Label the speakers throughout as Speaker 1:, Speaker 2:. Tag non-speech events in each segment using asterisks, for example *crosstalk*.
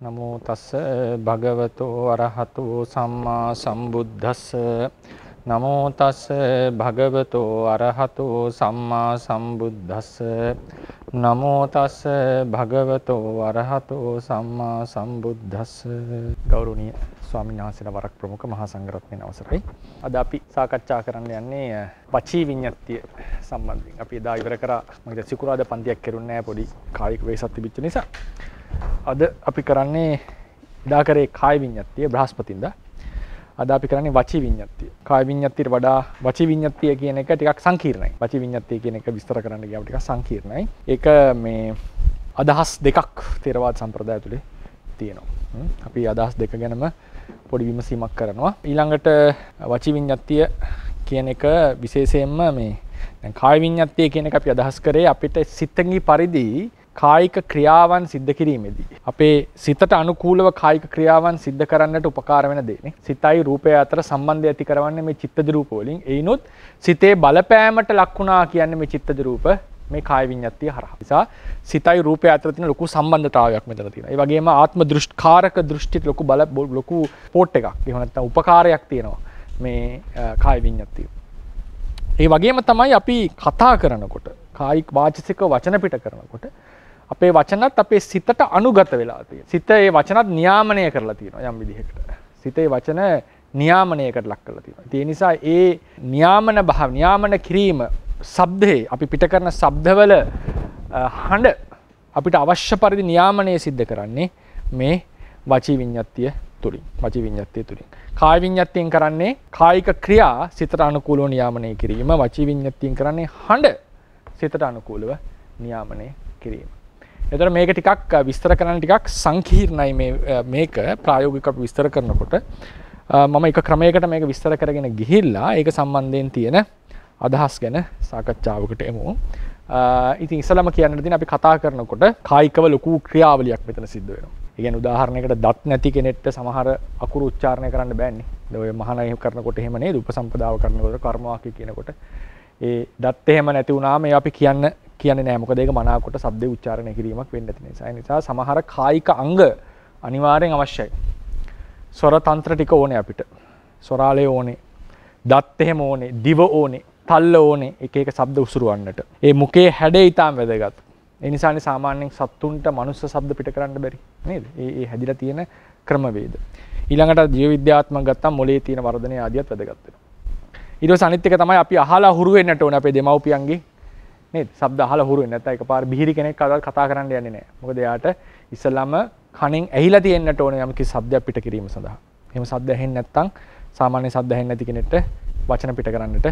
Speaker 1: නමෝ තස්ස භගවතෝ අරහතෝ සම්මා සම්බුද්දස්ස නමෝ තස්ස භගවතෝ අරහතෝ සම්මා සම්බුද්දස්ස නමෝ තස්ස භගවතෝ අරහතෝ සම්මා සම්බුද්දස්ස ගෞරවනීය ස්වාමීන් වහන්සේලා වරක් ප්‍රමුඛ මහා සංඝරත්නයේ අවසරයි. අද අපි සාකච්ඡා කරන්න යන්නේ පචී විඤ්ඤාතිය සම්බන්ධයෙන්. අපි එදා ඉවර කරා මම සිකුරාදා පන්තියක් කරුන්නේ නැහැ පොඩි කායික වෙහෙසක් තිබිච්ච නිසා. අද අපි කරන්නේ ඉදාකරේ කාය විඤ්ඤත්තිය බ්‍රහස්පතින්ද අද අපි කරන්නේ වචී විඤ්ඤත්තිය කාය විඤ්ඤත්තියට වඩා වචී විඤ්ඤත්තිය කියන එක ටිකක් සංකීර්ණයි වචී විඤ්ඤත්තිය කියන එක විස්තර කරන්න ගියාම ටිකක් සංකීර්ණයි ඒක මේ අදහස් දෙකක් තේරවාද සම්ප්‍රදාය තුලේ තියෙනවා අපි අදහස් දෙක ගැනම පොඩි විමසීමක් කරනවා ඊළඟට වචී විඤ්ඤත්තිය කියන එක විශේෂයෙන්ම මේ කාය විඤ්ඤත්තිය කියන එක අපි අදහස් කරේ අපිට සිතෙන්ගේ පරිදි කායික ක්‍රියාවන් සිද්ධ කිරීමේදී. අපේ සිතට අනුකූලව කායික ක්‍රියාවන් සිද්ධ කරන්නට උපකාර වෙන දෙන්නේ. සිතයි රූපය අතර සම්බන්ධය ඇති කරවන්නේ මේ චිත්තජ රූප වලින්. එයිනොත් සිතේ බලපෑමට ලක් වුණා කියන්නේ මේ චිත්තජ රූප මේ කාය විඤ්ඤාතිය හරහා. නිසා සිතයි රූපය අතර තියෙන ලොකු සම්බන්ධතාවයක් මෙතන තියෙනවා. ඒ වගේම ආත්ම දෘෂ්ටිකාරක දෘෂ්ටිත් ලොකු බල ලොකු පෝට් එකක්. එහෙම නැත්නම් උපකාරයක් තියෙනවා මේ කාය විඤ්ඤාතිය. ඒ වගේම තමයි අපි කතා කරනකොට කායික වාචසික වචන පිට කරනකොට අපේ වචනත් අපේ සිතට අනුගත වෙලා තියෙන. සිත ඒ වචනත් නියාමනය කරලා තියෙනවා යම් විදිහකට. සිතේ වචන නියාමනයකට ලක් කරලා තියෙනවා. ඒ නිසා ඒ නියාමන භාව නියාමන කිරීම ශබ්දේ අපි පිට කරන ශබ්දවල හඬ අපිට අවශ්‍ය පරිදි නියාමනය සිද්ධ කරන්නේ මේ වචී විඤ්ඤාතිය තුලින්. වචී විඤ්ඤාතිය තුලින්. කාය විඤ්ඤාතියෙන් කරන්නේ කායික ක්‍රියා සිතට අනුකූලව නියාමනය කිරීම. වචී විඤ්ඤාතියෙන් කරන්නේ හඬ සිතට අනුකූලව නියාමනය කිරීම. එතර මේක ටිකක් විස්තර කරන ටිකක් සංකීර්ණයි මේක ප්‍රායෝගික විස්තර කරනකොට මම එක ක්‍රමයකට මේක විස්තර කරගෙන ගිහිල්ලා ඒක සම්බන්ධයෙන් තියෙන අදහස් ගැන සාකච්ඡාවකට එමු ඉතින් ඉස්සලම කියන්න දින අපි කතා කරනකොට කායිකව ලොකු ක්‍රියාවලියක් මෙතන සිද්ධ වෙනවා ඉගෙන උදාහරණයකට දත් නැති කෙනෙට සමහර අකුරු උච්චාරණය කරන්න බෑන්නේ. ඔය මහානය කරනකොට එහෙම නේද? උපසම්පදාව කරනකොට කර්මවාක්‍ය කියනකොට ඒ දත් එහෙම නැති වුණාම ඒ අපි කියන්න කියන නෑමකදේ මනාකොට සබ්ද උච්චාරණය කිරීමක් වෙන්න තින සයි නිසා සමහර කායික අංග අනිවාරයෙන් අවශ්‍යයි. සොර තන්ත්‍ර ටික ඕනේ අපිට සොරාලය ඕනේ දත්තහෙම ඕනේ දිව ඕනේ තල්ල ඕනේ එක එක සබ්ද උසුරුවන්නට ඒ මුකේ හැඩේ ඉතාම් වැදගත් එනිසානි සාමාන්‍යෙන් සත්තුන්ට මනුස්ස සබ්ද පිට කරන්න බැරි නේද ඒ හැදිල තියෙන ක්‍රමවේද. ඊළඟට ජීවිද්‍යාත්ම ගත්තා මොලේ තියෙන වර්ධනය ආදියත් වැදගත්වෙන. ඉර සනිත්‍යක තමයි අපි අහලා හුරුවෙන්න්නට ඕන අපේ දෙමවපියන්ගේ මේ සබ්ද අහලා හුරු වෙන්නේ නැත්නම් එකපාර බිහිරි කෙනෙක් කවදාවත් කතා කරන්න යන්නේ නැහැ. මොකද එයාට ඉස්සලාම කණෙන් ඇහිලා තියෙන්නට ඕනේ යම්කි සබ්දයක් පිට කිරීම සඳහා. එහෙම සබ්ද ඇහෙන්නේ නැත්නම් සාමාන්‍ය සබ්ද ඇහෙන්නේ නැති කෙනෙක්ට වචන පිට කරන්නට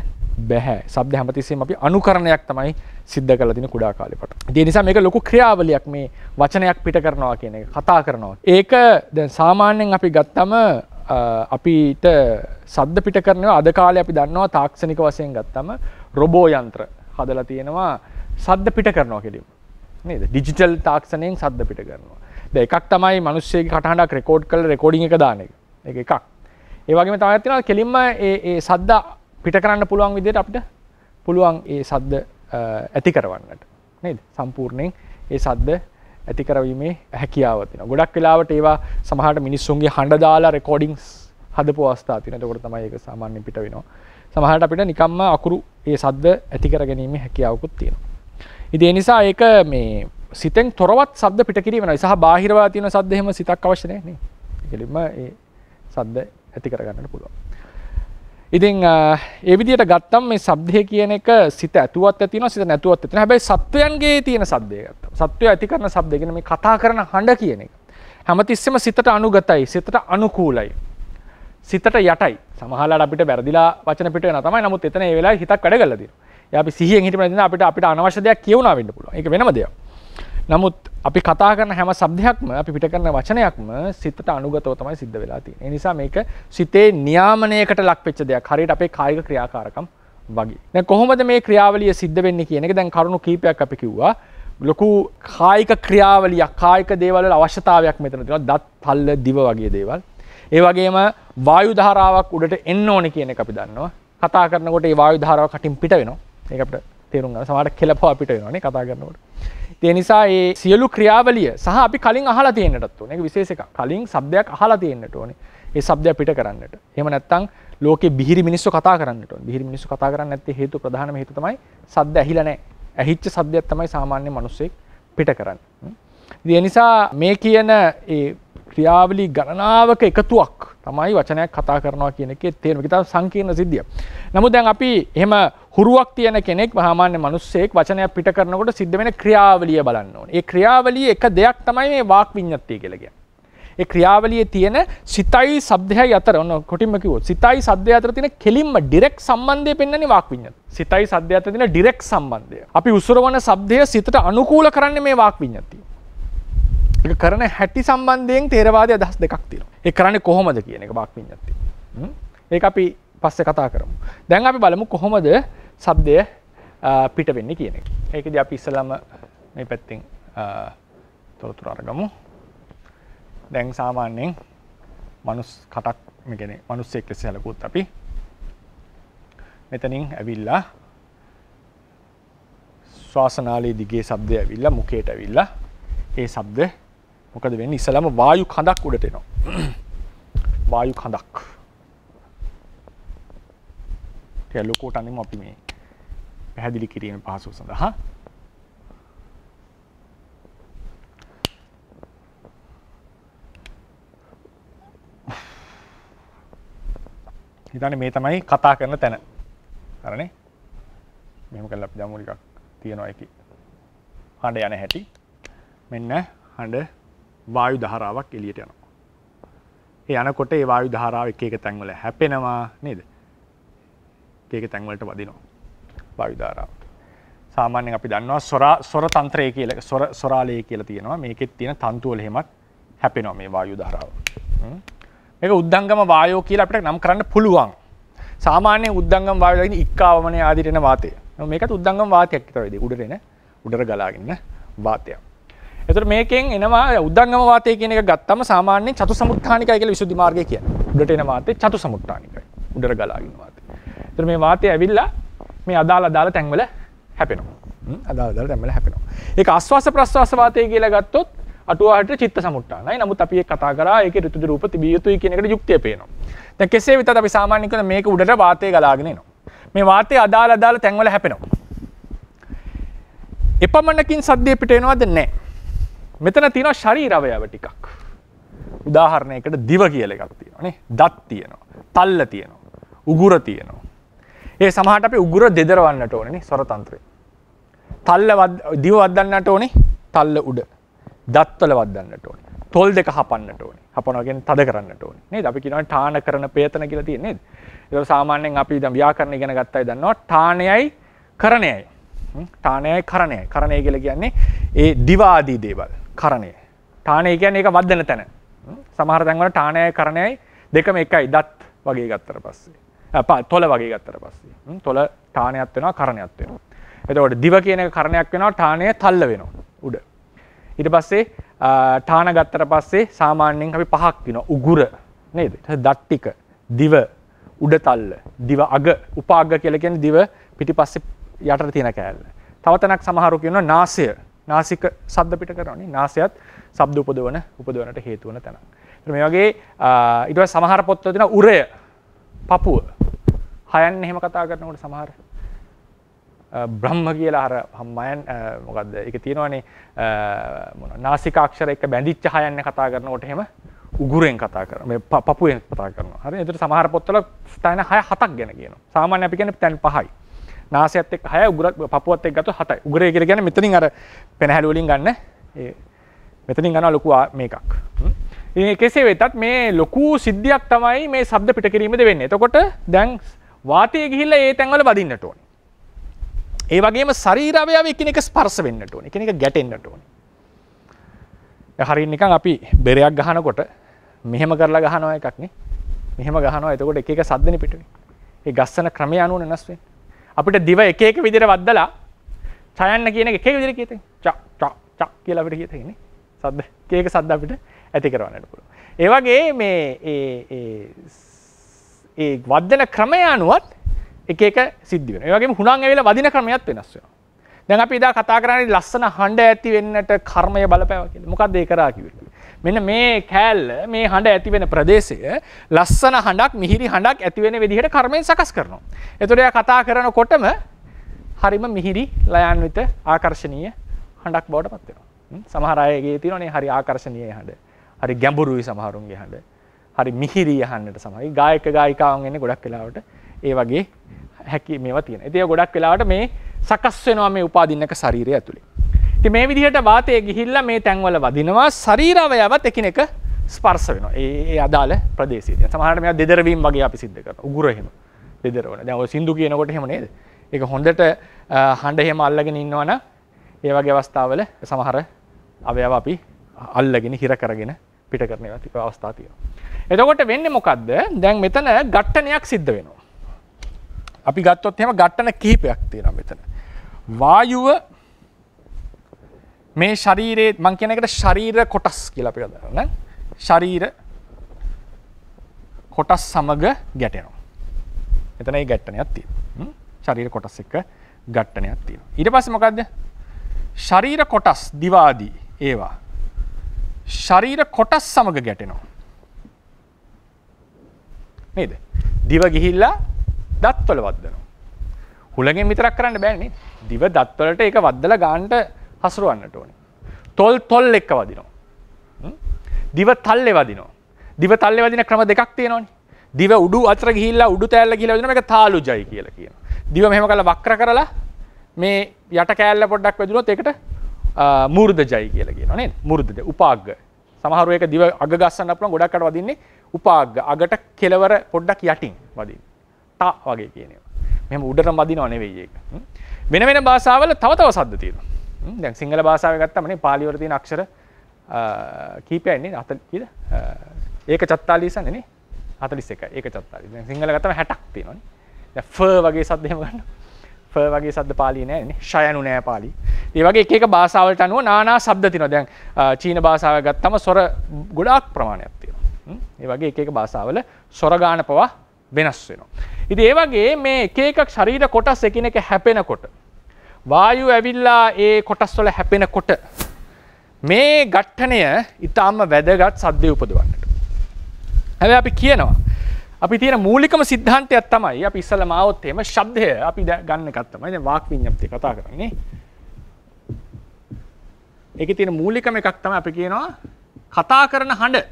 Speaker 1: බැහැ. શબ્ද හැමතිස්සෙම අපි අනුකරණයක් තමයි සිද්ධ කරලා තියෙන කුඩා කාලේ පටන්. ඒ නිසා මේක ලොකු ක්‍රියාවලියක් මේ වචනයක් පිට කරනවා කියන එක, කතා කරනවා. ඒක දැන් සාමාන්‍යයෙන් අපි ගත්තම අපිට ශබ්ද පිට කරනවා අද කාලේ අපි දන්නවා තාක්ෂණික වශයෙන් ගත්තම රොබෝ යන්ත්‍ර. හදලා තියෙනවා සද්ද පිට කරනවා කෙලින් නේද ඩිජිටල් තාක්ෂණයෙන් සද්ද පිට කරනවා ද එකක් තමයි මනුස්සයගේ කටහඬක් රෙකෝඩ් කළ රෙකෝඩිං එක දාන එක එක එකක් ඒ වගේම තමයි තියෙනවා කෙලින්ම ඒ සද්ද පිට කරන්න පුළුවන් විදිහට අපිට පුළුවන් ඒ සද්ද ඇති කරවන්නට නේද සම්පූර්ණයෙන් ඒ සද්ද ඇති කරවීමේ හැකියාව තියෙනවා ගොඩක් වෙලාවට ඒවා සමහරට මිනිස්සුන්ගේ හඬ දාලා රෙකෝඩින්ග්ස් හදපු අවස්ථා තියෙනවා එතකොට තමයි ඒක සාමාන්‍යයෙන් පිට වෙනවා සමහට අපිට නිකම්ම අකුරු ඒ සද්ද ඇතිකර ගැනීම හැකියාවකුත් තියෙනවා. ඉදේ නිසා ඒක මේ සිතෙන් තොරවත් සබ්ද පිටකිරීම සහ බාහිරවා තියෙන සද්දහෙම සිතක් අවශ්‍යනයන එකලින්ම ඒ සද්ද ඇති කරගන්නට පුළුවන්. ඉතින් ඒ විදිහට ගත්තම් මේ සබ්දය කියන එක සිත ඇතුවත් ඇතිනවා සිත නැතුවත් ඇතිනවා. හැබැයි සත්වයන්ගේ තියෙන සබ්දය ගත්තා. සත්වය ඇති කරන සබ්දය කියන්නේ මේ කතා කරන හඬ කියන එක. හැමතිස්සෙම සිතට අනුගතයි, සිතට අනුකූලයි. සිතට යටයි සමහලට අපිට බැරදිලා වචන පිට වෙන තමයි නමුත් එතන ඒ වෙලාවේ හිතක් වැඩ කරලා තියෙනවා. අපි සිහියෙන් හිටපු නැතිනම් අපිට අපිට අනවශ්‍ය දෙයක් කියවුණා වෙන්න පුළුවන්. ඒක වෙනම දෙයක්. නමුත් අපි කතා කරන හැම શબ્දයක්ම අපි පිට කරන වචනයක්ම සිතට අනුගතව තමයි සිද්ධ වෙලා තියෙන්නේ. ඒ නිසා මේක සිතේ නියාමනයකට ලක්වෙච්ච දෙයක්. හරියට අපේ කායික ක්‍රියාකාරකම් වගේ. දැන් කොහොමද මේ ක්‍රියාවලිය සිද්ධ වෙන්නේ කියන එක දැන් කරුණු කීපයක් අපි කිව්වා. ලොකු කායික ක්‍රියාවලියක්, කායික දේවල් වල අවශ්‍යතාවයක් මෙතන තියෙනවා. දත්, පල්ල, දිව වගේ දේවල්. ඒ වගේම වායු ධාරාවක් උඩට එන්න ඕනේ කියන එක අපි දන්නවා. කතා කරනකොට ඒ වායු ධාරාව කටින් පිට වෙනවා. ඒක අපිට තේරුම් ගන්න. සමහරට කෙලපව පිට වෙනවානේ කතා කරනකොට. ඒ නිසා ඒ සියලු ක්‍රියාවලිය සහ අපි කලින් අහලා තියෙන්නටත් ඕනේ. ඒක විශේෂ එකක්. කලින් શબ્දයක් අහලා තියෙන්නට ඕනේ. ඒ શબ્දය පිට කරන්නට. එහෙම නැත්නම් ලෝකේ බිහිරි මිනිස්සු කතා කරන්නට ඕනේ. බිහිරි මිනිස්සු කතා කරන්නේ නැත්තේ හේතු ප්‍රධානම හේතුව තමයි શબ્ද ඇහිලා නැහැ. ඇහිච්ච શબ્දයක් තමයි සාමාන්‍ය මිනිස්සෙක් පිට කරන්නේ. ඒ නිසා මේ කියන ඒ ක්‍රියාවලි ගණනාවක එකතුවක් තමයි වචනයක් කතා කරනවා කියන එකේ තේරුම. ඒක තමයි සංකීර්ණ සිද්ධිය. නමුත් දැන් අපි එහෙම හුරුවක් තියෙන කෙනෙක් සාමාන්‍ය මිනිස්සෙක් වචනයක් පිට කරනකොට සිද්ධ වෙන ක්‍රියාවලිය බලන්න ඕනේ. ඒ ක්‍රියාවලිය එක දෙයක් තමයි මේ වාක් විඤ්ඤාතිය කියලා කියන්නේ. ඒ ක්‍රියාවලියේ තියෙන සිතයි ශබ්දයයි අතර ඔන්න කොටින්ම කිව්වොත් සිතයි ශබ්දය අතර තියෙන කෙලින්ම ඩිරෙක්ට් සම්බන්ධය පෙන්වන්නේ වාක් විඤ්ඤාතිය. සිතයි ශබ්දය අතර තියෙන ඩිරෙක්ට් සම්බන්ධය. අපි උසුරවන ශබ්දය සිතට අනුකූල කරන්නේ මේ වාක් විඤ්ඤාතිය. කරන හැටි සම්බන්ධයෙන් තේරවාද අදහස් දෙකක් තිර ඒ කරන්නේ කොහොමද කියන එක බක්මින් ඇති ඒ අපි පස්සෙ කතා කරමු දැන් අපි බලමු කොහොමද සබ්දය පිට වෙන්න කියන එක ඒකද අපි ඉස්සලම මේ පැත්තිං තොරතුර අරගමු දැන් සාමාන්‍යයෙන් මනුස් කටක් මෙගෙන මනුස්සෙක් ලෙස හැලකුත් අපි මෙතනින් ඇවිල්ලා ශ්වාසනාලයේ දිගේ සබ්දය ඇවිල්ලා මුකේට ඇවිල්ලා ඒ සබ්ද මොකද වෙන්නේ ඉස්සලම වායු කඳක් උඩට එනවා. වායු කඳක්. ඒ ලොකෝට අනිම අපි මේ පැහැදිලි කිරීම පහසු සඳහා හිතන්නේ මේ තමයි කතා කරන තැන. හරිනේ? මෙහෙම කරලා අපි දමු ටිකක් තියනවා එකේ. හඬ යන හැටි. මෙන්න හඬ වායු දහරාවක් එළියට යනවා. ඒ යනකොට ඒ වායු දහරාව එක එක තැන්වල හැපෙනවා නේද? එක එක තැන්වලට වදිනවා. වායු දහරාව. සාමාන්‍යයෙන් අපි දන්නවා සොරා සොර තන්ත්‍රය කියලා සොර සොරාලය කියලා තියෙනවා. මේකෙත් තියෙන තන්තු වල හැමත් හැපෙනවා මේ වායු දහරාව. මේක උද්දංගම වායෝ කියලා අපිට නම් කරන්න පුළුවන්. සාමාන්‍ය උද්දංගම් වායලකින් ඉක්කාවමන ආදිරෙන වාතය මේක උද්දංගම් වාතයක් විතරයිද උඩරෙන උඩර ගලාගන්න වාතයක් එතකොට මේකෙන් එනවා උද්දංගම වාතය කියන එක ගත්තම සාමාන්‍යයෙන් චතු සමුත්ථානිකයි කියලා විසුද්ධි මාර්ගය කියන්නේ. උඩට එන වාතය චතු සමුත්ථානිකයි. උඩර ගලාගෙන වාතය. එතකොට මේ වාතය ඇවිල්ලා මේ අදාළ අදාළ තැන්වල හැපෙනවා. අදාළ අදාළ තැන්වල හැපෙනවා. ඒක ආස්වාස ප්‍රස්වාස වාතය කියලා ගත්තොත් අටුවාහට චිත්ත සමුට්ටානයි නමුත් අපි කතා කරා ඒක ඍතුජ රූප තිබිය යුතුයි කියන එකට යුක්තිය පේනවා. දැන් කෙසේ වෙතත් අපි සාමාන්‍ය කරන මේක උඩට වාතය ගලාගෙන එනවා. මේ වාතය අදාළ අදාළ තැන්වල හැපෙනවා. එපමණකින් සද්දේ පිට එනවද නැහැ. මෙතන තියෙන ශරීරවයව ටිකක් උදාහරණයකට දිව කියල එකක් තියෙනනේ දත් තියෙනවා තල්ල තියෙනවා උගුර තියෙනවා ඒ සමහට අපි උගුර දෙදරවන්නට ඕනනි සොරතන්ත්‍රය තල්ල දිව වදන්නට ඕනේ තල්ල උඩ දත්වල වදන්නට ඕන තොල් දෙක හපන්නට ඕන හපනගෙන් තද කරන්නට ඕන නේ අපි කියෙනව ටාන කරන පේතන කියලා තියන්නේ ඒ සාමාන්‍යෙන් අපි දම් ව්‍යාකරණ ගෙන ගත්තයි දන්නවා ටානයයි කරණයයි ටානයයි කරණය කරණය කියල කියන්නේ ඒ දිවාදී දේවල් කරණය ටානය කියන්නේ එක වදදන තැන සමහර තැන්වල ටානය කරණයයි දෙකම එකයි දත් වගේ ගත්තර පස්සේ ප තොල වගේ ගත්තර පස්සේ තොල ටානයත් වෙනවා කරණයත් වෙන එතකොට දිව කියන කරණයක් වෙනවා ටානය තල්ල වෙනවා උඩ ඉට පස්සේ ටාන ගත්තර පස්සේ සාමාන්‍යයෙන් අපි පහක් වෙන උගුර නේද දට්ටික දිව උඩ තල්ල දිව අග උපාග කියලකෙන දිව පිටි පස්සෙ යට තියෙන කෑල්ල තවතනක් සමහරු කියන නාසය නාසික සද්ද පිට කරනනේ නාසයත් ශබ්ද උපදවන උපදවනට හේතු වන තැන. එතන මේ වගේ ඊට පස්සේ සමහර පොත්වල තියෙන උරය පපුව හයන් එහෙම කතා කරනකොට සමහර බ්‍රහ්ම කියලා අර මයන් මොකද්ද ඒක තියෙනවනේ මොන නාසික අක්ෂර එක බැඳිච්ච හයන්න කතා කරනකොට එහෙම උගුරෙන් කතා කරන මේ පපුවෙන් කතා කරනවා. හරි. ඒතර සමහර පොත්වල ස්ථාන 6 7ක් ගැන කියනවා. සාමාන්‍ය අපි කියන්නේ තැන් 5යි. නාසයත් එක් හය උගර පපුවත් එක් ගත හතයි උගරේ කියල ගැන මෙතනින් අර පෙනහැලුවලින් ගන්න මෙතනින් ගන්න ලොකුවා මේකක් කෙසේ වෙතත් මේ ලොකු සිද්ධියක් තමයි මේ සබ්ද පිට කිරීමද වෙන්න එතකොට දැන් වාතය ගිහිල්ල ඒ තැන්වල බදින්නට ඕන ඒ වගේම සරීරාවයාව එක එක ස්පර්ස වෙන්නට ඕන එක එක ගැටෙන්න්නට ඕන හරි නිකන් අපි බෙරයක් ගහනකොට මෙහෙම කරලා ගහනවා එකක්නේ මෙහෙම ගහනවා එතකොට එක එක සද්දන පිටුවේ ඒ ගස්සන ක්‍රමය අනුව වෙනස් වෙන්නේ අපිට දිව එක එක විදිහට වද්දලා චයන්න කියන එක එක විදිහට කියතේ චක් චක් චක් කියලා අපිට කියතේනේ සද්ද එක එක සද්ද අපිට ඇති කරවන්නට පුළුවන් ඒ වගේ මේ ඒ ඒ ඒ වද්දන ක්‍රමය අනුවත් එක එක සිද්ධ වෙනවා ඒ වගේම හුණන් ඇවිල්ලා වදින ක්‍රමයක් වෙනස් වෙනවා දැන් අපි ඉදා කතා කරන්නේ ලස්සන හඬ ඇති වෙන්නට කර්මය බලපෑවා කියලා මොකක්ද ඒ කරා කිව්වේ මෙන්න මේ කෑල්ල මේ හඬ ඇතිවෙන ප්‍රදේශය ලස්සන හඬක් මිහිරි හඬක් ඇතිවෙන විදිහට කර්මයෙන් සකස් කරනවා. එතකොට එයා කතා කරනකොටම හරිම මිහිරි ලයන්විත ආකර්ශනීය හඬක් බවට පත් වෙනවා. සමහර අයගේ තියෙනනේ හරි ආකර්ශනීය හඬ. හරි ගැඹුරුයි සමහරුන්ගේ හඬ. හරි මිහිරි යහන්නට සමහරයි ගායක ගායිකාවන් එන්නේ ගොඩක් වෙලාවට ඒ වගේ හැකි මේවා තියෙන. ඉතින් ගොඩක් වෙලාවට මේ සකස් වෙනවා මේ උපාදින්නක ශරීරය ඇතුලේ. ඉතින් මේ විදිහට වාතය ගිහිල්ලා මේ තැන්වල වදිනවා ශරීරවයවත් එකිනෙක ස්පර්ශ වෙනවා. ඒ ඒ අදාළ ප්‍රදේශයේදී. සමහරවිට මේවා දෙදර වීම වගේ අපි සිද්ධ කරනවා. උගුර එහෙම දෙදර වෙන. දැන් ඔය සින්දු කියනකොට එහෙම නේද? ඒක හොඳට හඬ එහෙම අල්ලගෙන ඉන්නවනම් ඒ වගේ අවස්ථාවල සමහර අවයව අපි අල්ලගෙන හිර කරගෙන පිට කරන ඒවා තිබ අවස්ථා තියෙනවා. එතකොට වෙන්නේ මොකද්ද? දැන් මෙතන ඝට්ටනයක් සිද්ධ වෙනවා. අපි ගත්තොත් එහෙම ඝට්ටන කිහිපයක් තියෙනවා මෙතන. වායුව මේ ශරීරයේ මං කියන එකට ශරීර කොටස් කියලා අපි කතා කරනවා ශරීර කොටස් සමග ගැටෙනවා. එතන ඒ ගැටණයක් තියෙනවා. ශරීර කොටස් එක්ක ගැටණයක් තියෙනවා. ඊට පස්සේ මොකද්ද? ශරීර කොටස් දිවාදී ඒවා ශරීර කොටස් සමග ගැටෙනවා. නේද? දිව ගිහිල්ලා දත්වල වද්දනවා. හුලගෙන් විතරක් කරන්න බෑනේ. දිව දත්වලට ඒක වද්දලා ගන්නට හසුරුවන්නට ඕන. තොල් තොල් එක්ක වදිනවා. දිව තල්ලෙ වදිනවා. දිව තල්ලෙ වදින ක්‍රම දෙකක් තියෙනවනේ. දිව උඩු අතර ගිහිල්ලා උඩු තෑල්ල ගිහිල්ලා වදිනවා මේක තාලු ජයි කියලා කියනවා. දිව මෙහෙම කරලා වක්‍ර කරලා මේ යට කෑල්ල පොඩ්ඩක් වැදුනොත් ඒකට මූර්ධ ජයි කියලා කියනවා නේද? මූර්ධද උපාග්ග. සමහර එක දිව අග ගස්සන්න පුළුවන් ගොඩක් අට වදින්නේ උපාග්ග. අගට කෙලවර පොඩ්ඩක් යටින් වදින්න. තා වගේ කියන ඒවා. මෙහෙම උඩට වදිනව නෙවෙයි ඒක. වෙන වෙන භාෂාවල තව තව සද්ද තියෙනවා. දැන් සිංහල භාසාාව ගත්තමන පාලිවරදි නක්ෂර කීපයන්නේ අත කියද ඒක චත්තාලිසන්නේ හතලිස් එක ඒක චත්තාලි සිංහල ගතම හැටක් තියෙනන ෆ වගේ සද්දයම ගන්න ෆ වගේ සද්ද පාලි නෑන ශයනු නෑ පාලි ඒ වගේ එක භාසාාවලට අනුව නානා සබ්ද තින දැන් චීන භාසාාව ගත්තම සොර ගොඩාක් ප්‍රමාණයක් තියෙන ඒ වගේ එක භාසාාවල සොරගාන පවා වෙනස් වෙනවා. ඉති ඒවගේ මේ එකක් ශරීර කොටස් එකන එක හැපෙනකොට වායු ඇවිල්ලා ඒ කොටස්වල හැපෙනකොට මේ ගට්ටනය ඉතාම වැදගත් සද්‍ය උපදවන්නට. හැව අපි කියනවා. අපි තියෙන මූලිකම සිද්ධාන්තයක් තමයි අප ඉස්සල මාවොත් එම ශබ්දය අපි ගන්න කත්තමයි වාක් විඤ්ඥප්ති කතා කරන්නේ. එක තියෙන මූලිකම එකක් තම අපි කියනවා කතා කරන හඬ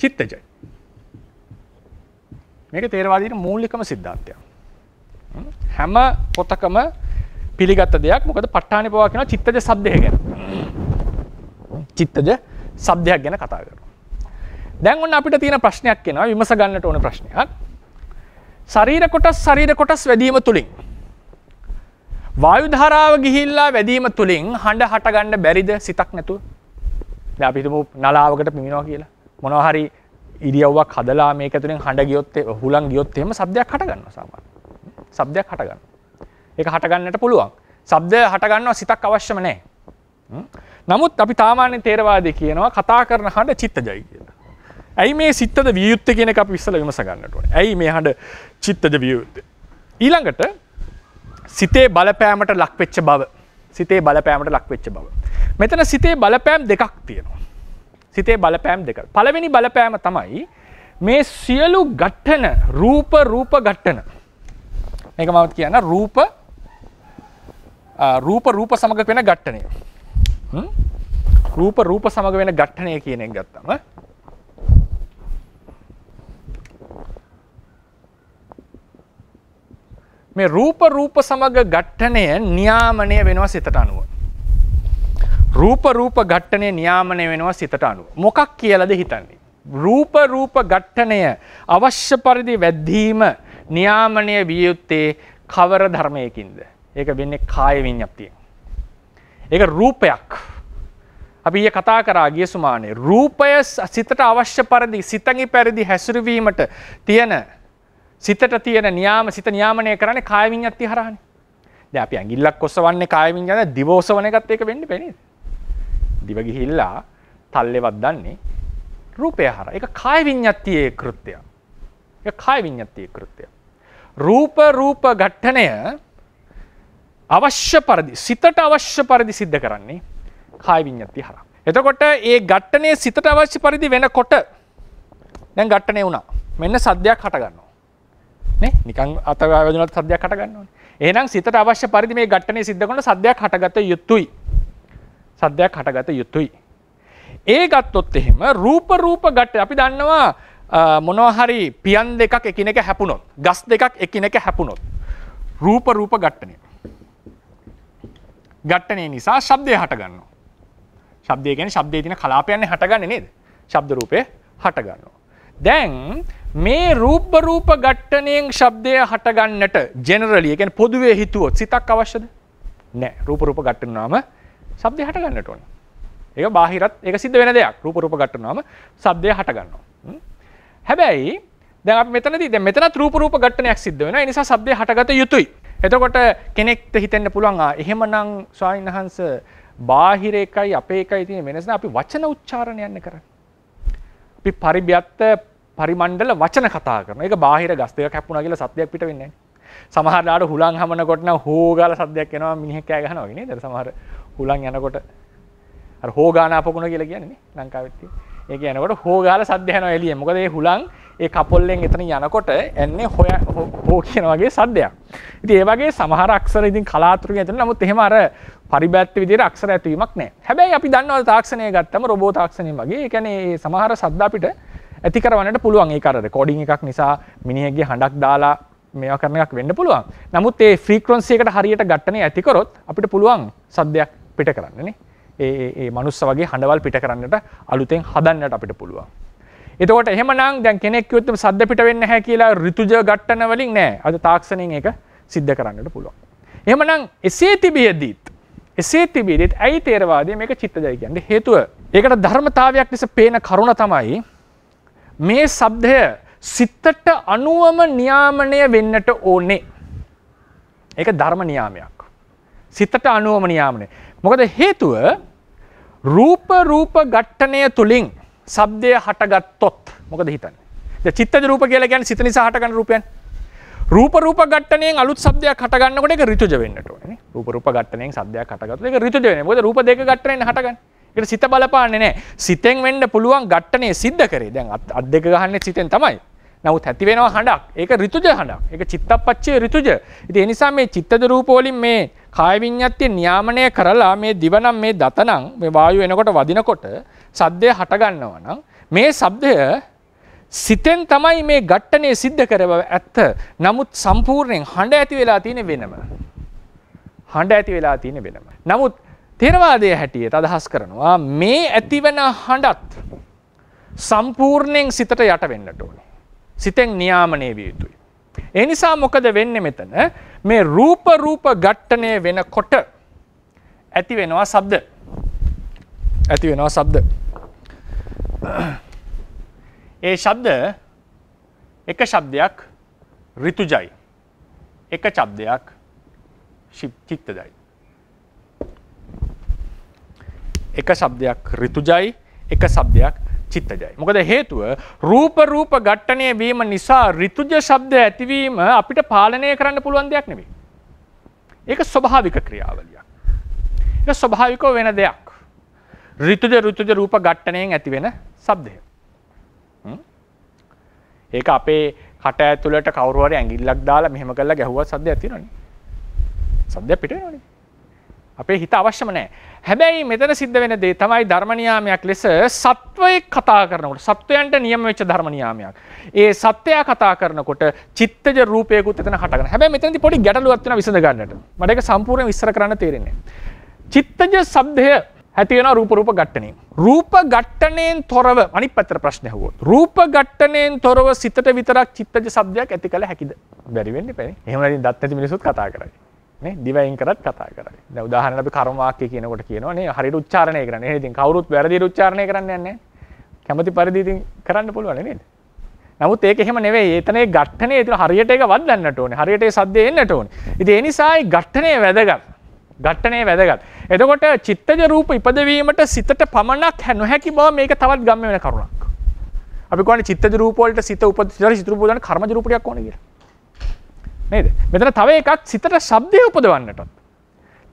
Speaker 1: චිත්තජයි. මේක තේරවාදීන මූලිකම සිද්ධාන්තය. හැම පොතකම පිළිගත්ත දෙයක් මොකද පට්ටානි පවා කියෙන චිත්තජ සබ්දය ගැන චිත්තජ සබ්දයක් ගැන කතා කරන. දැන් ඔන්න අපිට තියෙන ප්‍රශ්නයක් කෙනවා විමස ගන්නට ඕන ප්‍රශ්නයක් ශරීර කොටස් ශරීර කොටස් වැදීම තුළින්. වායුධාරාව ගිහිල්ලා වැදීම තුළින් හඬ හටගන්න බැරිද සිතක් නැතු අපිතුම නලාවකට පිමිනවා කියලා මොනහරි ඉරියව්වක් හදලා මේක ඇතුලෙන් හඬ ගියොත් හුලන් ගියොත් එහෙම શબ્දයක් හටගන්නවා සාමාන්‍යයෙන්. શબ્දයක් හටගන්නවා. ඒක හටගන්නට පුළුවන්. શબ્ද හටගන්නවා සිතක් අවශ්‍යම නැහැ. නමුත් අපි තාමාන්‍ය තේරවාදී කියනවා කතා කරන හඬ චිත්තජයි කියලා. ඇයි මේ සිත්තද වියුත්ත කියන එක අපි ඉස්සෙල්ලා විමස ගන්නට ඕනේ. ඇයි මේ හඬ චිත්තද වියුත්ත? ඊළඟට සිතේ බලපෑමට ලක්වෙච්ච බව. සිතේ බලපෑමට ලක්වෙච්ච බව. මෙතන සිතේ බලපෑම් දෙකක් තියෙනවා. සිතේ බලපෑම් දෙක. පළවෙනි බලපෑම තමයි මේ සියලු ගට්ටන රූප රූප ගට්ටන මේක මවත් කියන්න රූප රූප රූප සමඟ වෙන ගට්ටනය රූප රූප සමඟ වෙන ගට්ටනය කියනෙන් ගත්තම මේ රූප රූප සමඟ ගට්ටනය නියාමනය වෙනවා සිතට අනුව රූප රූප ඝට්ටනය නියාමනය වෙනවා සිතට අනුව. මොකක් කියලද හිතන්නේ. රූප රූප ඝට්ටනය අවශ්‍ය පරිදි වැද්දීම නියාමනය විය යුත්තේ කවර ධර්මයකින්ද. ඒක වෙන්නේ කාය විඤ්ඤාප්තියෙන්. ඒක රූපයක්. අපි ඊයේ කතා කරා ගිය සුමානේ රූපය සිතට අවශ්‍ය පරිදි සිතඟි පරිදි හැසිරවීමට තියෙන සිතට තියෙන නියාම සිත නියාමනය කරන්නේ කාය විඤ්ඤාප්තිය හරහානේ. දැන් අපි ඇඟිල්ලක් ඔසවන්නේ කාය විඤ්ඤාණය දිව ඔසවන එකත් ඒක වෙන්නේ බෑ නේද? දිවගිහිල්ලා තල්ලෙවත් දන්නේ රූපය හර එක කාය විඤ්ඥත්තියේ කෘත්‍යය එක කාය විඤ්ඥත්තියේ කෘත්‍යය. රූප රූප ගට්ටනය අවශ්‍ය පරදි සිතට අවශ්‍ය පරිදි සිද්ධ කරන්නේ කාය විඤ්ඥත්ති හර. එතකොට ඒ ගට්ටනේ සිතට අවශ්‍ය පරිදි වෙන කොට දැන් ගට්ටනය වුණා මෙන්න සද්‍යයක් හටගන්නවා නිකන් අතවදනත් සද්‍යයක් හටගන්නවා එනම් සිතට අවශ්‍ය පරිදි මේ ගට්ටනේ සිද්ධ කොට සද්‍යයක් හටගත යුතුයි සද්‍යයක් හටගත යුතුයි. ඒ ගත්තොත් එහෙම රූප රූප ගට අපි දන්නවා මොනවහරි පියන් දෙකක් එකිනෙක හැපුණොත් ගස් දෙකක් එකිනෙක හැපුණොත් රූප රූප ගට්ටනය ගට්ටනේ නිසා ශබ්දය හටගන්න ශබ්දයගෙන ශබ්දය තින කලාපයන්න හටගන්න නේද ශබ්ද රූපය හටගන්නවා. දැන් මේ රූප රූප ගට්ටනයෙන් ශබ්දය හටගන්නට ජෙනරලියගෙන් පොදුවේ හිතුවොත් සිතක් අවශ්‍යද නෑ රූප රූප ගට්ටනාම සබ්දය හට ගන්නට ඕන ඒ බාහිරත් එක සිද්ධ වෙන දෙයක් රූප රූප ගට්ටනාම සබ්දය හට ගන්නවා හැබැයි දැ මෙතනද මෙතන රූපරූප ගටනයක් සිද්ධ වෙන නිසා සබ්දය හටගත යුතුයි එතකොට කෙනෙක්ට හිතෙන්න්න පුළුවන් එහෙමනං ස්වායින් වහන්ස බාහිරයකයි අපේ එකයි තින වෙනස අපි වචන උච්චාරණයන්න කර අපි පරිභ්‍යත්ත පරිමණ්ඩල වචන කතා කරන එක බාහිර ගස්තය කැපුණ කියල සත්‍යයක් පිට වෙන්නේ සමහරලාට හුළන් හමනකොටන හෝගල සද්‍යයක් එනවා මිනිහකෑ ගහනවගෙන ද සමහර හුලන් යනකොට හෝගානාපකුණ කියල කියන්නේ ලංකාවෙත්ති ඒක යනකොට හෝගාල සද්‍යයන එලිය මොකද හුලන් ඒ කපොල්ලෙන් එතන යනකොට එන්නේ හොය හෝ කියන වගේ සද්‍යයක් ඉති ඒවගේ සමහර අක්ෂර ඉතින් කලාතුරක ඇතන නමුත් එහෙම අර පරිබැත් විදිර අක්ෂර ඇතුවීමක් නෑ හැබැයි අපි දන්නවල තාක්ෂණය ගත්තම රොබෝ තාක්ෂණය වගේ කැනේ සමහර සද්දාපිට ඇති කරවන්නට පුළුවන් ඒ කරද කොඩිං එකක් නිසා මිනිහගේ හඬක් දාලා මේවා කරනක් වෙන්න පුළුවන් නමුත් ඒ ෆ්‍රීකරොන්සියකට හරියට ගට්ටනය ඇතිකරොත් අපිට පුළුවන් සද්‍යයක් පිට කරන්නනේ ඒ මනුස්ස වගේ හඬවල් පිට කරන්නට අලුතෙන් හදන්නට අපිට පුළුවන්. එතකොට එහෙමනම් දැන් කෙනෙක්යුත්තම සද්ද පිට වෙන්න හැ කියලා ඍතුජ ගට්ටන වලින් නෑ අද තාක්ෂණයෙන් ඒක සිද්ධ කරන්නට පුළුවන්. එහෙමනම් එසේ තිබියදීත් එසේ තිබියදීත් ඇයි තේරවාදය මේක චිත්තජය කියන්නේ හේතුව. ඒකට ධර්මතාවයක් ලෙස පේන කරුණ තමයි මේ සබ්දය සිත්තට අනුවම නියාමනය වෙන්නට ඕනේ. ඒක ධර්ම නියාමයක්. සිතට අනුවම නියාමනය. මොකද හේතුව රූප රූප ගට්ටනය තුළින් සබ්දය හටගත්තොත් මොකද හිතන්න. චිත්තජ රූප කියලා ගැන සිත නිසා හටගන්න රූපයන් රූප රූප ගට්ටනයෙන් අලුත් සබ්දයක් හටගන්නකොට ඒක ඍතුජ වෙන්නට ඕනේ. රූප රූප ගට්ටනයෙන් සබ්දයක් හටගත්තොත් ඒක ඍතුජ වෙන්නේ. මොකද රූප දෙක ගට්ටනයෙන් හටගන්නේ. ඒකට සිත බලපාන්නේ නැහැ. සිතෙන් වෙන්න පුළුවන් ගට්ටනේ සිද්ධ කරේ. දැන් අත් දෙක ගහන්නේ සිතෙන් තමයි. නමුත් ඇති වෙනවා හඬක්. ඒක ඍතුජ හඬක්. ඒක චිත්තපච්චේ ඍතුජ. ඉතින් ඒ නිසා මේ චිත්තජ රූප වලින් මේ කායවිඤ්ඤාත්ය නියාමනය කරලා මේ දිවනම් මේ දතනම් මේ වායුව එනකොට වදිනකොට සද්දය හටගන්නවා නම් මේ ශබ්දය සිතෙන් තමයි මේ ඝට්ටනේ සිද්ධ කරව ඇත්ත. නමුත් සම්පූර්ණයෙන් හඬ ඇති වෙලා තියෙන වෙනම. හඬ ඇති වෙලා තියෙන වෙනම. නමුත් තේරවාදයේ හැටියට අදහස් කරනවා මේ ඇතිවන හඬත් සම්පූර්ණයෙන් සිතට යට වෙන්නට ඕනේ. සිතෙන් නියාමනය විය යුතුයි. ඒ නිසා මොකද වෙන්නේ මෙතන මේ රූප රූප ඝට්ටණය වෙනකොට ඇති වෙනවා ශබ්ද. ඇති වෙනවා ශබ්ද. ඒ ශබ්ද එක ශබ්දයක් ඍතුජයි. එක ශබ්දයක් චිත්තජයි. එක ශබ්දයක් ඍතුජයි එක ශබ්දයක් චිත්තජයි. මොකද හේතුව රූප රූප ඝට්ටණය වීම නිසා ඍතුජ ශබ්ද ඇතිවීම අපිට පාලනය කරන්න පුළුවන් දෙයක් නෙවෙයි. ඒක ස්වභාවික ක්‍රියාවලියක්. ඒක ස්වභාවිකව වෙන දෙයක්. ඍතුජ ඍතුජ රූප ඝට්ටණයෙන් ඇති වෙන ශබ්දය. ඒක අපේ කට ඇතුළට කවුරු හරි ඇඟිල්ලක් දාලා මෙහෙම කරලා ගැහුවත් සද්දයක් තියෙනවනේ. සද්දයක් පිට වෙනවනේ. අපේ හිත අවශ්‍යම නෑ. හැබැයි මෙතන සිද්ධ වෙන දේ තමයි ධර්මනියාමයක් ලෙස සත්වයෙක් කතා කරනකොට සත්වයන්ට නියම වෙච්ච ධර්මනියාමයක්. ඒ සත්වයා කතා කරනකොට චිත්තජ රූපයකුත් එතන හටගන්න. හැබැයි මෙතනදී පොඩි ගැටලුවක් තියෙනවා විසඳ ගන්නට. මට ඒක සම්පූර්ණයෙන් විස්තර කරන්න තේරෙන්නේ චිත්තජ શબ્දය ඇති වෙනවා රූප රූප ඝට්ටණයෙන්. රූප ඝට්ටණයෙන් තොරව අනිත් පැත්තට ප්‍රශ්නේ අහුවොත්. රූප ඝට්ටණයෙන් තොරව සිතට විතරක් චිත්තජ શબ્දයක් ඇති කළ හැකිද? බැරි වෙන්නේ නැහැ. එහෙම නැතිනම් දත් ඇති මිනිස්සුත් කතා කරන්නේ. දිවයින් කරත් කතා කරයි උදාහරන අපි කරමවාක්‍ය කියනකොට කියනවානේ හරි උච්චාරණය කරන්න ඉතින් කවරුත් වැරදි උච්චාරණය කරන්න යන්නේ කැමති පරිදිීතින් කරන්න පුළුවන් නේද නමුත් ඒක එහෙම නෙවේ ඒතනේ ගට්ටනේ තුර හරියට එක වදන්නට ඕන හරියට සද්දය එන්නට ඕන ඉති එනිසායි ගට්ටනය වැදගත් ගට්ටනය වැදගත් එතකොට චිත්තජ රූප ඉපදවීමට සිතට පමණක් හැන හැකි බව මේක තවත් ගම්ම වෙන කරුණක් අපි කොන චිත්තජ රූපවලට සිත උපද චිත්‍රපදන කර්ම රූපයක් ඕන කියලා නේද මෙතන තව එකක් සිතට ශබ්දය උපදවන්නටත්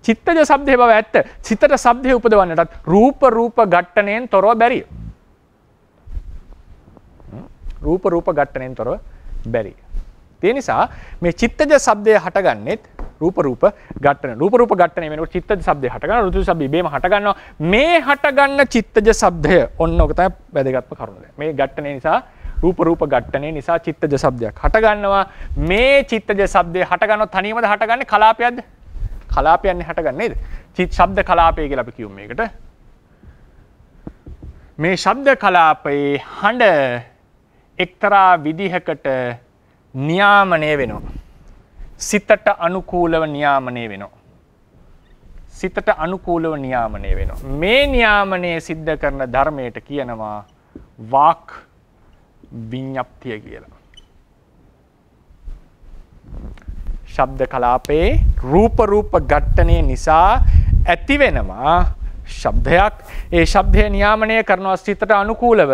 Speaker 1: චිත්තජ සබ්දය බව ඇත්ත සිතට සබ්දය උපදවන්නටත් රූප රූප ගට්ටනයෙන් තොරව බැරිය රූප රූප ගට්ටනයෙන් තොරව බැරි තිය නිසා මේ චිත්තජ සබ්දය හටගන්නෙත් රූප රූප ගටන රූප රූප ගටන වෙන චිත්තජ සබ්දය හටගන්න රුතු සබ්බේ බේම හටගන්නවා මේ හටගන්න චිත්තජ සබ්දය ඔන්න ඔක තමයි වැදගත්ම කරුණ මේ ගට්ටනේ නිසා රූප රූප ඝට්ටනය නිසා චිත්තජ ශබ්දයක් හටගන්නවා. මේ චිත්තජ ශබ්දය හටගන්නොත් තනියමද හටගන්නේ කලාපයක්ද? කලාපයන්නේ හටගන්නේ නේද? චිත් ශබ්ද කලාපය කියලා අපි කියමු මේකට. මේ ශබ්ද කලාපයේ හඬ එක්තරා විදිහකට නියාමනය වෙනවා. සිතට අනුකූලව නියාමනය වෙනවා. සිතට අනුකූලව නියාමනය වෙනවා. මේ නියාමනය සිද්ධ කරන ධර්මයට කියනවා වාක් විඤ්ඤප්තිය කියලා. ශබ්ද කලාපේ රූප රූප ඝට්ටනය නිසා ඇති වෙනවා ශබ්දයක් ඒ ශබ්දය නියාමනය කරනවා සිතට අනුකූලව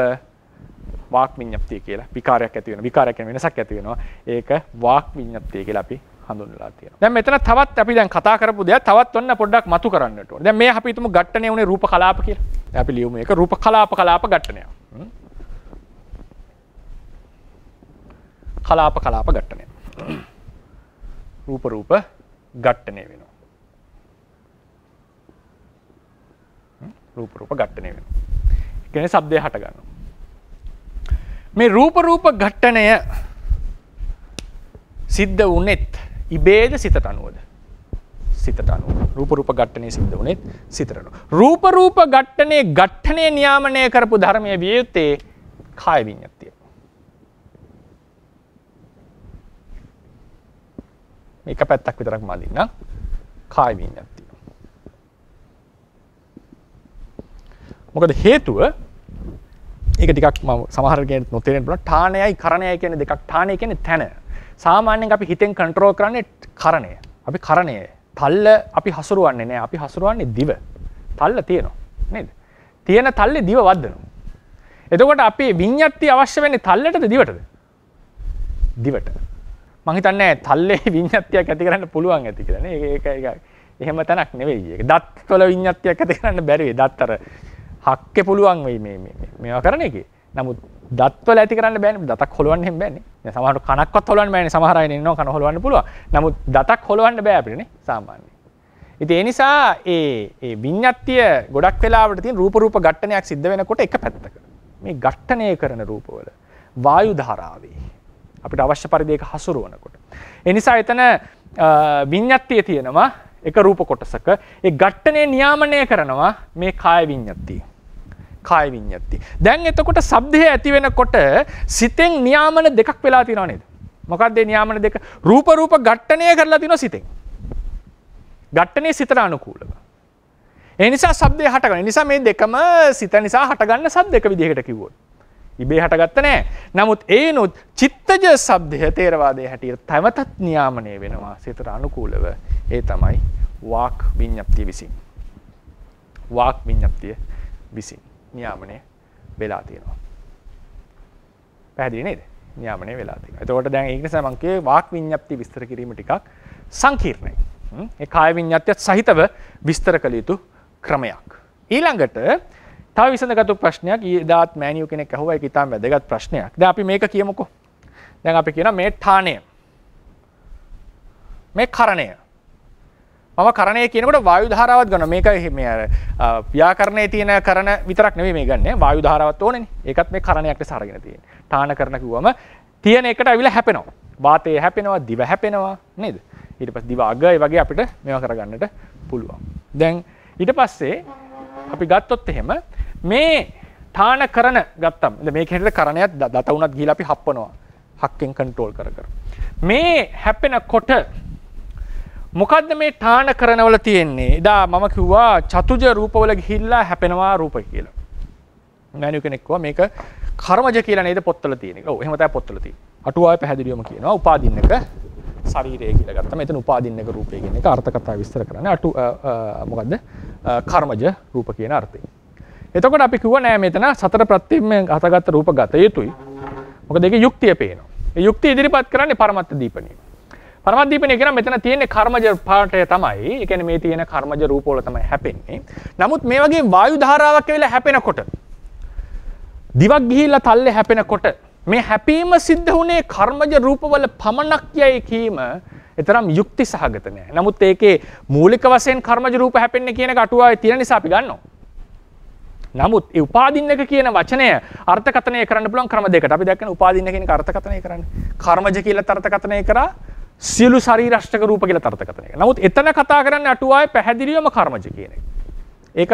Speaker 1: වාක් විඤ්ඤප්තිය කියලා. විකාරයක් ඇති වෙනවා. විකාරයක් කියන්නේ වෙනසක් ඇති වෙනවා. ඒක වාක් විඤ්ඤප්තිය කියලා අපි හඳුන්වලා තියෙනවා. දැන් මෙතන තවත් අපි දැන් කතා කරපු දෙයක් තවත් ඔන්න පොඩ්ඩක් මතු කරන්නට ඕනේ. දැන් මේ අපි හිතමු ඝට්ටණය උනේ රූප කලාප කියලා. දැන් අපි ලියමු ඒක රූප කලාප කලාප ඝට්ටණය. කලාප කලාප ගට්ටනය රූප රූප ගට්ටනය වෙන රූප රූප ගට්ටනය වෙන ගැන සබ්දය හටගන්න මේ රූප රූප ගට්ටනය සිද්ධ වනෙත් ඉබේද සිතට අනුවද සිතට අනුව රූප රූප ගට්ටනය සිද්ධ වනෙත් සිතරන රූප රූප ගට්ටනේ ගට්ටනය නියාමනය කරපු ධර්මය විය යුත්තේ කායවිඤ්ඤත්තිය එක පැත්තක් විතරක් මදින්න කායවීන් ඇත්ති. මොකද හේතුව ඒක ටිකක් ම සමහරගෙන නොතෙරෙන් පුළ ටානයයි කරණය කියන දෙකක් ටානය කියන තැන සාමාන්‍යෙන් අපි හිතෙන් කන්ට්‍රෝ කරන්නේ කරණය අපි කරණය තල්ල අපි හසුරුවන්නේ නෑ අපි හසුරුවන්නේ දිව තල්ල තියෙනවා නේද තියෙන තල්ලෙ දිව වදදනු එතකොට අපේ විඤ්ඥත්ති අවශ්‍ය වෙන්නේ තල්ලටද දිවටද දිවට මහිතන්න තල්ලේ *laughs* විඤ්ඥත්තියක් ඇති කරන්න පුළුවන් ඇති කරන ඒක එහෙම තැනක් නෙවෙයි දත් කොල විඤ්ඥත්තියක් ඇති කරන්න බැරිවේ දත්තර හක්ක පුළුවන් වෙයි මේවා කරන එක නමුත් දත්වල ඇති කරන්න බැන දතක් හොළුවන් හෙම බැන සමහට කනක්වත් හොලන් බෑන සමහරය නවා කන හොලන්න පුළුව නමුත් දතක් හොලවන්න බෑපින සාමාන්‍ය ඉති එනිසා ඒ විඤ්ඥත්තිය ගොඩක් වෙලාට තින් රූපරූප ගට්ටනයක් සිද්ධ වෙනකොට එක පැත්තක මේ ගට්ටනය කරන රූපවල වායු ධාරාවේ අපිට අවශ්‍ය පරිදික හසුරුවනකොට. එනිසා එතන විඤ්ඥත්තිය තියෙනවා එක රූප කොටසක ඒ ගට්ටනය නියාමනය කරනවා මේ කාය විඤ්ඥත්තිය. කාය විඤ්ඥත්ති. දැන් එතකොට සබ්දය ඇතිවෙන කොට සිතෙන් නියාමන දෙකක් වෙලා තින නේද. මොකක්දේ නියාමන දෙක රූප රූප ගට්ටනය කරලා තින සිතෙන්. ගට්ටනේ සිතර අනුකූලව. එනිසා සබ්දය හටගන නිසා මේ දෙකම සිත නිසා හටගන්න සබ් දෙක විදිහකට කිවෝට. ඉබේ හටගත්ත නෑ නමුත් ඒනුත් චිත්තජ සබ්දය තේරවාදය හැටියට තැමතත් නියාමනය වෙනවා සිතට අනුකූලව ඒ තමයි වාක් විඤ්ඥප්තිය විසින්. වාක් විඤ්ඥප්තිය විසින් නියාමනය වෙලා තියෙනවා. පැදිනේද නියාමනය වෙලා තින තවට දැන් ඒනි සමන්ගේ වාක් විඤ්ඥප්ති විස්තර කිරීම ටිකක් සංකීර්ණය. කාය විඤ්ඥත්යත් සහිතව විස්තර කළ යුතු ක්‍රමයක්. ඊළඟට තව විසඳගතු ප්‍රශ්නයක් ඒදාත් මෑනිියු කෙනෙක් ඇහුවයි ඉතාම වැදගත් ප්‍රශ්නයක් ද අපි මේක කියමුකෝ දැන් අපි කියන මේ ඨානය මේ කරණය මම කරණය කියනකට වායුධාරාවත් ගන මේක මේ ව්‍යාකරණය තියෙන කරන විතරක් නෙවේ මේ ගන්න වායුධාරාවත් ඕන ඒකත් මේ කරණයක්ට සරගෙන තියෙන ටාන කරනකිවම තියෙන එකට ඇවිල හැපෙනවා වාතය හැපෙනවා දිව හැපෙනවා නේද ඊට පස් දිව අගය වගේ අපිට මෙව කරගන්නට පුළුවන් දැන් ඊට පස්සේ අපි ගත්තොත් එහෙම මේ තාන කරන ගත්තම් මේ කෙට කරනයක් දතවුනත් ගිලපි හප්පනවා හක්කෙන් කන්ටෝල් කර කර. මේ හැපෙන කොට මොකක්ද මේ ටාන කරනවල තියෙන්නේ එදා මම කිව්වා චතුජ රූපවල ගිහිල්ලා හැපෙනවා රූප කියලා. මැනු කෙනෙක්වා මේක කර්මජ කියලා නේද පොත්තල තියෙන ඔව් එහෙම තමයි පොත්තල තියෙන්නේ. අටුවාවේ පැහැදිලිවම කියනවා උපාදින්නක ශරීරය කියලා ගත්තම එතන උපාදින්නක රූපය කියන එක අර්ථ කතා විස්තර කරන්නේ අටු මොකද්ද කර්මජ රූප කියන අර්ථයෙන්. එතකොට අපි කිව නෑ මෙතන සතර ප්‍රත්තිමය අතගත්ත රූප ගත යුතුයි මොක දෙක යුක්තිය පේනවා යුක්ති ඉදිරිපත් කරන්නේ පරමත්ත දීපනී පරමදීපනය කියන මෙතන තියෙන කර්මජ පාටය තමයි එකන මේ තියෙන කර්මජ රූපෝල තමයි හැපෙන්නේ නමුත් මේ වගේ වායු ධාරාවක් වෙලා හැපෙනකොට දිවක් ගිහිල්ලා තල්ලේ හැපෙනකොට මේ හැපීම සිද්ධ වුණේ කර්මජ රූපවල පමණක් යයි කීම එතරම් යුක්ති සහගත නෑ නමුත් ඒකේ මූලික වශයෙන් කර්මජ රූප හැපෙන්නේ කියන කටුවාවේ තියෙන නිසා අපි ගන්නවා නමුත් ඒ උපාදින්නක කියන වචනය අර්ථකථනය කරන්න පුළුවන් ක්‍රම දෙකකට. අපි දැක්කන උපාදින්න කියන අර්ථකථනය කරන්නේ කර්මජ කියලා අර්ථකථනය කරා සියලු ශරීරෂ්ඨක රූප කියලා අර්ථකථනය කරනවා. නමුත් එතන කතා කරන්නේ අටුවාවේ පැහැදිලිවම කර්මජ කියන එක. ඒක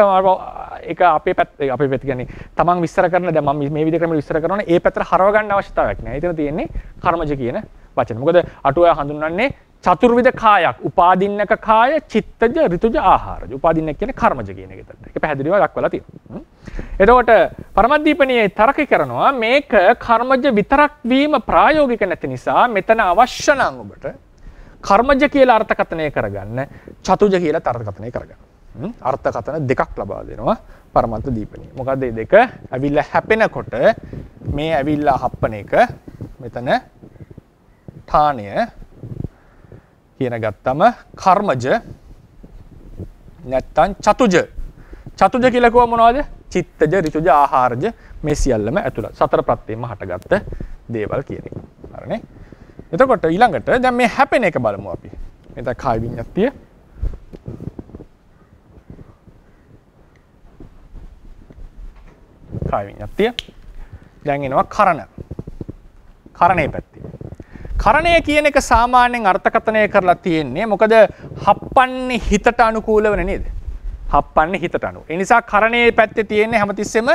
Speaker 1: ඒක අපේ පැත් අපේ පැත් කියන්නේ තමන් විස්තර කරන දැන් මම මේ විදිහ ක්‍රම විස්තර කරනවා ඒ පැත්තට හරව ගන්න අවශ්‍යතාවයක් නැහැ. එතන තියෙන්නේ කර්මජ කියන වචන. මොකද අටුවා හඳුන්වන්නේ චතුර්විධ කායක් උපාදින්නක කාය චිත්තජ රිතුජ ආහාරජ උපාදින්න කියන කර්මජ කියන එක එක පැහැදිලිව දක්වලා තියෙනවා. එතකොට පරමද්දීපණියේ තරක කරනවා මේක කර්මජ විතරක් වීම ප්‍රායෝගික නැති නිසා මෙතන අවශ්‍ය නම් ඔබට කර්මජ කියලා අර්ථකථනය කරගන්න චතුජ කියලා අර්ථකථනය කරගන්න. අර්ථකථන දෙකක් ලබා දෙනවා පරමන්ත දීපණිය. මොකද මේ දෙක ඇවිල්ලා හැපෙනකොට මේ ඇවිල්ලා හප්පන එක මෙතන ඨාණය කියන ගත්තම කර්මජ නැත්තන් චතුජ චතුජ කියලකව මොනවාද චිත්තජ රිතුජ ආහාරජ මේ සියල්ලම ඇතුළ සතර ප්‍රත්තේම හටගත්ත දේවල් කියන අරනේ එතකොට ඊළඟට දැන් මේ හැපෙන එක බලමු අපි මෙත කායිවිඤ්ඤත්තිය කායිවිඤ්ඤත්තිය දැන් එනවා කරණ කරණේ පැත්තේ කරණය කියන එක සාමාන්‍යයෙන් අර්ථකථනය කරලා තියෙන්නේ මොකද හප්පන්නේ හිතට අනුකූලවන නේද? හප්පන්නේ හිතට අනු. ඒ නිසා කරණයේ පැත්තේ තියෙන්නේ හැමතිස්සෙම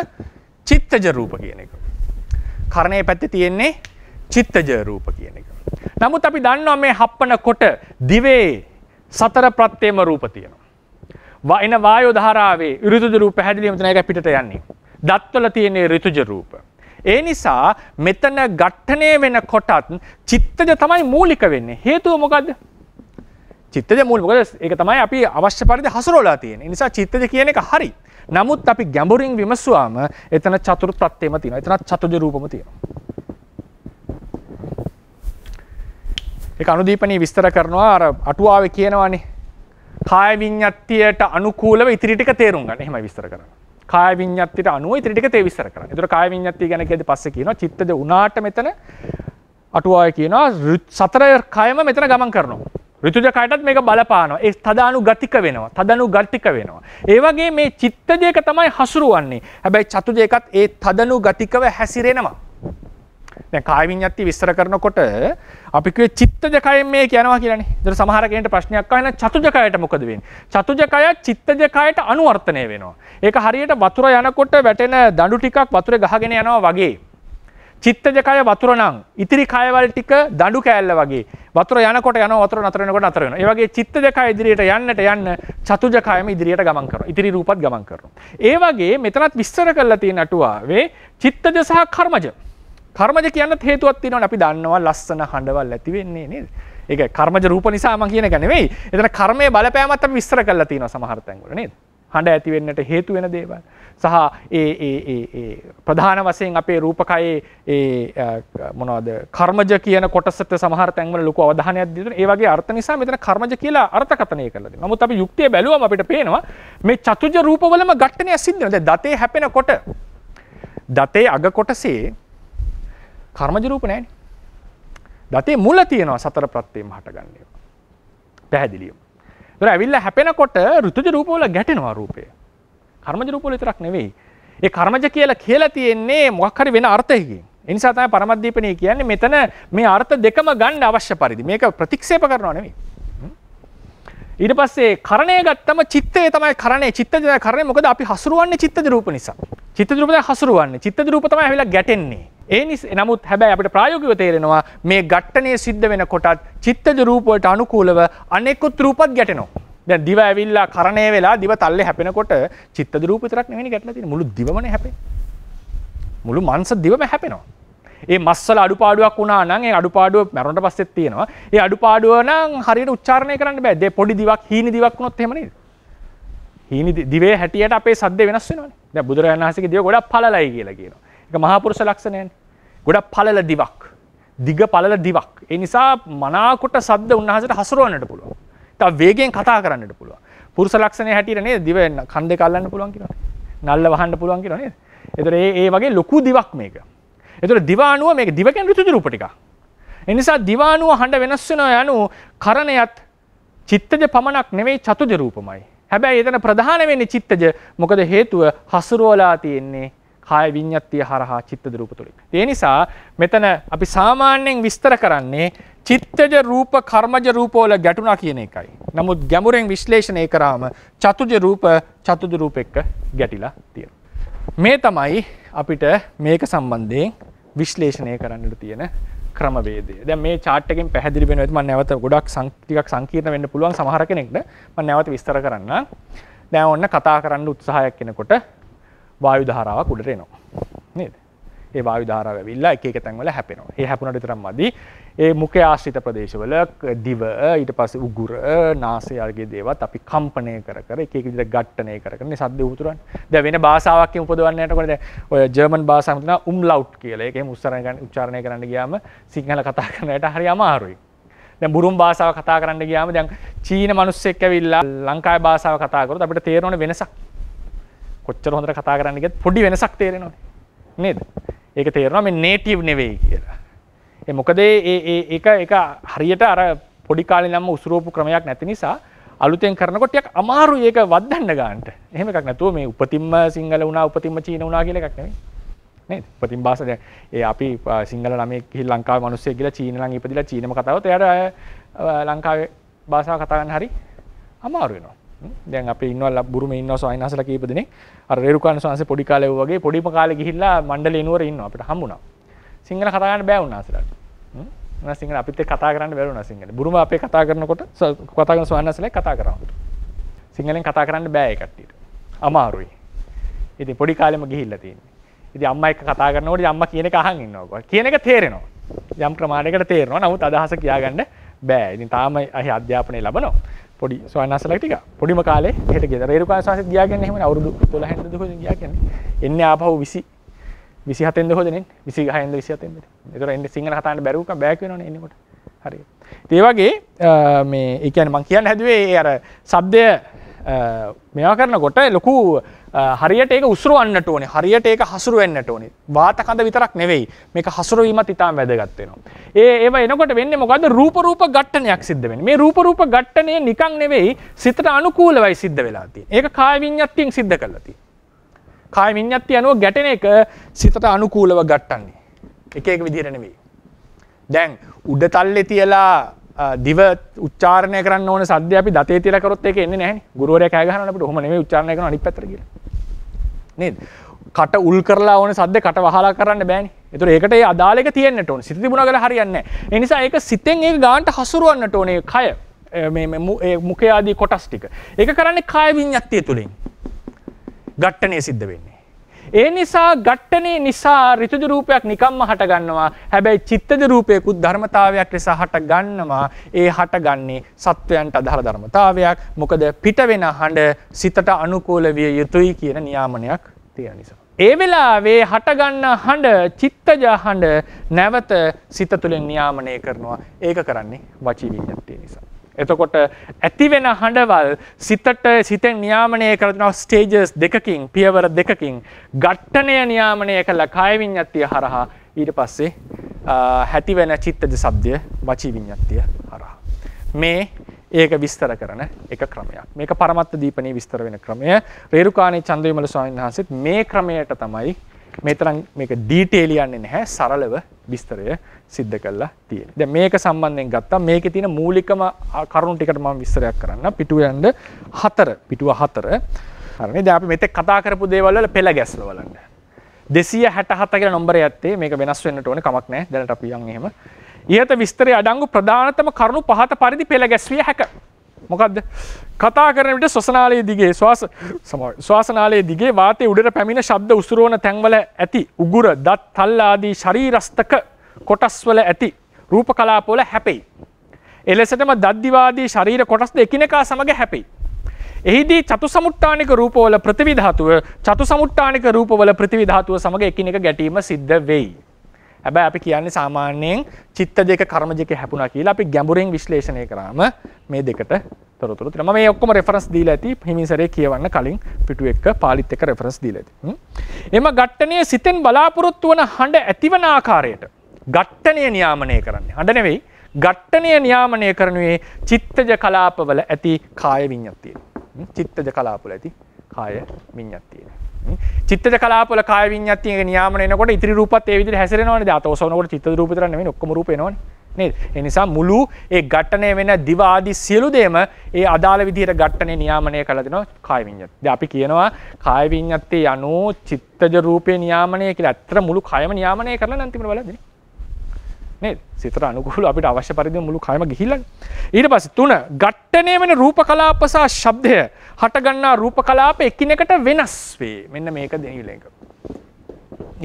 Speaker 1: චිත්තජ රූප කියන එක. කරණයේ පැත්තේ තියෙන්නේ චිත්තජ රූප කියන එක. නමුත් අපි දන්නවා මේ හප්පනකොට දිවේ සතර ප්‍රත්‍යේම රූප තියෙනවා. වයින වායෝ ධාරාවේ ඍතුජ රූප පැහැදිලිවම තමයි ඒක පිටට යන්නේ. දත්වල තියෙන ඍතුජ රූප. ඒ නිසා මෙතන ගට්ටනය වෙන කොටත් චිත්තජ තමයි මූලික වෙන්නේ හේතුව මොකක්ද චිත්තජ මුල් මොකද ඒක තමයි අපි අවශ්‍ය පරිදි හසුරවලා තියෙන නිසා චිත්තජ කියන එක හරි නමුත් අපි ගැඹුරින් විමසුවාම එතන චතුරු ප්‍රත්‍යයම තියෙනවා එතන චතුජ රූපම තියෙනවා ඒක අනුදීපනී විස්තර කරනවා අර අටුවාවේ කියනවානේ කාය විඤ්ඤාතියට අනුකූලව ඉතිරි ටික තේරුම් ගන්න. එහෙමයි විස්තර කරන්නේ. කායවිඤ්ඤාතිට අනුව ඉතින් ටික තේ විස්තර කරනවා. ඒතර කායවිඤ්ඤාති ගැන කියද්දි පස්සේ කියනවා චිත්තද උනාට මෙතන අටුවාය කියනවා සතර කයම මෙතන ගමන් කරනවා. ඍතුජ කයටත් මේක බලපානවා. ඒ තදානුගතික වෙනවා. තදනුගතික වෙනවා. ඒ වගේ මේ චිත්තජයක තමයි හසුරුවන්නේ. හැබැයි චතුජයකත් ඒ තදනුගතිකව හැසිරෙනවා. දැන් කාය විඤ්ඤාති විස්තර කරනකොට අපි කිව්වේ චිත්තජ කයෙන් මේ කියනවා කියලානේ. ඒතර සමහර කෙනෙක්ට ප්‍රශ්නයක් ආවම චතුජ කයට මොකද වෙන්නේ? චතුජ කය චිත්තජ කයට අනුවර්තනය වෙනවා. ඒක හරියට වතුර යනකොට වැටෙන දඬු ටිකක් වතුරේ ගහගෙන යනවා වගේ. චිත්තජ කය වතුර නම් ඉතිරි කයවල ටික දඬු කෑල්ල වගේ. වතුර යනකොට යනවා වතුර නතර වෙනකොට නතර වෙනවා. ඒ වගේ චිත්තජ කය ඉදිරියට යන්නට යන්න චතුජ කයම ඉදිරියට ගමන් කරනවා. ඉතිරි රූපත් ගමන් කරනවා. ඒ වගේ මෙතනත් විස්තර කරලා තියෙන අටුවාවේ චිත්තජ සහ කර්මජ කර්මජ කියන්න හේතුවත් තියෙනවා අපි දන්නවා ලස්සන හඬවල් ඇති වෙන්නේ නේද? ඒක කර්මජ රූප නිසා මම කියන එක නෙවෙයි. එතන කර්මයේ බලපෑමත් අපි විස්තර කරලා තියෙනවා සමහර තැන්වල නේද? හඬ ඇති වෙන්නට හේතු වෙන දේවල්. සහ ඒ ඒ ඒ ඒ ප්‍රධාන වශයෙන් අපේ රූපකයේ ඒ මොනවද කර්මජ කියන කොටසට සමහර තැන්වල ලොකු අවධානයක් දීලා ඒ වගේ අර්ථ නිසා මෙතන කර්මජ කියලා අර්ථකථනය කරලා දෙනවා. නමුත් අපි යුක්තිය බැලුවම අපිට පේනවා මේ චතුජ රූපවලම ඝට්ටනය සිද්ධ වෙනවා. දැන් දතේ හැපෙනකොට දතේ අග කොටසේ කර්මජ රූප නැහැ. දතේ මුල තියෙනවා සතර ප්‍රත්‍යයෙන් හටගන්න ඒවා. පැහැදිලිවම. ඒතර ඇවිල්ලා හැපෙනකොට ඍතුජ රූපවල ගැටෙනවා රූපය. කර්මජ රූපවල විතරක් නෙවෙයි. ඒ කර්මජ කියලා කියලා තියෙන්නේ මොකක් හරි වෙන අර්ථයකින්. ඒ නිසා තමයි පරමද්දීපණිය කියන්නේ මෙතන මේ අර්ථ දෙකම ගන්න අවශ්‍ය පරිදි. මේක ප්‍රතික්ෂේප කරනවා නෙවෙයි. ඊට පස්සේ කරණය ගත්තම චිත්තය තමයි කරණය චිත්තජ කරණය මොකද අපි හසුරුවන්නේ චිත්තජ රූප නිසා. චිත්තජ රූප තමයි හසුරුවන්නේ. චිත්තජ රූප තමයි ඇවිල්ලා ගැටෙන්නේ. ඒ නිසා නමුත් හැබැයි අපිට ප්‍රායෝගිකව තේරෙනවා මේ ඝට්ටණය සිද්ධ වෙනකොටත් චිත්තජ රූප වලට අනුකූලව අනෙකුත් රූපත් ගැටෙනවා. දැන් දිව ඇවිල්ලා කරණය වෙලා දිව තල්ලේ හැපෙනකොට චිත්තජ රූප විතරක් නෙවෙයි ගැටලා තියෙන්නේ මුළු දිවමනේ හැපෙන්නේ. මුළු මනස දිවම හැපෙනවා. ඒ මස්සල අඩුපාඩුවක් වුණා නම් ඒ අඩුපාඩුව මැරුණට පස්සෙත් තියෙනවා. ඒ අඩුපාඩුව නම් හරියට උච්චාරණය කරන්න බෑ. දෙ පොඩි දිවක් හීනි දිවක් වුණොත් එහෙම නේද? හීනි දිවේ හැටියට අපේ සද්ද වෙනස් වෙනවනේ. දැන් බුදුරජාණන් වහන්සේගේ දිව ගොඩක් පළලයි කියලා කියනවා. ඒක මහාපුරුෂ ලක්ෂණයනේ. ගොඩක් පළල දිවක්. දිග පළල දිවක්. ඒ නිසා මනාකොට සද්ද උන්වහන්සේට හසුරවන්නට පුළුවන්. තව වේගෙන් කතා කරන්නට පුළුවන්. පුරුෂ ලක්ෂණය හැටියට නේද දිව කන් දෙක අල්ලන්න පුළුවන් කියනවා. නල්ල වහන්න පුළුවන් කියනවා නේද? ඒතර ඒ ඒ වගේ ලොකු දිවක් මේක. එතුට දිවානුව මේ දිවකැන් රිතුදුරූපටික. එනිසා දිවානුව හඬ වෙනස්වෙන යනු කරණයත් චිත්තජ පමණක් නෙවෙයි චතුජ රූපමයි. හැබැයි එතන ප්‍රධාන වෙන්නේ චිත්තජ මොකද හේතුව හසුරුවලා තියෙන්නේ කාය විඤ්ඤාතිය හරහා චිත්තජ රූප තුලින්. ඒ නිසා මෙතන අපි සාමාන්‍යයෙන් විස්තර කරන්නේ චිත්තජ රූප කර්මජ රූප වල ගැටුණා කියන එකයි. නමුත් ගැඹුරෙන් විශ්ලේෂණය කරාම චතුජ රූප චතුජ රූප එක්ක ගැටිලා තියෙනවා. මේ තමයි අපිට මේක සම්බන්ධයෙන් විශ්ලේෂණය කරන්නට තියෙන ක්‍රමවේදය දැ මේ චාටකෙන් පැහදිලි වෙනවත්ම නැවත ගොඩක් සංටිකක් සංකීර්ණ වෙන්න පුළුවන් සමහර කෙනෙක්ට ම නැවත විස්තර කරන්න දැ ඔන්න කතා කරන්න උත්සාහයක් කෙනකොට වායුධාරාවක් උඩරෙනවා නේද ඒ වායුධාරාව විල්ලා එක තැන්වල හැපෙනවා ඒ හැපුණට තරම් මදී ඒ මුඛය ආශ්‍රිත ප්‍රදේශවල දිව ඊට පස්සේ උගුර නාසය වගේ දේවත් අපි කම්පණය කර කර එක එක විදිහට ඝට්ටණය කර කරනේ සද්ද උතුරන්නේ. දැන් වෙන භාෂාවක්ම උපදවන්න යනකොට දැන් ඔය ජර්මන් භාෂාවෙන් තියෙනවා උම්ලවුට් කියලා. ඒක එහෙම උච්චාරණය කරන්න ගියාම සිංහල කතා කරන්නට හරි අමාරුයි. දැන් බුරුම් භාෂාව කතා කරන්න ගියාම දැන් චීන මිනිස්සෙක් ඇවිල්ලා ලංකාවේ භාෂාව කතා කරොත් අපිට තේරෙන වෙනසක්. කොච්චර හොඳට කතා කරන්න ගියත් පොඩි වෙනසක් තේරෙනවනේ. නේද? ඒක තේරෙනවා මේ නේටිව් නෙවෙයි කියලා. මොකද ඒක එක හරියට අර පොඩිකාලි නම්ම උසරෝපු ක්‍රමයක් නැති නිසා අලුතෙන් කරනකොටයක් අමාරු ඒක වදන්න ගාන්ට එහෙම එකක් නැතුව මේ උපතින්ම සිංහල වුණා උපතින්ම චීන වුණා කියල එකක් නෙවෙයි නේද උපතින් භාෂා දැන් ඒ අපි සිංහල ළමයෙක් ගිහින් ලංකාවේ මිනිස්සෙක් ගිහලා චීන නම් ඉපදිලා චීනම කතාවත් එයාට ලංකාවේ භාෂාව කතා ගන්න හරි අමාරු වෙනවා දැන් අපි ඉන්නවා බුරුමේ ඉන්නවා සයින්හසලා කීප දෙනෙක් අර රේරුකාණ සංශේ පොඩි කාලේ වගේ පොඩිම කාලේ ගිහිල්ලා මණ්ඩලේ නුවර ඉන්නවා අපිට හම්බුණා සිංහල කතාගන්න බෑ උන්නාසරට සිංහල අපිත කතා කරන්න බැරුණ සිංහල බුරුම අපේ කතා කරනකොට කතාගන සවන්නසල කතා කරන්නට සිංහලෙන් කතා කරන්න බෑ එකට්ටියට අමාරුයි ඉති පොඩි කාලෙම ගිහිල්ල තියන්නේ ඉති අම්ම එක කතා කරනවට අම්ම කියන අහන් ඉන්නවා කියන එක තේරෙනවා යම් ප්‍රමාණයකට තේරෙනවා නමුත් අදහස කියාගන්න බෑ ඉතින් තාම අහි අධ්‍යාපනය ලබනවා පොඩි ස්වන්නසලටික පොඩිම කාලේ හෙට ගෙදර රේරුකා සහ ගියාගෙන එහෙම අවුරුදු 12 12 ගියා කියන්නේ එන්නේ ආපහු 20 විසිහතෙන්ද හොදනෙන් විසිහයන්ද විසිහතෙන්ද තර එන්න සිංහල කතාන්න බැරුක බැක්වෙන එනකොට හරි ඒවගේ මේ එකන් මං කියන්න හැදුවේ අර සබ්දය මෙවා කරන ගොට ලොකු හරියට ඒක උසරුවන්නට ඕනේ හරියට ඒක හසුරුවන්නට ඕනි වාතකඳ විතරක් නෙවෙයි මේක හසුරුවීමත් ඉතාම වැදගත්වෙනවා ඒ ඒව එනකොට වෙන්න මොකද රූපරූප ගට්ටනයක් සිද්ධ වෙන මේ රූපරූප ගට්ටනය නිකං නෙවෙයි සිතට අනුකූලවයි සිද්ධ වෙලාති ඒක කායවිඤ්ඥත්තින් සිද්ධ කරලති කාය විඤ්ඤාති අනුව ගැටෙන එක සිතට අනුකූලව ගට්ටන්නේ. එක එක විදිහට නෙවෙයි. දැන් උඩ තල්ලේ තියලා දිව උච්චාරණය කරන්න ඕන සද්ද අපි දතේ තියලා කරොත් ඒක එන්නේ නැහැනේ. ගුරුවරයා කෑ ගහනවා අපිට. ඔහොම නෙවෙයි උච්චාරණය කරන අනිත් පැත්තට කියලා. නේද? කට උල් කරලා ඕන සද්ද කට වහලා කරන්න බෑනේ. ඒතර ඒකට ඒ අදාළ එක තියෙන්නට ඕන. සිත තිබුණා කියලා හරියන්නේ නැහැ. ඒ නිසා ඒක සිතෙන් ඒක ගානට හසුරවන්නට ඕනේ කය. මේ මුඛයාදී කොටස් ටික. ඒක කරන්නේ කාය විඤ්ඤාතිය තුලින්. ගට්ටනය සිද්ධ වෙන්නේ. ඒ නිසා ගට්ටනේ නිසා රිතුජ රූපයක් නිකම්ම හට ගන්නවා හැබැයි චිත්තජ රූපයකුත් ධර්මතාවයක් ලෙස හට ගන්නවා ඒ හට ගන්නේ සත්වයන්ට අදහර ධර්මතාවයක් මොකද පිට වෙන හඬ සිතට අනුකූල විය යුතුයි කියන නියාමනයක් තියෙන නිසා. ඒ වෙලාවේ හටගන්න හඬ චිත්තජ හඬ නැවත සිත තුළින් නියාමනය කරනවා ඒක කරන්නේ වචී විඤ්ඤාණය. එතකොට ඇතිවෙන හඬවල් සිතට සිතෙන් නියාමනය කරන ස්ටේජස් දෙකකින් පියවර දෙකකින් ගට්ටනය නියාමනය කළ කයවිඤ්ඥත්තිය හරහා ඊට පස්සේ හැතිවෙන චිත්තජ සබ්දය වචීවිඤ්ඥත්තිය හරහා. මේ ඒක විස්තර කරන එක ක්‍රමයක් මේක පරමත්ත දීපනී විස්තර වෙන ක්‍රමය රේරුකාණේ චන්දවිමල ස්වාමීන් වහන්සේත් මේ ක්‍රමයට තමයි මේ තරම් මේක ඩීටේල් යන්නේ නැහැ සරලව විස්තරය සිද්ධ කරලා තියෙනවා. දැන් මේක සම්බන්ධයෙන් ගත්තා මේකේ තියෙන මූලිකම කරුණු ටිකට මම විස්තරයක් කරන්න. පිටුව යන්න 4 පිටුව 4 හරිනේ දැන් අපි මෙතෙක් කතා කරපු දේවල් වල පෙළ ගැස්ල බලන්න. දෙසිය හැට හත කියෙන නොම්බර ඇත්තේ මේක වෙනස් වෙන්නට ඕන කමක් නෑ දැනට අපියන් එහෙම ඉහත විස්තරය අඩංගු ප්‍රධානතම කරුණු පහත පරිදි පෙළ ගැස්විය හැක මොකක්ද කතා කරනට ස්වසනාලයේ දිගේ ශවාසනාලයේ දිගේ වාතය උඩට පැමිණ ශබ්ද උසුරුවන තැන්වල ඇති උගුර දත් තල්ලාදී ශරීරස්ථක කොටස්වල ඇති රූප කලාපොල හැපෙයි. එලෙසටම දද්දිවාදී ශරීර කොටස්ද එකිනෙකා සමඟ හැපෙයි. එහිදී චතු සමුට්ටානික රූපවල ප්‍රතිවිධාතුව චතු සමුට්ටානික රූපවල ප්‍රතිවිධාතුව සමඟ එකිනෙක ගැටීම සිද්ධ වෙයි. හැබැයි අපි කියන්නේ සාමාන්‍යයෙන් චිත්ත දෙක කර්ම දෙක හැපුණා කියලා අපි ගැඹුරෙන් විශ්ලේෂණය කරාම මේ දෙකට තොරතුරු තියෙනවා. මම මේ ඔක්කොම රෙෆරන්ස් දීලා ඇති හිමිසරේ කියවන්න කලින් පිටු එක පාලිත් එක රෙෆරන්ස් දීලා ඇති. එම ඝට්ටනය සිතෙන් බලාපොරොත්තු වන හඬ ඇතිවන ආකාරයට ඝට්ටනය නියාමනය කරන්නේ. හඬ නෙවෙයි ඝට්ටනය නියාමනය කරනුවේ චිත්තජ කලාපවල ඇති කාය විඤ්ඤාතිය. චිත්තජ කලාපවල ඇති කාය විඤ්ඤාතිය. චිත්තජ කලාපවල කාය විඤ්ඤාති එක නියාමන එනකොට ඉතිරි රූපත් ඒ විදිහට හැසිරෙනවනේ. දැන් අතෝසවනකොට චිත්ත රූප විතරක් නෙමෙයි ඔක්කොම රූප එනවනේ. නේද? ඒ නිසා මුළු ඒ ඝට්ටණය වෙන දිව ආදී සියලු දේම ඒ අදාළ විදිහට ඝට්ටණය නියාමනය කරලා දෙනවා කාය විඤ්ඤාති. දැන් අපි කියනවා කාය විඤ්ඤාති යනෝ චිත්තජ රූපේ නියාමනය කියලා. ඇත්තට මුළු කයම නියාමනය කරලා නම් තිබුණ බලද්දී නේ සිතර අනුකුල අපිට අවශ්‍ය පරිදි මුළු කයම ගිහිල්ලන් ඊට පස්ස තුන ගට්ටනය වෙන රූප කලාපසා ශබ්දය හටගන්නා රූප කලාප එකිනෙකට වෙනස් වේ මෙන්න මේක දෙහිලක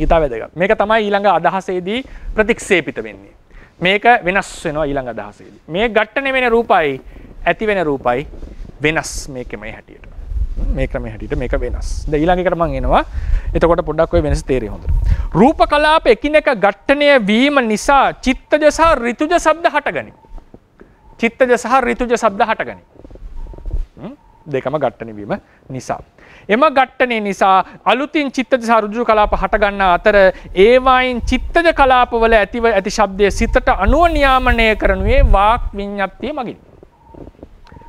Speaker 1: ඉතා වැදක මේක තමයි ඊළඟ අදහසේදී ප්‍රතික්ෂේපිත වෙන්නේ මේක වෙනස් වෙනවා ඊළඟ අදහසේදී මේ ගට්ටනය වෙන රූපයි ඇති වෙන රූපයි වෙනස් මේකෙමයි හැටියට මේ ක්‍රම හැටියට මේක වෙනස් දඊළඟකට මං එනවා එතකොට පොඩ්ඩක් ඔය වෙනස් තේරේ හොඳට රූප කලාප එකිනෙක ඝට්ටනය වීම නිසා චිත්තජ සහ ඍතුජ ශබ්ද හටගනි චිත්තජ සහ ඍතුජ ශබ්ද හටගනි දෙකම ඝට්ටන වීම නිසා එම ඝට්ටනය නිසා අලුතින් චිත්තජ සහ ඍජු කලාප හටගන්න අතර ඒවායින් චිත්තජ කලාපවල ඇතිව ඇති ශබ්දය සිතට අනුව නියාමනය කරනුයේ වාක් විඤ්ඤාප්තිය මගින්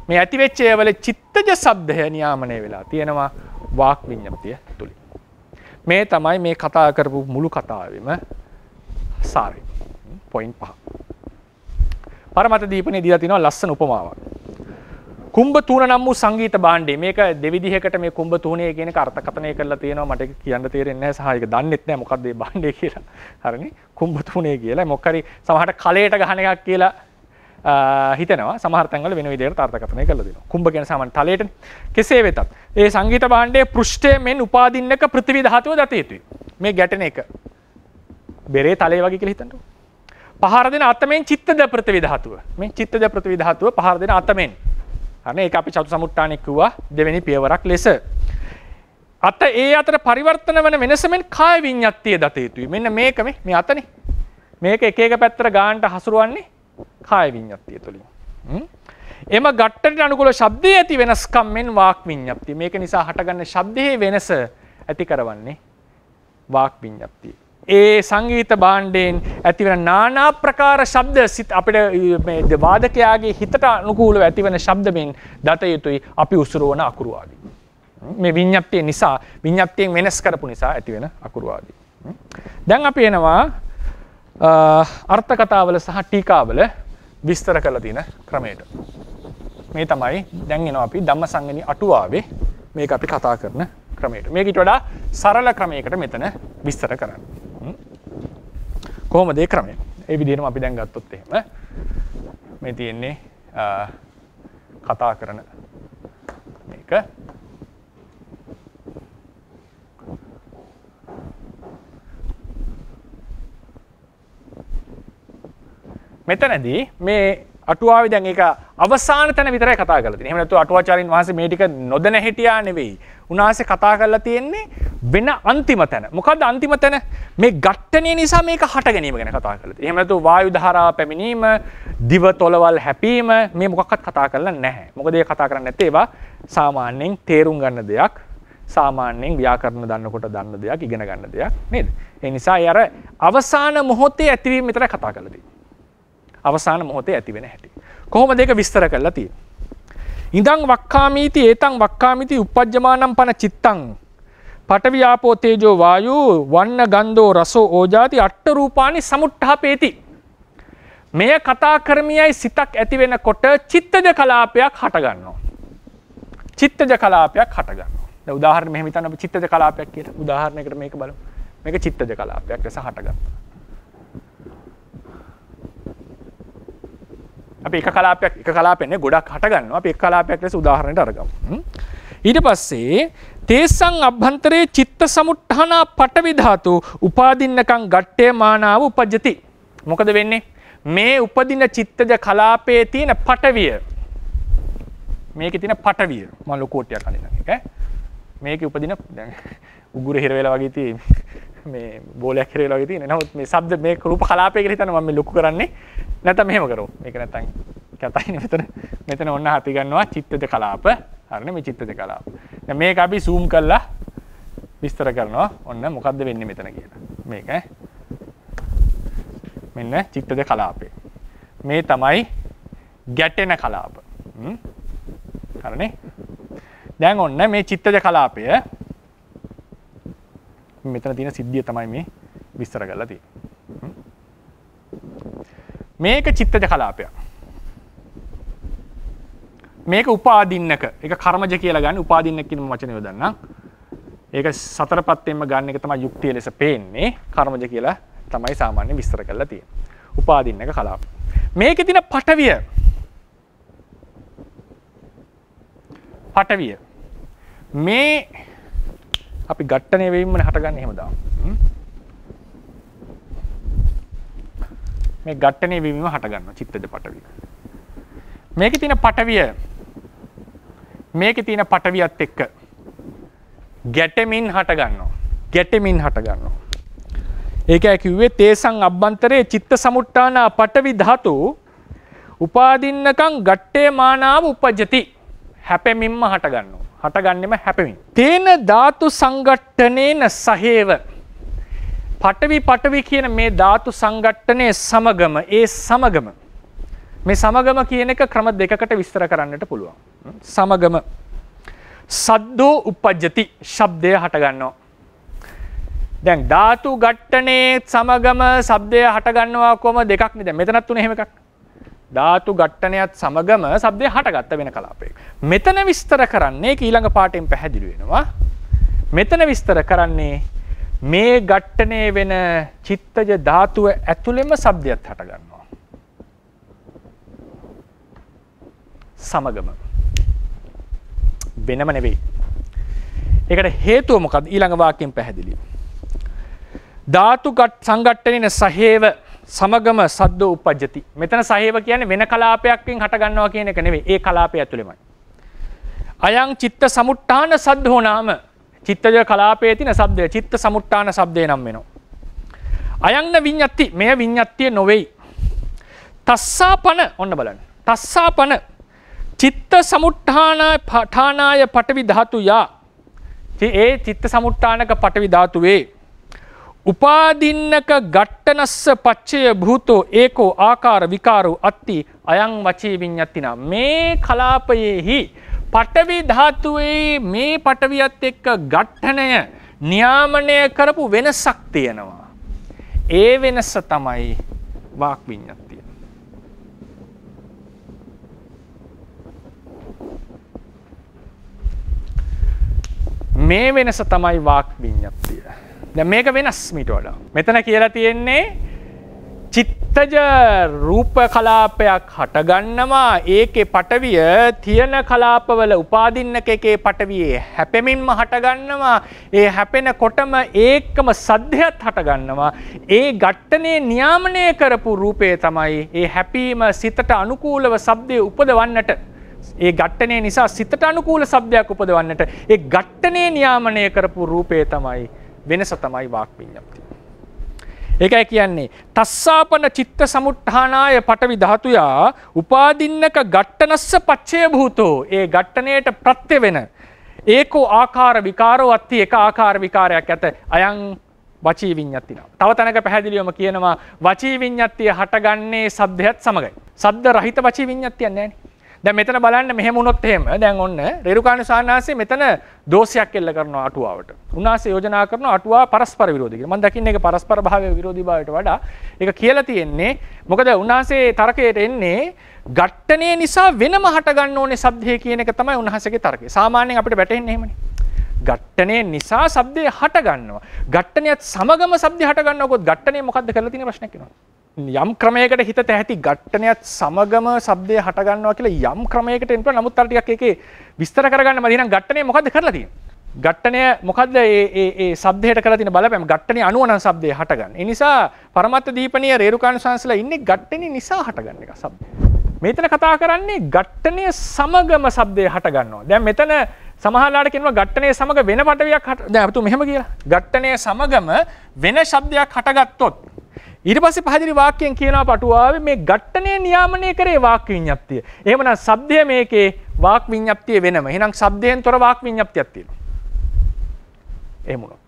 Speaker 1: මේ ඇතිවෙච්ච ඒවල චිත්තජ සබ්දය නියාමනය වෙලා තියෙනවා වාක් විඤ්ඤප්තිය තුලින්. මේ තමයි මේ කතා කරපු මුළු කතාවෙම සාරය. පොයින්ට් පහ. පරමත දීපනේ දීලා තිනවා ලස්සන උපමාවක්. කුම්භ තුන නම් වූ සංගීත භාණ්ඩය මේක දෙවිදිහකට මේ කුම්භ තුනේ කියන අර්ථකථනය කරලා තියෙනවා මට කියන්න තේරෙන්නේ නැහැ සහ ඒක දන්නෙත් නැහැ මොකක්ද මේ භාණ්ඩය කියලා. හරිනේ කුම්භ තුනේ කියලා මොකක් හරි සමහරට කලයට ගහන එකක් කියලා හිතනවා සමහතන්ල වෙන විදේ තාර්ථකතනය කළදෙන කුම්ඹගෙන සමන් තලයට කෙසේ වෙතත් ඒ සංගීත බාණ්ඩේ පෘෂ්ටය මෙන් උපාදින්නක පෘතිවි ධාතුව දත යුතුයි මේ ගැටන එක බෙරේ තලේ වගේ කළහිතට පහරදෙන අත්තමෙන් චිත්තද ප්‍රතිවි ධාතුව මේ චිත්තද ප්‍රතිවි ධාතුව පහරදෙන අත්තමෙන් අන ඒ අපි චතු සමුට්ටානෙක්කවා දෙවැනි පියවරක් ලෙස අත ඒ අතර පරිවර්තන වන වෙනසමෙන් කාය විඤ්ඥත්තිය දත යුතුයි මෙන්න මේකම මේ අතන මේක එක පැත්තර ගාන්ට හසුරුවන්නේ කාය විඤ්ඤාතිය තුලින්. එම ගට්ටට අනුකූල ශබ්දයේ ඇති වෙනස්කම් මෙන් වාක් විඤ්ඤාතිය. මේක නිසා හටගන්න ශබ්දයේ වෙනස ඇති කරවන්නේ වාක් විඤ්ඤාතිය. ඒ සංගීත භාණ්ඩයෙන් ඇතිවන নানা ප්‍රකාර ශබ්ද සිත අපිට මේ වාදකයාගේ හිතට අනුකූලව ඇතිවන ශබ්දමින් දත යුතුයි අපි උසුරවන අකුරු ආදී. මේ විඤ්ඤාප්තිය නිසා විඤ්ඤාප්තියෙන් වෙනස් කරපු නිසා ඇතිවෙන අකුරු ආදී. දැන් අපි එනවා අර්ථකතාවල සහ ටීකාවල විස්තර කළ තියෙන ක්‍රමයට. මේ තමයි දැන්ගෙනවා අපි ධම්ම සංගනි අටුවාවේ මේක අපි කතා කරන ක්‍රමයට මේකට වඩා සරල ක්‍රමයකට මෙතන විස්තර කරන්න. කොහොම දේ ක්‍රමය ඒ විදිහම අපි දැන් ගත්තොත් එහෙම මේ තියෙන්නේ කතා කරන මේක මෙතනදී මේ අටුවාවේ දැන් ඒක අවසාන තැන විතරයි කතා කරලා තියෙන්නේ. එහෙම නැත්නම් අටුවාචාරින් වහන්සේ මේ ටික නොදැන හිටියා නෙවෙයි. උන්වහන්සේ කතා කරලා තියෙන්නේ වෙන අන්තිම තැන. මොකද්ද අන්තිම තැන? මේ ඝට්ටණය නිසා මේක හට ගැනීම ගැන කතා කරලා තියෙන්නේ. එහෙම නැත්නම් වායු ධාරාව පැමිණීම, දිව තොලවල් හැපීම මේ මොකක්වත් කතා කරලා නැහැ. මොකද ඒක කතා කරන්නේ නැත්තේ ඒවා සාමාන්‍යයෙන් තේරුම් ගන්න දෙයක්. සාමාන්‍යයෙන් ව්‍යාකරණ දන්නකොට දන්න දෙයක් ඉගෙන ගන්න දෙයක් නේද? ඒ නිසා අර අවසාන මොහොතේ ඇතිවීම විතරයි කතා කරලා තියෙන්නේ. අවසාන මොහොතේ ඇතිවෙන හැටි. කොහොම දෙක විස්තර කරලා තියෙන. ඉඳං වක්කාමීති ඒතං වක්කාමිති උපජ්ජමානම් පන චිත්තං පටවි්‍යාපෝ තේජෝ වායු වන්න ගන්ධෝ රසෝ ඕජාති අට්ට රූපානි සමුට්ටහ පේති. මෙය කතා කරමියයි සිතක් ඇතිවෙන කොට චිත්තජ කලාපයක් හටගන්නවා. චිත්තජ කලාපයක් හටගන්න උදාහර මෙහමිතන්න චිත්තජ කලාපයක් කියට උදාහරණයකට මේක බල මේක චිත්තජ කලාපයක් ලෙස හටගන්න. අපි එක කලාපයක් එක කලාපෙන්නේ ගොඩක් හටගන්න අපි එක කලාපයක් ලෙස උදාහරණයට අරගමු. ඊට පස්සේ තේසං අභ්‍යන්තරේ චිත්ත සමුට්ඨාන පටවි ධාතු උපාදින්නකං ගට්ඨේ මානාව උපජ්ජති. මොකද වෙන්නේ? මේ උපදින චිත්තජ කලාපයේ තියෙන පටවිය මේකේ තියෙන පටවිය මම ලොකෝටියක් අඳිනවා. ඒක මේකේ උපදින දැන් *laughs* උගුර හිර වෙලා වගේ තියෙන්නේ. මේ බෝලයක් කරලා තින නවත් මේ සබ්ද මේ කරුප කලාපය හිතන ම ලොකු කරන්නේ නැත මෙහෙම කරු එක නැතන් කතයි මෙතන මෙතන ඔන්න හතිගන්නවා චිත්තද කලාප හරන මේ චිත්තද කලාප මේ අපි සූම් කල්ලා විස්තර කරනවා ඔන්න මොකක්ද වෙන්න මෙතන කියලා මේක මෙන්න චිත්තද කලාපේ මේ තමයි ගැටෙන කලාප හරනේ දැන් ඔන්න මේ චිත්තද කලාපය අපි මෙතන තියෙන සිද්ධිය තමයි මේ විස්තර කරලා තියෙන්නේ. මේක චිත්තජ කලාපයක්. මේක උපාදින්නක. ඒක කර්මජ කියලා ගන්න උපාදින්නක කියන වචනේ යොදන්නම්. ඒක සතර පත්තෙන්ම ගන්න එක තමයි යුක්තිය ලෙස පේන්නේ. කර්මජ කියලා තමයි සාමාන්‍ය විස්තර කරලා තියෙන්නේ. උපාදින්නක කලාප. මේකේ තියෙන පටවිය පටවිය මේ අපි ගට්ටනය වෙීමන හටගන්න හෙමදා මේ ගට්ටනය වීම හටගන්න චිත්තද පටවිය මේක තින පටවිය මේක තියෙන පටවියත් එක්ක ගැටමින් හටගන්නවා ගැටමින් හටගන්නවා ඒක ඇකිවේ තේසං අබ්බන්තරයේ චිත්ත සමුට්ටානා පටවි ධාතු උපාදින්නකං ගට්ටේ මානාව උපජති හැපැමින්ම හටගන්නවා හටගන්නෙම හැපමින්. තේන ධාතු සංගට්ටනේන සහේව. පටවි පටවි කියන මේ ධාතු සංගට්ටනය සමගම ඒ සමගම. මේ සමගම කියන එක ක්‍රම දෙකකට විස්තර කරන්නට පුළුවන්. සමගම සද්දෝ උපජ්ජති ශබ්දය හටගන්නවා. දැන් ධාතු ගට්ටනේ සමගම සබ්දය හටගන්නවා කොම දෙකක් නද මෙතනත් වන හෙමක් ධාතු ගට්ටනයත් සමගම සබ්දය හටගත්ත වෙන කලාපයක්. මෙතන විස්තර කරන්නේ ඊළඟ පාටෙන් පැහැදිලිවෙනවා. මෙතන විස්තර කරන්නේ මේ ගට්ටනය වෙන චිත්තජ ධාතුව ඇතුළෙම සබ්දයත් හටගන්නවා. සමගම. වෙනම නෙවෙයි. එකට හේතුව මොකද ඊළඟ වාක්‍යයෙන් පැහැදිලි. ධාතුගත් සංගට්ටනන සහේව සමගම සද්දෝ උපජ්ජති. මෙතන සහේව කියන්නේ වෙන කලාපයක්ෙන් හට ගන්නවා කියන එක නෙවෙයි. ඒ කලාපය ඇතුළෙමයි. අයං චිත්ත සමුට්ඨාන සද්දෝ නාම චිත්තජ කලාපයේ තියෙන සබ්දය චිත්ත සමුට්ඨාන සබ්දේ නම් වෙනවා. අයං විඤ්ඤත්ති මෙය විඤ්ඤත්තිය නොවේයි. තස්සාපන ඔන්න බලන්න. තස්සාපන චිත්ත සමුට්ඨානාය පඨානාය පටවි ධාතු යා. ඒ චිත්ත සමුට්ඨානක පටවි ධාතුවේ උපාදින්නක ගට්ටනස්ස පච්චය භූතෝ ඒකෝ ආකාර විකාරු අත්ති අයං වචී විඤ්ඤත්තිනා මේ කලාපයේහි පටවි ධාතුවේ මේ පටවියත් එක්ක ගට්ටනය නියාමනය කරපු වෙනසක් තියෙනවා. ඒ වෙනස තමයි වාක් විඤ්ඤත්තිය. මේ වෙනස තමයි වාක් විඤ්ඤත්තිය. ද මේක වෙනස් මිටෝඩ මෙතන කියලා තියෙන්නේ චිත්තජ රූප කලාපයක් හටගන්නවා ඒකෙ පටවිය තියන කලාපවල උපාදින්නක එකේ පටවයේ හැපෙමින්ම හටගන්නවා ඒ හැපෙන කොටම ඒකම සද්ධයත් හටගන්නවා ඒ ගට්ටනේ නියාමනය කරපු රූපය තමයි ඒ හැපීම සිතට අනුකූලව සබ්දය උපදවන්නට ඒ ගට්ටනේ නිසා සිතට අනුකූල සබ්දයක් උපදවන්නට ඒ ගට්ටනේ නියාමනය කරපු රූපය තමයි වෙනස තමයි වාක් විඤ්ඤාප්තිය. ඒකයි කියන්නේ තස්සාපන චිත්ත සමුට්ඨානාය පටවි ධාතුයා උපාදින්නක ගට්ටනස්ස පච්චය භූතෝ ඒ ගට්ටනයට ප්‍රත්‍ය වෙන ඒකෝ ආකාර විකාරෝ අත්ති එක ආකාර විකාරයක් ඇත අයං වචී විඤ්ඤාතින. තව තැනක පැහැදිලිවම කියනවා වචී විඤ්ඤාතිය හටගන්නේ සද්දයත් සමගයි. සද්ද රහිත වචී විඤ්ඤාතියක් නැහැ නේ. දැ මෙතන බලන්න මෙහමුණොත් එහෙම දැන් ඔන්න රෙරුකාණ සාහන්සේ මෙතන දෝෂයක් එල්ල කරන අටුවාවට උන්සේ යෝජනා කරන අටවා පරස්පර විරෝධික ම දකින්න එක පරස්පර භාව විරෝධීභාවට වඩා එක කියලා තියෙන්නේ මොකද උන්හසේ තර්කයට එන්නේ ගට්ටනය නිසා වෙනම හටගන්න ඕනේ සබ්දය කියන එක තමයි උන්හසගේ තර්ක සාමාන්‍යෙන් අපට වැටෙන්නේෙමනි ගට්ටනය නිසා සබ්දය හටගන්නවා ගට්ටනයත් සමගම සබ්ද හටගන්නකොත් ගට්ටනය මොකක්ද කරලතින ප්‍රශ්නකිනවා. යම් ක්‍රමයකට හිත ඇති ගට්ටනයත් සමගම සබ්දය හටගන්නවා කියලා යම් ක්‍රමයකට එන්ට නමුත්තටියක් එකේ විස්තර කරගන්න මදින ගට්ටනය මොකද කරලදී. ගට්ටනය මොකද ඒ සබ්දයට කරතින බලපැම ගට්ටනය අනුවන සබ්දය හටගන්න. එනිසා පරමත්ත දීපනය රේරුකාණ සංසල ඉන්නේ ගට්ටන නිසා හටගන්න එක සබ්ද. මෙතන කතා කරන්නේ ගට්ටනය සමගම සබ්දය හටගන්නවා. දැන් මෙතන සමහලාට කෙනවා ගට්ටනය සමඟ වෙන පටවයක් හට දැතු මෙහම කියලා ගට්ටනය සමගම වෙන ශබ්දයක් හටගත්තොත්. ඉට පස පහදිරි වාකයෙන් කියනා පටුවාව මේ ගට්ටනය නියාමනය කරේ වාක විඤ්ඥප්තිය. එමන සබ්දය මේකේ වාක් විඤ්ඥප්තිය වෙනම හිනම් සබ්දයෙන් තොර වාක් විඤ්ඥප්තියත්තිය. එමුණොත්.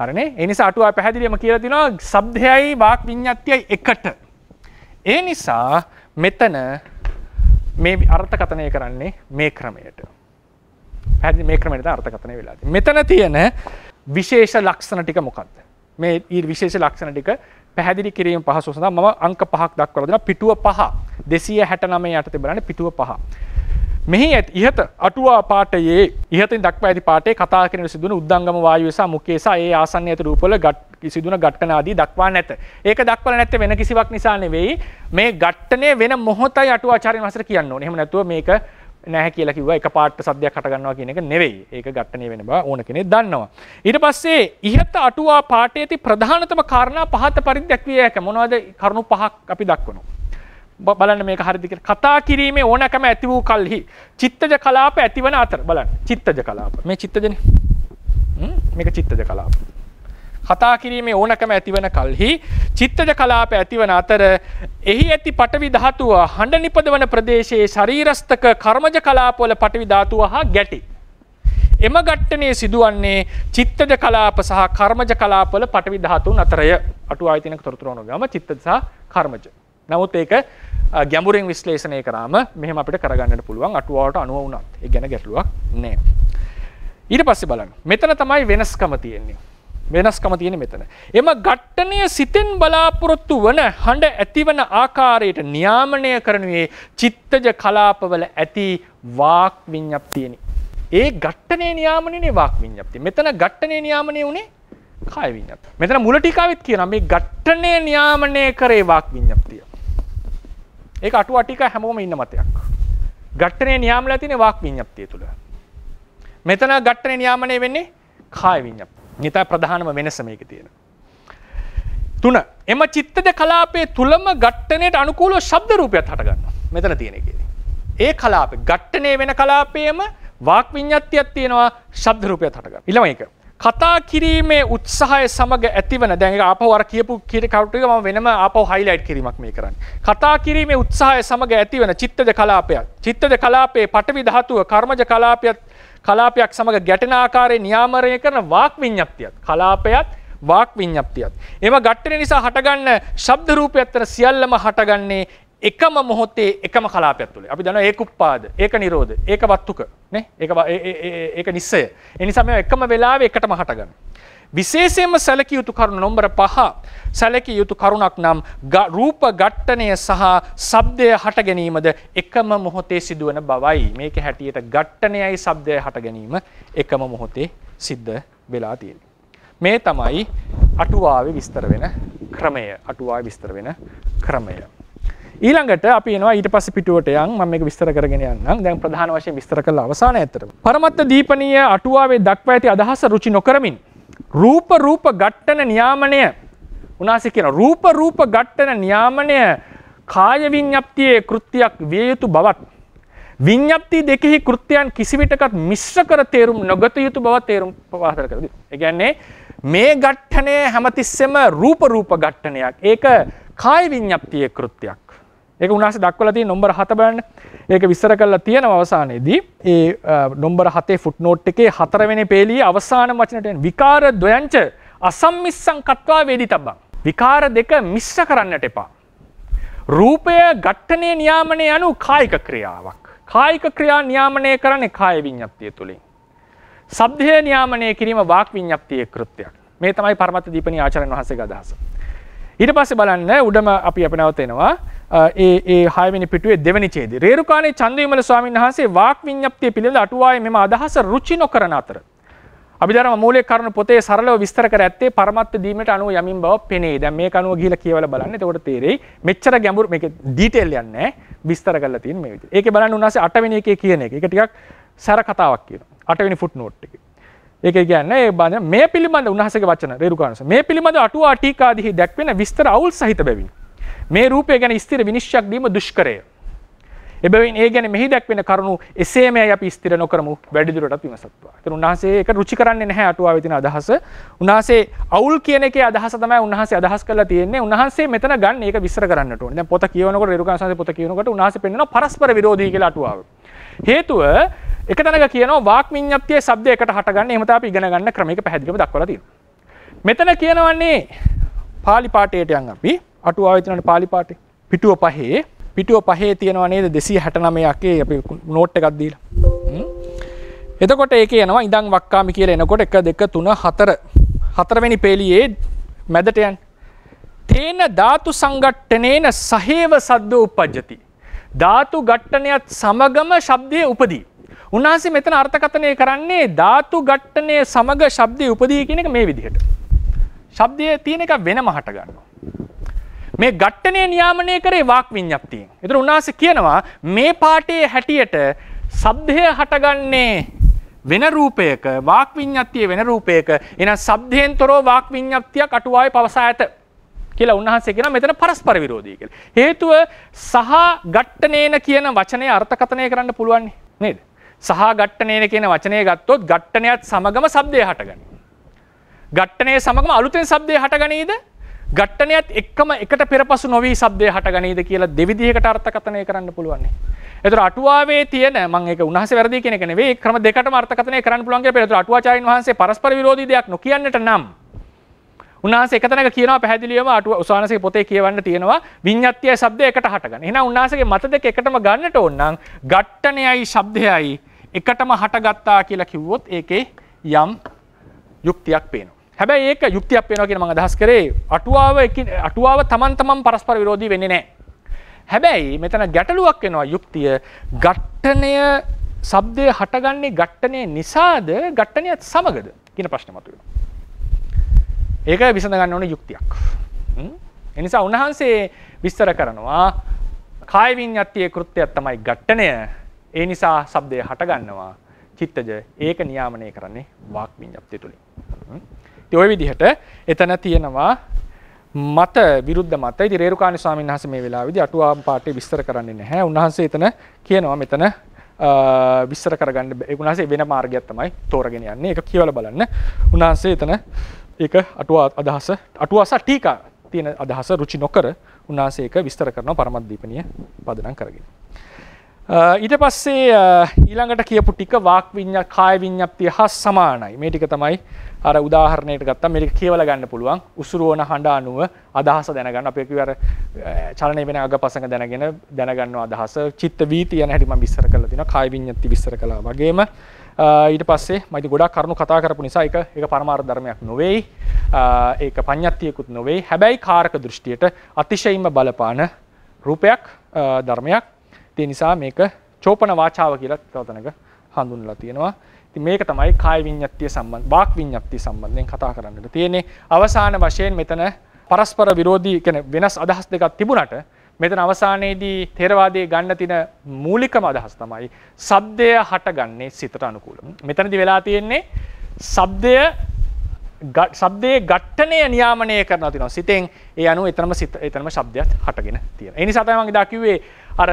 Speaker 1: හරනේ එනිසා අටුවා පැහැදිලියම කියලා තිනවා සබ්දයයි වාක් විඤ්ඥත්තියයි එකට. ඒ නිසා මෙතන මේ අර්ථකතනය කරන්නේ මේ ක්‍රමයට. පැදි මේ ක්‍රමයට අර්ථකතනය වෙලා මෙතන තියෙන විශේෂ ලක්ෂණ ටික මොකක්ද මේ ඒ විශේෂ ලක්ෂණ ටික පැහැදිලි කිරීම පහසු සඳහා මම අංක පහක් දක්වලා දෙනවා පිටුව පහ 269 යටතේ බලන්න පිටුව පහ මෙහි ඇති ඉහත අටුවා පාඨයේ ඉහතින් දක්වා ඇති පාඨයේ කතා කිරීම සිදුවන උද්දංගම වායුවේ සහ මුඛයේ සහ ඒ ආසන්න ඇති රූපවල සිදුවන ඝට්ටන ආදී දක්වා නැත. ඒක දක්වලා නැත්තේ වෙන කිසිවක් නිසා නෙවෙයි මේ ඝට්ටනේ වෙන මොහොතයි අටුවාචාරින් වහන්සේට කියන්න ඕනේ. එහෙම නැතුව මේක නැහැ කියලා කිව්වා එකපාරට සද්දයක් හට ගන්නවා කියන එක නෙවෙයි. ඒක ඝට්ටණය වෙන බව ඕන කෙනෙක් දන්නවා. ඊට පස්සේ ඉහත අටුවා පාඨයේ ති ප්‍රධානතම කාරණා පහත පරිදි දැක්විය හැකියි. මොනවද කරුණු පහක් අපි දක්වනවා. බලන්න මේක හරිද කියලා කතා කිරීමේ ඕනකම ඇති වූ කල්හි චිත්තජ කලාප ඇතිවන අතර බලන්න චිත්තජ කලාප මේ චිත්තජනේ මේක චිත්තජ කලාප කතා කිරීමේ ඕනකම ඇතිවන කල්හි චිත්තජ කලාප ඇතිවන අතර එහි ඇති පටවි ධාතුව හඬ නිපදවන ප්‍රදේශයේ ශරීරස්තක කර්මජ කලාපවල පටවි ධාතුව හා ගැටි. එම ඝට්ටනේ සිදුවන්නේ චිත්තජ කලාප සහ කර්මජ කලාපවල පටවි ධාතුන් අතරය. අටුව ආයතනක තොරතුරු අනුව ගම චිත්තජ සහ කර්මජ. නමුත් ඒක ගැඹුරින් විශ්ලේෂණය කරාම මෙහෙම අපිට කරගන්නට පුළුවන් අටුවාවට අනුව වුණත්. ඒ ගැන ගැටලුවක් නෑ. ඊට පස්සේ බලන්න. මෙතන තමයි වෙනස්කම තියෙන්නේ. වෙනස්කම තියෙන මෙතන. එම ගට්ටනය සිතෙන් බලාපොරොත්තු වන හඬ ඇතිවන ආකාරයට නියාමනය කරනුවේ චිත්තජ කලාපවල ඇති වාක් විඤ්ඥප්තියනි. ඒ ගට්ටනේ නියාමනේ වාක් විඤ්ඥප්ති මෙතන ගට්ටනේ නියාමනය වුණේ කාය විඤ්ඥප මෙතන මුලටිකාවිත් කියන මේ ගට්ටනය නියාමනය කරේ වාක් විඤ්ඥප්තිය. ඒ අටු අටික හැමෝම ඉන්න මතයක්. ගට්ටනේ නියාමල තින වාක් විඤ්ඥප්තිය තුළ. මෙතන ගට්ටනේ නියාමනය වෙන්නේ කාය විඤ්ඥප්ති. නිතා ප්‍රධානම වෙනස මේක තියෙන. තුන එම චිත්තද කලාපේ තුළම ගට්ටනයට අනුකූලෝ ශබ්ද රූපයත් හටගන්න මෙතන තියෙන කියෙ. ඒ කලාප ගට්ටනය වෙන කලාපේම වාක් විඤ්ඥත්තියක් තියෙනවා ශබ්ද රූපයත් හටගන්න ඉළම එක. කතා කිරීමේ උත්සාහය සමඟ ඇතිවන දැඟ අපවර කියපු කිරි කවටුක ම වෙනම අප හයිලයිට් කිරීමක් මේ කරන්න. කතා කිරීමේ උත්සාහය සමඟ ඇතිවන චිත්තද කලාපයක් චිත්තද කලාපේ පටවි ධාතුව කර්මජ කලාපයත් කලාපයක් සමඟ ගැටෙන ආකාරයේ නියාමරණය කරන වාක් විඤ්ඤප්තියත් කලාපයත් වාක් විඤ්ඤප්තියත්. එම ගැටෙන නිසා හටගන්න ශබ්ද රූපයත් අතර සියල්ලම හටගන්නේ එකම මොහොතේ එකම කලාපයක් තුළ. අපි දන්නවා ඒක උප්පාද, ඒක නිරෝධ, ඒක වත්තුක නේ? ඒක ඒක නිස්සය. ඒ නිසා මේවා එකම වෙලාවේ එකටම හටගන්නවා. විශේෂයෙන්ම සැලකිය යුතු කරුණු නොම්බර පහ සැලකිය යුතු කරුණක් නම් රූප ඝට්ටනය සහ ශබ්දය හට ගැනීමද එකම මොහොතේ සිදුවන බවයි. මේක හැටියට ඝට්ටනයයි ශබ්දය හට ගැනීම එකම මොහොතේ සිද්ධ වෙලා තියෙනවා. මේ තමයි අටුවාවේ විස්තර වෙන ක්‍රමය. අටුවාවේ විස්තර වෙන ක්‍රමය. ඊළඟට අපි එනවා ඊට පස්සේ පිටුවට යන් මම මේක විස්තර කරගෙන යන්නම් දැන් ප්‍රධාන වශයෙන් විස්තර කළ අවසාන ඇතරම පරමත්ත දීපනීය අටුවාවේ දක්වා ඇති අදහස රුචි නොකරමින් රූප රූප ගට්ටන නියාමනය උනාස කියන රූප රූප ගට්ටන නියාමනය කාය විඤ්ඤප්තියේ කෘත්‍යයක් විය යුතු බවත් විඤ්ඤප්ති දෙකෙහි කෘත්‍යයන් කිසිවිටකත් මිශ්‍ර කර තේරුම් නොගත යුතු බව තේරුම් පවහතර කරගනි. ඒ කියන්නේ මේ ගට්ටනය හැමතිස්සෙම රූප රූප ගට්ටනයක්. ඒක කාය විඤ්ඤප්තියේ කෘත්‍යයක්. ඒක උනාස දක්වල තිය නොම්බර හත බන්න ඒක විස්සර කරලා තියෙන අවසානයේදී ඒ නොම්බර හතේ ෆුට් නෝට් එකේ හතරවෙන පේලිය අවසාන වචනට විකාර දොයංච අසම්මිස්සං කත්වා වේදි තබ්බා විකාර දෙක මිශ්‍ර කරන්නට එපා රූපය ගට්ටනය නියාමනය යනු කායික ක්‍රියාවක් කායික ක්‍රියා නියාමනය කරන්නේ කාය විඤ්ඤප්තිය තුලින් සබ්දය නියාමනය කිරීම වාක් විඤ්ඤප්තියේ කෘත්‍යයක් මේ තමයි පරමත දීපනී ආචාර්යන් වහන්සේගේ අදහස ඊට පස්සේ බලන්න උඩම අපි අප නැවතෙනවා ඒ ඒ හයවෙනි පිටුවේ දෙවැනි ඡේදය. රේරුකාණේ චන්දවිමල ස්වාමීන් වහන්සේ වාක් විඤ්ඤප්තිය පිළිබඳ අටුවාවේ මෙම අදහස රුචි නොකරන අතර අභිධර්ම මූලික කරුණු පොතේ සරලව විස්තර කර ඇත්තේ පරමත්ව දීමට අනුව යමින් බව පෙනේ. දැන් මේක අනුව ගිහිලා කියවලා බලන්න. එතකොට තේරෙයි. මෙච්චර ගැඹුරු මේක ඩීටේල් යන්නේ විස්තර කරලා තියෙන මේ විදිහට. ඒකේ බලන්න උන්වහන්සේ අටවෙනි එකේ කියන එක. ඒක ටිකක් සැර කතාවක් කියනවා. අටවෙනි ෆුට් නෝට් එකේ. ඒක කියන්නේ ඒ බඳ මේ පිළිබඳ උන්හසගේ වචන රේරුකාණස මේ පිළිබඳ අටුවා අටීකාදිහි දැක්වෙන විස්තර අවුල් සහිත බැවින් මේ රූපය ගැන ස්ථිර විනිශ්චයක් දීම දුෂ්කරය. එබැවින් ඒ ගැන මෙහි දැක්වෙන කරුණු එසේමයි අපි ස්ථිර නොකරමු වැඩිදුරටත් විමසත්වා. ඒතර උන්හසේ ඒක රුචි කරන්නේ නැහැ අටුවාවේ තියෙන අදහස. උන්හසේ අවුල් කියන එකේ අදහස තමයි උන්හසේ අදහස් කරලා තියෙන්නේ. උන්හසේ මෙතන ගන්න ඒක විස්තර කරන්නට ඕනේ. දැන් පොත කියවනකොට රේරුකාණසගේ පොත කියවනකොට උන්හසේ පෙන්වනවා පරස්පර විරෝධී කියලා අටුවාවේ. හේතුව එක තැනක කියනවා වාක් විඤ්ඤාප්තියේ શબ્ද එකට හටගන්නේ එහෙම තමයි අපි ඉගෙන ගන්න ක්‍රමයක පැහැදිලිව දක්වලා තියෙනවා. මෙතන කියනවන්නේ පාලි පාඨයට යන් අපි අටුවාවේ තියෙනනේ පාලි පාඨේ පිටුව පහේ පිටුව පහේ තියෙනවා නේද 269 අකේ අපි නෝට් එකක් දීලා. එතකොට ඒකේ යනවා ඉඳන් වක්කාමි කියලා එනකොට 1 2 3 4 හතරවෙනි පේලියේ මැදට යන්නේ. තේන ධාතු සංගට්ඨනේන සහේව සද්දෝ උපජ්ජති. ධාතු ගට්ටනයත් සමගම ශබ්දය උපදී. උන්වහන්සේ මෙතන අර්ථකථනය කරන්නේ ධාතු ගට්ටනය සමඟ ශබ්දය උපදී කියන එක මේ විදිහට. ශබ්දය තියෙන එක වෙනම හට ගන්නවා. මේ ගට්ටනය නියාමනය කරේ වාක් විඤ්ඤප්තියෙන්. ඒතර උන්වහන්සේ කියනවා මේ පාඩේ හැටියට ශබ්දය හටගන්නේ වෙන රූපයක වාක් විඤ්ඤප්තිය වෙන රූපයක එන ශබ්දයෙන් තොරව වාක් විඤ්ඤප්තියක් අටුවාවේ පවසා ඇත. කියලා උන්වහන්සේ කියන මෙතන පරස්පර විරෝධී කියලා. හේතුව සහ ගට්ටනේන කියන වචනේ අර්ථකථනය කරන්න පුළුවන් නේද? සහ ගට්ටනේන කියන වචනය ගත්තොත් ගට්ටනයත් සමගම શબ્දය හටගනී. ගට්ටනේ සමගම අලුතෙන් શબ્දය හටගනීද? ගට්ටනයත් එක්කම එකට පෙරපසු නොවි શબ્දය හටගනීද කියලා දෙවිදිහකට අර්ථකථනය කරන්න පුළුවන්. ඒතර අටුවාවේ තියෙන මම ඒක උන්වහන්සේ වැරදි කියන එක නෙවෙයි ක්‍රම දෙකටම අර්ථකථනය කරන්න පුළුවන් කියලා පෙරතර අටුවාචාරින් වහන්සේ පරස්පර විරෝධී දෙයක් නොකියන්නට නම් උන්හස එකතන කියන පැදිලියව අට උසාහසේ පොතේ කියවන්න තියෙනවා විඤ්ඥත්තිය සබ්ද එකට හටගන්න එන උන්හසගේ මත දෙක එකටම ගන්නට ඔන්නම් ගට්ටනයයි ශබ්දයයි එකටම හටගත්තා කියලා කිව්වොත් ඒකේ යම් යුක්තියක් පේනවා. හැබැයි ඒක යුක්තියක් වෙනවා කියන මම අදහස් කරේ අටුවාව අටුවාව තමන් තමන් පරස්පර විරෝධී වෙන්නේ නැහැ. හැබැයි මෙතන ගැටලුවක් වෙනවා යුක්තිය ඝට්ටණය ශබ්දය හටගන්නේ ඝට්ටණය නිසාද ඝට්ටණයත් සමගද කියන ප්‍රශ්නේ මතුවෙනවා. ඒක විසඳගන්න ඕන යුක්තියක්. එනිසා උන්වහන්සේ විස්තර කරනවා කායවිඤ්ඤාතියේ කෘත්‍යයක් තමයි ඝට්ටණය. ඒ නිසා ශබ්දය හටගන්නවා. චිත්තජ ඒක නියාමනය කරන්නේ වාක් විඤ්ඤාතිය තුලින්. ඉතින් ওই විදිහට එතන තියෙනවා මත විරුද්ධ මත. ඉතින් රේරුකාණී ස්වාමීන් වහන්සේ මේ වෙලාවේදී අටුවාම් පාඩේ විස්තර කරන්නේ නැහැ. උන්වහන්සේ එතන කියනවා මෙතන විස්තර කරගන්න උන්වහන්සේ වෙන මාර්ගයක් තමයි තෝරගෙන යන්නේ. ඒක කියවලා බලන්න. උන්වහන්සේ එතන ඒක අටුවා අදහස අටුවසා ටීක තියෙන අදහස රුචි නොකර උන්නාසේක විස්තර කරන පරමද්දීපනය පදනම් කරගෙන. ඊට පස්සේ ඊළඟට කියපු ටික වාක් විඤ්ඤ කාය විඤ්ඤප්තිය හා සමානයි. මේ ටික තමයි අර උදාහරණයකට ගත්තා මේක කියවලා ගන්න පුළුවන්. උසුරවන හඬ අනුව අදහස දැනගන්න. අපි කිව්ව අර චලනයේ වෙන අගපසඟ දැනගෙන දැනගන්න අදහස, චිත්ත වීති යන හැටි මම විස්තර කරලා තිනවා. කාය විඤ්ඤප්ති විස්තර කළා වගේම ඊට පස්සේ මති ගොඩා කරුණු කතා කරපු නිසා එක එක පරමාර ධර්මයක් නොවෙයි ඒක පඥත්තියකුත් නොවේ හැබැයි කාරක දෘෂ්ටියට අතිශයිම බලපාන රූපයක් ධර්මයක් තිය නිසා මේක චෝපන වාචාව කියලත් තවතනක හඳුන්ලා තියෙනවා ති මේක තමයි කායි විඤ්ඥත්තිය සම්බන් බාක් විඤ්ඥත්ති සම්බන්ධයෙන් කතා කරන්නට තියෙනෙ අවසාන වශයෙන් මෙතන පරස්පර විරෝධී කැන වෙනස් අදහස් දෙකක් තිබුණට මෙතන අවසානයේදී තෙරවාදයේ ගන්න තින මූලිකම අදහස් තමයි සබ්දය හටගන්නේ සිතට අනුකූල. මෙතනදි වෙලා තියෙන්නේ සබ්දය සබ්දයේ ගට්ටනය නියාමනය කරන තින සිතෙන් ඒ අනු එතරම සිත එතරම ශබ්දයක් හටගෙන තියෙන. එනි සතමගේ දකිවේ අර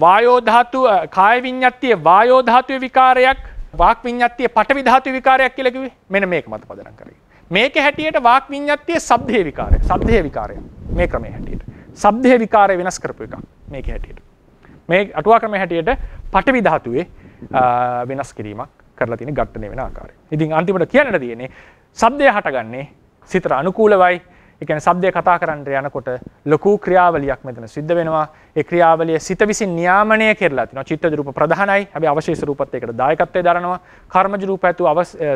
Speaker 1: වායෝධාතු කාය විඤ්ඤත්තිය වායෝධාතුවේ විකාරයක් වාක් විඤ්ඤත්තිය පටවි ධාතු විකාරයක් කියලා කිව්වේ මෙන්න මේක මත පදනම් කරගෙන. මේක හැටියට වාක් විඤ්ඤත්තිය සබ්දේ විකාරය. සබ්දේ විකාරය. මේ ක්‍රමයේ හැටියට. සබ්දය විකාරය වෙනස් කරපු එක මේක හැටියට මේ අටවා ක්‍රම හැටියට පටවි ධාතුවේ වෙනස් කිරීමක් කරලා තින ගට්ටනය වෙන ආකාරය ඉතින් අන්තිමට කියන්නට තියෙන්නේ සබ්දය හටගන්නේ සිතර අනුකූලවයි එකන සබ්දය කතා කරන්නට යනකොට ලොකු ක්‍රියාවලියක් මෙතන සිද්ධ වෙනවා ඒ ක්‍රියාවලිය සිත විසින් නියාමනය කරලා තිනවා චිත්තජ රූප ප්‍රධානයි හැබැයි අවශේෂ රූපත් ඒකට දායකත්වය දරනවා කර්මජ රූප ඇතු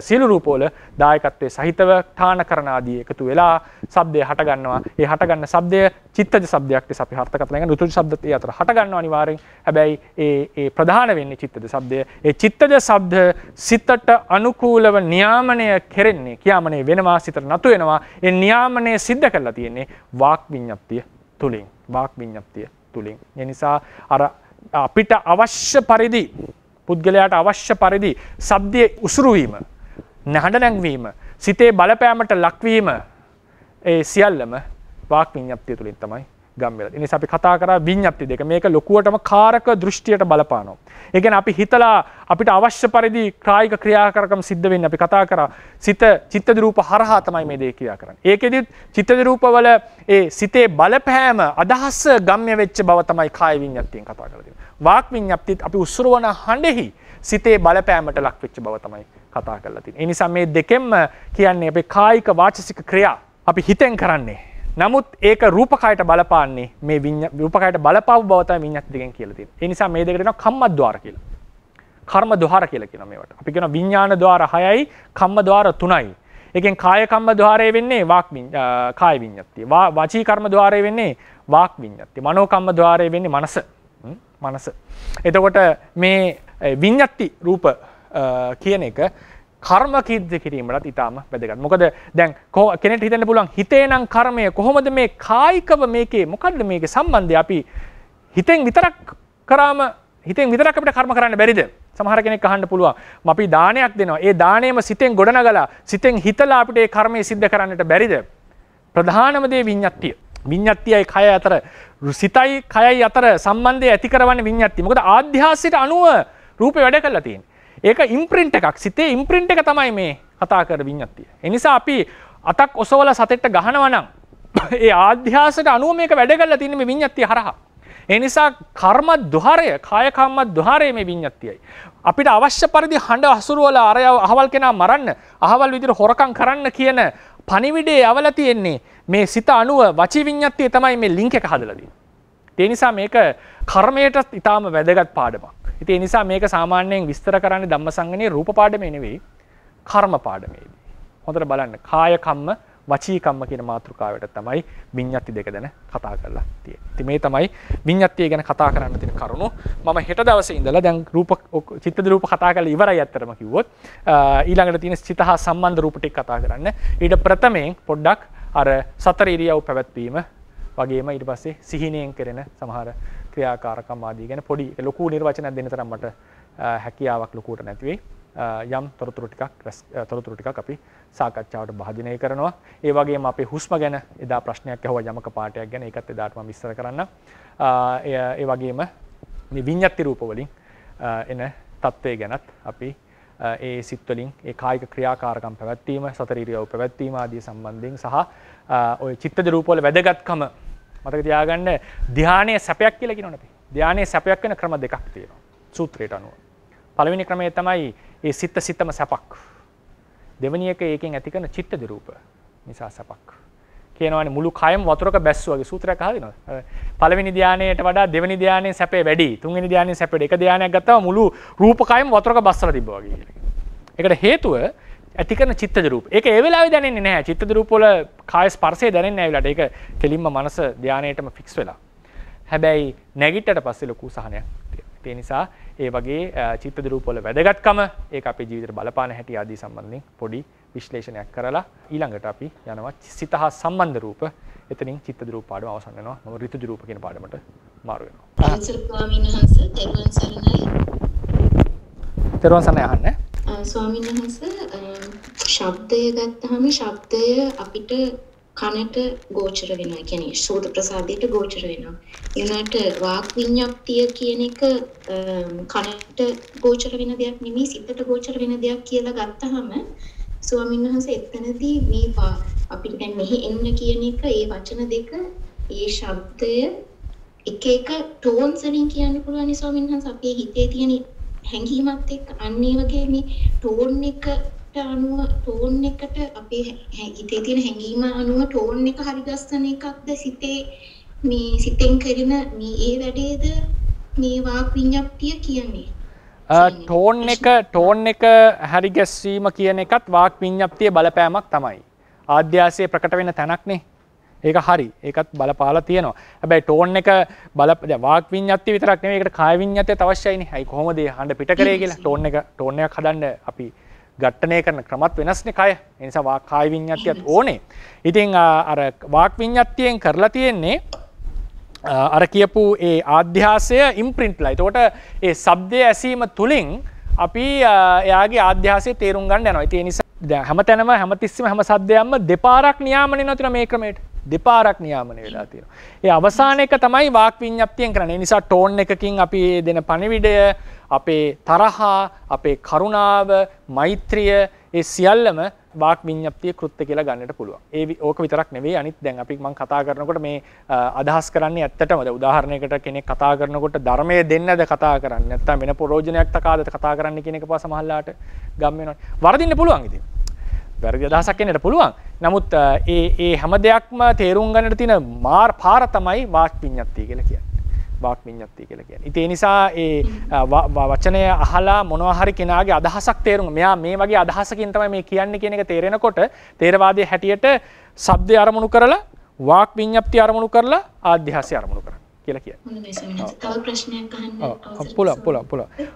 Speaker 1: සියලු රූප වල දායකත්වයේ සහිතව ඨාන කරන ආදී එකතු වෙලා ශබ්දය හට ගන්නවා ඒ හට ගන්න ශබ්දය චිත්තජ ශබ්දයක් ලෙස අපි අර්ථකථනය කරන ඍතුජ ශබ්දත් ඒ අතර හට ගන්නවා අනිවාර්යෙන් හැබැයි ඒ ඒ ප්‍රධාන වෙන්නේ චිත්තජ ශබ්දය ඒ චිත්තජ ශබ්ද සිතට අනුකූලව නියාමනය කෙරෙන්නේ කියාමනේ වෙනවා සිතට නතු වෙනවා ඒ නියාමනය සිද්ධ කරලා තියෙන්නේ වාක් විඤ්ඤාප්තිය තුලින් වාක් විඤ්ඤාප්තිය තුළින්. එනිසා අර අපිට අවශ්‍ය පරිදි පුද්ගලයාට අවශ්‍ය පරිදි සබ්දය උසුරුවීම නැහඬ නැංවීම සිතේ බලපෑමට ලක්වීම ඒ සියල්ලම වාක් විඤ්ඤාප්තිය තුළින් තමයි ගම්මල එනි අපි කතා කර විඤ්ඥප්ති දෙක මේක ලොකුවටම කාරක දෘෂ්ටියට බලපානෝ. ඒගැන අපි හිතලා අපිට අවශ්‍ය පරිදි ක්‍රායික ක්‍රියාකරකම සිද්ධවෙන්න අපි කතා කර සිත චිත්තදරූප හරහා තමයි මේ දේ ක්‍රියා කරන්න. ඒකෙදත් චිත්තදරූපවල ඒ සිතේ බලපෑම අදහස් ගම්ය වෙච්ච බව තමයි කාය විඤ්ඥපතියෙන් කතා කරද. වාක් විඤ්ඥප්තිත් අපි උසුරුවන හඬෙහි සිතේ බලපෑමට ලක්වෙච්ච බව තමයි කතා කරලා තින්. එනිසා මේ දෙකෙන්ම කියන්නේ අපේ කායික වාචසික ක්‍රියා අපි හිතෙන් කරන්නේ නමුත් ඒක රූපකායට බලපාන්නේ මේ රූපකායට බලපාව බවතයි විඤ්ඤාති දෙකෙන් කියලා තියෙන්නේ. ඒ නිසා මේ දෙකට කියනවා කම්මද්්වාර කියලා. කර්ම ద్వාර කියලා කියනවා මේවට. අපි කියනවා විඤ්ඤාණ ద్వාර 6යි, කම්ම ద్వාර 3යි. එකෙන් කාය කම්ම ద్వාරය වෙන්නේ වාක් කාය විඤ්ඤාතිය. වාචී කර්ම ద్వාරය වෙන්නේ වාක් විඤ්ඤාතිය. මනෝ කම්ම ద్వාරය වෙන්නේ මනස. මනස. එතකොට මේ විඤ්ඤාති රූප කියන එක කර්ම කිද්ද කිරීමටත් ඉතාම වැදගත්. මොකද දැන් කෙනෙක් හිතන්න පුළුවන් හිතේ නම් කර්මය කොහොමද මේ කායිකව මේකේ මොකද්ද මේකේ සම්බන්ධය අපි හිතෙන් විතරක් කරාම හිතෙන් විතරක් අපිට කර්ම කරන්න බැරිද? සමහර කෙනෙක් අහන්න පුළුවන් අපි දානයක් දෙනවා. ඒ දාණයම සිතෙන් ගොඩනගලා සිතෙන් හිතලා අපිට ඒ කර්මය සිද්ධ කරන්නට බැරිද? ප්‍රධානම දේ විඤ්ඤාතිය. විඤ්ඤාතියයි කය අතර සිතයි කයයි අතර සම්බන්ධය ඇති කරවන්නේ විඤ්ඤාතිය. මොකද ආධ්‍යාසයට අනුව රූපේ වැඩ කරලා තියෙන්නේ. ඒක ඉම්ප්‍රින්ට් එකක් සිතේ ඉම්ප්‍රින්ට් එක තමයි මේ කතා කර විඤ්ඤාතිය. එනිසා අපි අතක් ඔසවලා සතෙට ගහනවා නම් *laughs* ඒ ආධ්‍යාසයට අනුව මේක වැඩ කරලා තින්නේ මේ විඤ්ඤාතිය හරහා. ඒ නිසා කර්ම ద్వාරය, කාය කම්ම ద్వාරය මේ විඤ්ඤාතියයි. අපිට අවශ්‍ය පරිදි හඬ හසුරුවලා අරයව අහවල් කෙනා මරන්න, අහවල් විදිහට හොරකම් කරන්න කියන පණිවිඩේ යවලා තියෙන්නේ මේ සිත අනුව වචී විඤ්ඤාතිය තමයි මේ ලින්ක් එක හදලා තියෙන්නේ. ඒ නිසා මේක කර්මයට ඊටාම වැදගත් පාඩමක්. ඉතින් ඒ නිසා මේක සාමාන්‍යයෙන් විස්තර කරන්නේ ධම්මසංගණේ රූප පාඩමේ නෙවෙයි කර්ම පාඩමේදී. හොඳට බලන්න කාය කම්ම වචී කම්ම කියන මාතෘකාවට තමයි විඤ්ඤාති දෙක ගැන කතා කරලා තියෙන්නේ. ඉතින් මේ තමයි විඤ්ඤාතිය ගැන කතා කරන්න තියෙන කරුණු. මම හෙට දවසේ ඉඳලා දැන් රූප චිත්ත රූප කතා කරලා ඉවරයි අත්‍තරම කිව්වොත් ඊළඟට තියෙන චිත හා සම්බන්ධ රූප ටික කතා කරන්න. ඊට ප්‍රථමයෙන් පොඩ්ඩක් අර සතර ඉරියව් පැවැත්වීම වගේම ඊට පස්සේ සිහිනයෙන් කරන සමහර ක්‍රියාකාරකම් ආදී ගැන පොඩි ලොකු නිර්වචනයක් දෙන්න තරම්මට හැකියාවක් ලොකුට නැතිවේ. යම් තොරතුරු ටිකක් තොරතුරු ටිකක් අපි සාකච්ඡාවට භාජනය කරනවා. ඒ වගේම අපේ හුස්ම ගැන එදා ප්‍රශ්නයක් ඇහුවා යමක පාඩයක් ගැන. ඒකත් එදාට මම විස්තර කරන්න. ඒ වගේම මේ විඤ්ඤාති රූප වලින් එන தත්ත්වය ගැනත් අපි ඒ සිත් වලින් ඒ කායික ක්‍රියාකාරකම් පැවැත්වීම, සතරීරියව පැවැත්වීම ආදී සම්බන්ධයෙන් සහ ওই චිත්තජ රූප වල වැදගත්කම මතක තියාගන්න ධ්‍යානය සැපයක් කියල කිනොනට ධ්‍යානය සැපයක් වන ක්‍රම දෙකක් තියෙනවා සූත්‍රයට අනුව. පළවෙනි ක්‍රමය තමයි ඒ සිත්ත සිත්තම සැපක්. දෙවනියක ඒකෙන් ඇතිකන චිත්ත දරූප නිසා සැපක්. කියනවන මුළු කයම් වතුරක බැස්සුවගේ සූත්‍රයක් හදන පළවෙනි ධ්‍යානයට වඩා දෙවනි ධ්‍යානය සැපේ වැඩි තුන්වෙනි ධ්‍යානය සැපට එක ධ්‍යානයක් ගත්තව මුළු රූපකයම් වතුරක බස්සල තිබ්බ වගේ. එකට හේතුව ඇතිකන චිත්ත රූප එක ඒවෙලා දැනෙන්නේ නැහැ චිත්ත රූපවල කාය ස්පර්ශය දැනෙන්නේ නැහැ ඒලට ඒක කෙලින්ම මනස ධානයේටම ෆික්ස් වෙලා හැබැයි නැගිටට පස්සේ ලොකු සහනයක් තියෙනවා ඒ නිසා ඒ වගේ චිත්ත රූපවල වැදගත්කම ඒක අපේ ජීවිතේට බලපාන හැටි ආදී සම්බන්ධයෙන් පොඩි විශ්ලේෂණයක් කරලා ඊළඟට අපි යනවා සිත හා සම්බන්ධ රූප එතනින් චිත්ත රූප පාඩම අවසන් වෙනවා මම ඍතු රූප කියන පාඩමට මාරු වෙනවා. ආචාර්ය ස්වාමීන් වහන්සේ
Speaker 2: තෙරුවන් සරණයි. තෙරුවන් සරණයි අහන්නේ. ස්වාමීන් වහන්ස ශබ්දය ගත්තහම ශබ්දය අපිට කනට ගෝචර වෙනවා කියන්නේ සෝත ප්‍රසාදයට ගෝචර වෙනවා. ඒනට වාක් විඤ්ඤාප්තිය කියන එක කනට ගෝචර වෙන දෙයක් නෙමෙයි සිතට ගෝචර වෙන දෙයක් කියලා ගත්තහම ස්වාමීන් වහන්සේ එතනදී මේ අපිට දැන් මෙහි එන්න කියන එක ඒ වචන දෙක ඒ ශබ්දය එක එක ටෝන්ස් වලින් කියන්න පුළුවන් ස්වාමීන් වහන්සේ අපේ හිතේ තියෙන හැඟීමත් එක් අන්නේ වගේ මේ ටෝන් එකට අනුව ටෝන් එකට අපේ හිතේ තියෙන හැඟීම අනුව ටෝන් එක හරිගස්සන එකක්ද සිතේ මේ සිතෙන් කරන මේ ඒ වැඩේද මේ වාක් විඤ්ඤාප්තිය කියන්නේ
Speaker 1: ටෝන් එක ටෝන් එක හරිගැස්වීම කියන එකත් වාක් විඤ්ඤාප්තියේ බලපෑමක් තමයි ආධ්‍යාසයේ ප්‍රකට වෙන තැනක්නේ ඒක හරි ඒකත් බලපාලා තියෙනවා හැබැයි ටෝන් එක බල වාක් විඤ්ඤාති විතරක් නෙවෙයි ඒකට කාය විඤ්ඤාතියත් අවශ්‍යයිනේ. අයි කොහොමද ඒ හඬ පිට කරේ කියලා ටෝන් එක ටෝන් එකක් හදන්න අපි ගට්ටනය කරන ක්‍රමත් වෙනස්නේ කය. ඒ නිසා වාක් කාය විඤ්ඤාතියත් ඕනේ. ඉතින් අර වාක් විඤ්ඤාතියෙන් කරලා තියෙන්නේ අර කියපු ඒ ආධ්‍යාසය ඉම්ප්‍රින්ට්ලා. එතකොට ඒ શબ્දය ඇසීම තුලින් අපි එයාගේ ආධ්‍යාසය තේරුම් ගන්න යනවා. ඉතින් ඒ නිසා හැම තැනම හැමතිස්සම හැම සද්‍යයක්ම දෙපාරක් නියාමනය නතින මේ ක්‍රමයට දෙපාරක් නියාමනය වෙලා තියෙන. ඒ අවසාන එක තමයි වාක් විඤ්ඤාප්තියෙන් කරන්නේ. නිසා ටෝන් එකකින් අපි දෙන පණිවිඩය, අපේ තරහා, අපේ කරුණාව, මෛත්‍රිය ඒ සියල්ලම බාක් විඤ්ඤප්තිය කෘත්‍ය කියලා ගන්නට පුළුවන්. ඒ ඕක විතරක් නෙවෙයි අනිත් දැන් අපි මම කතා කරනකොට මේ අදහස් කරන්නේ ඇත්තටම දැන් උදාහරණයකට කෙනෙක් කතා කරනකොට ධර්මයේ දෙන්නද කතා කරන්නේ නැත්නම් වෙන ප්‍රෝජනයක් තකාද කතා කරන්නේ කියන එක පස්ස මහල්ලාට ගම් වෙනවා. වරදින්න පුළුවන් ඉතින්. වැරදි අදහසක් එන්නට පුළුවන්. නමුත් ඒ ඒ හැම දෙයක්ම තේරුම් ගන්නට තියෙන මාර් පාර තමයි වාක් විඤ්ඤප්තිය කියලා කියන්නේ. බාක් විඤ්ඤාති කියලා කියන්නේ. ඉතින් ඒ නිසා ඒ වචනය අහලා මොනවා හරි කෙනාගේ අදහසක් තේරුම් මෙයා මේ වගේ අදහසකින් තමයි මේ කියන්නේ කියන එක තේරෙනකොට තේරවාදයේ හැටියට shabdය අරමුණු කරලා වාක් විඤ්ඤාප්ති අරමුණු කරලා ආධ්‍යාසය අරමුණු කරන කියලා කියන්නේ.
Speaker 2: තව ප්‍රශ්නයක් අහන්න
Speaker 1: අවශ්‍ය. පුළුවන් පුළුවන් පුළුවන්.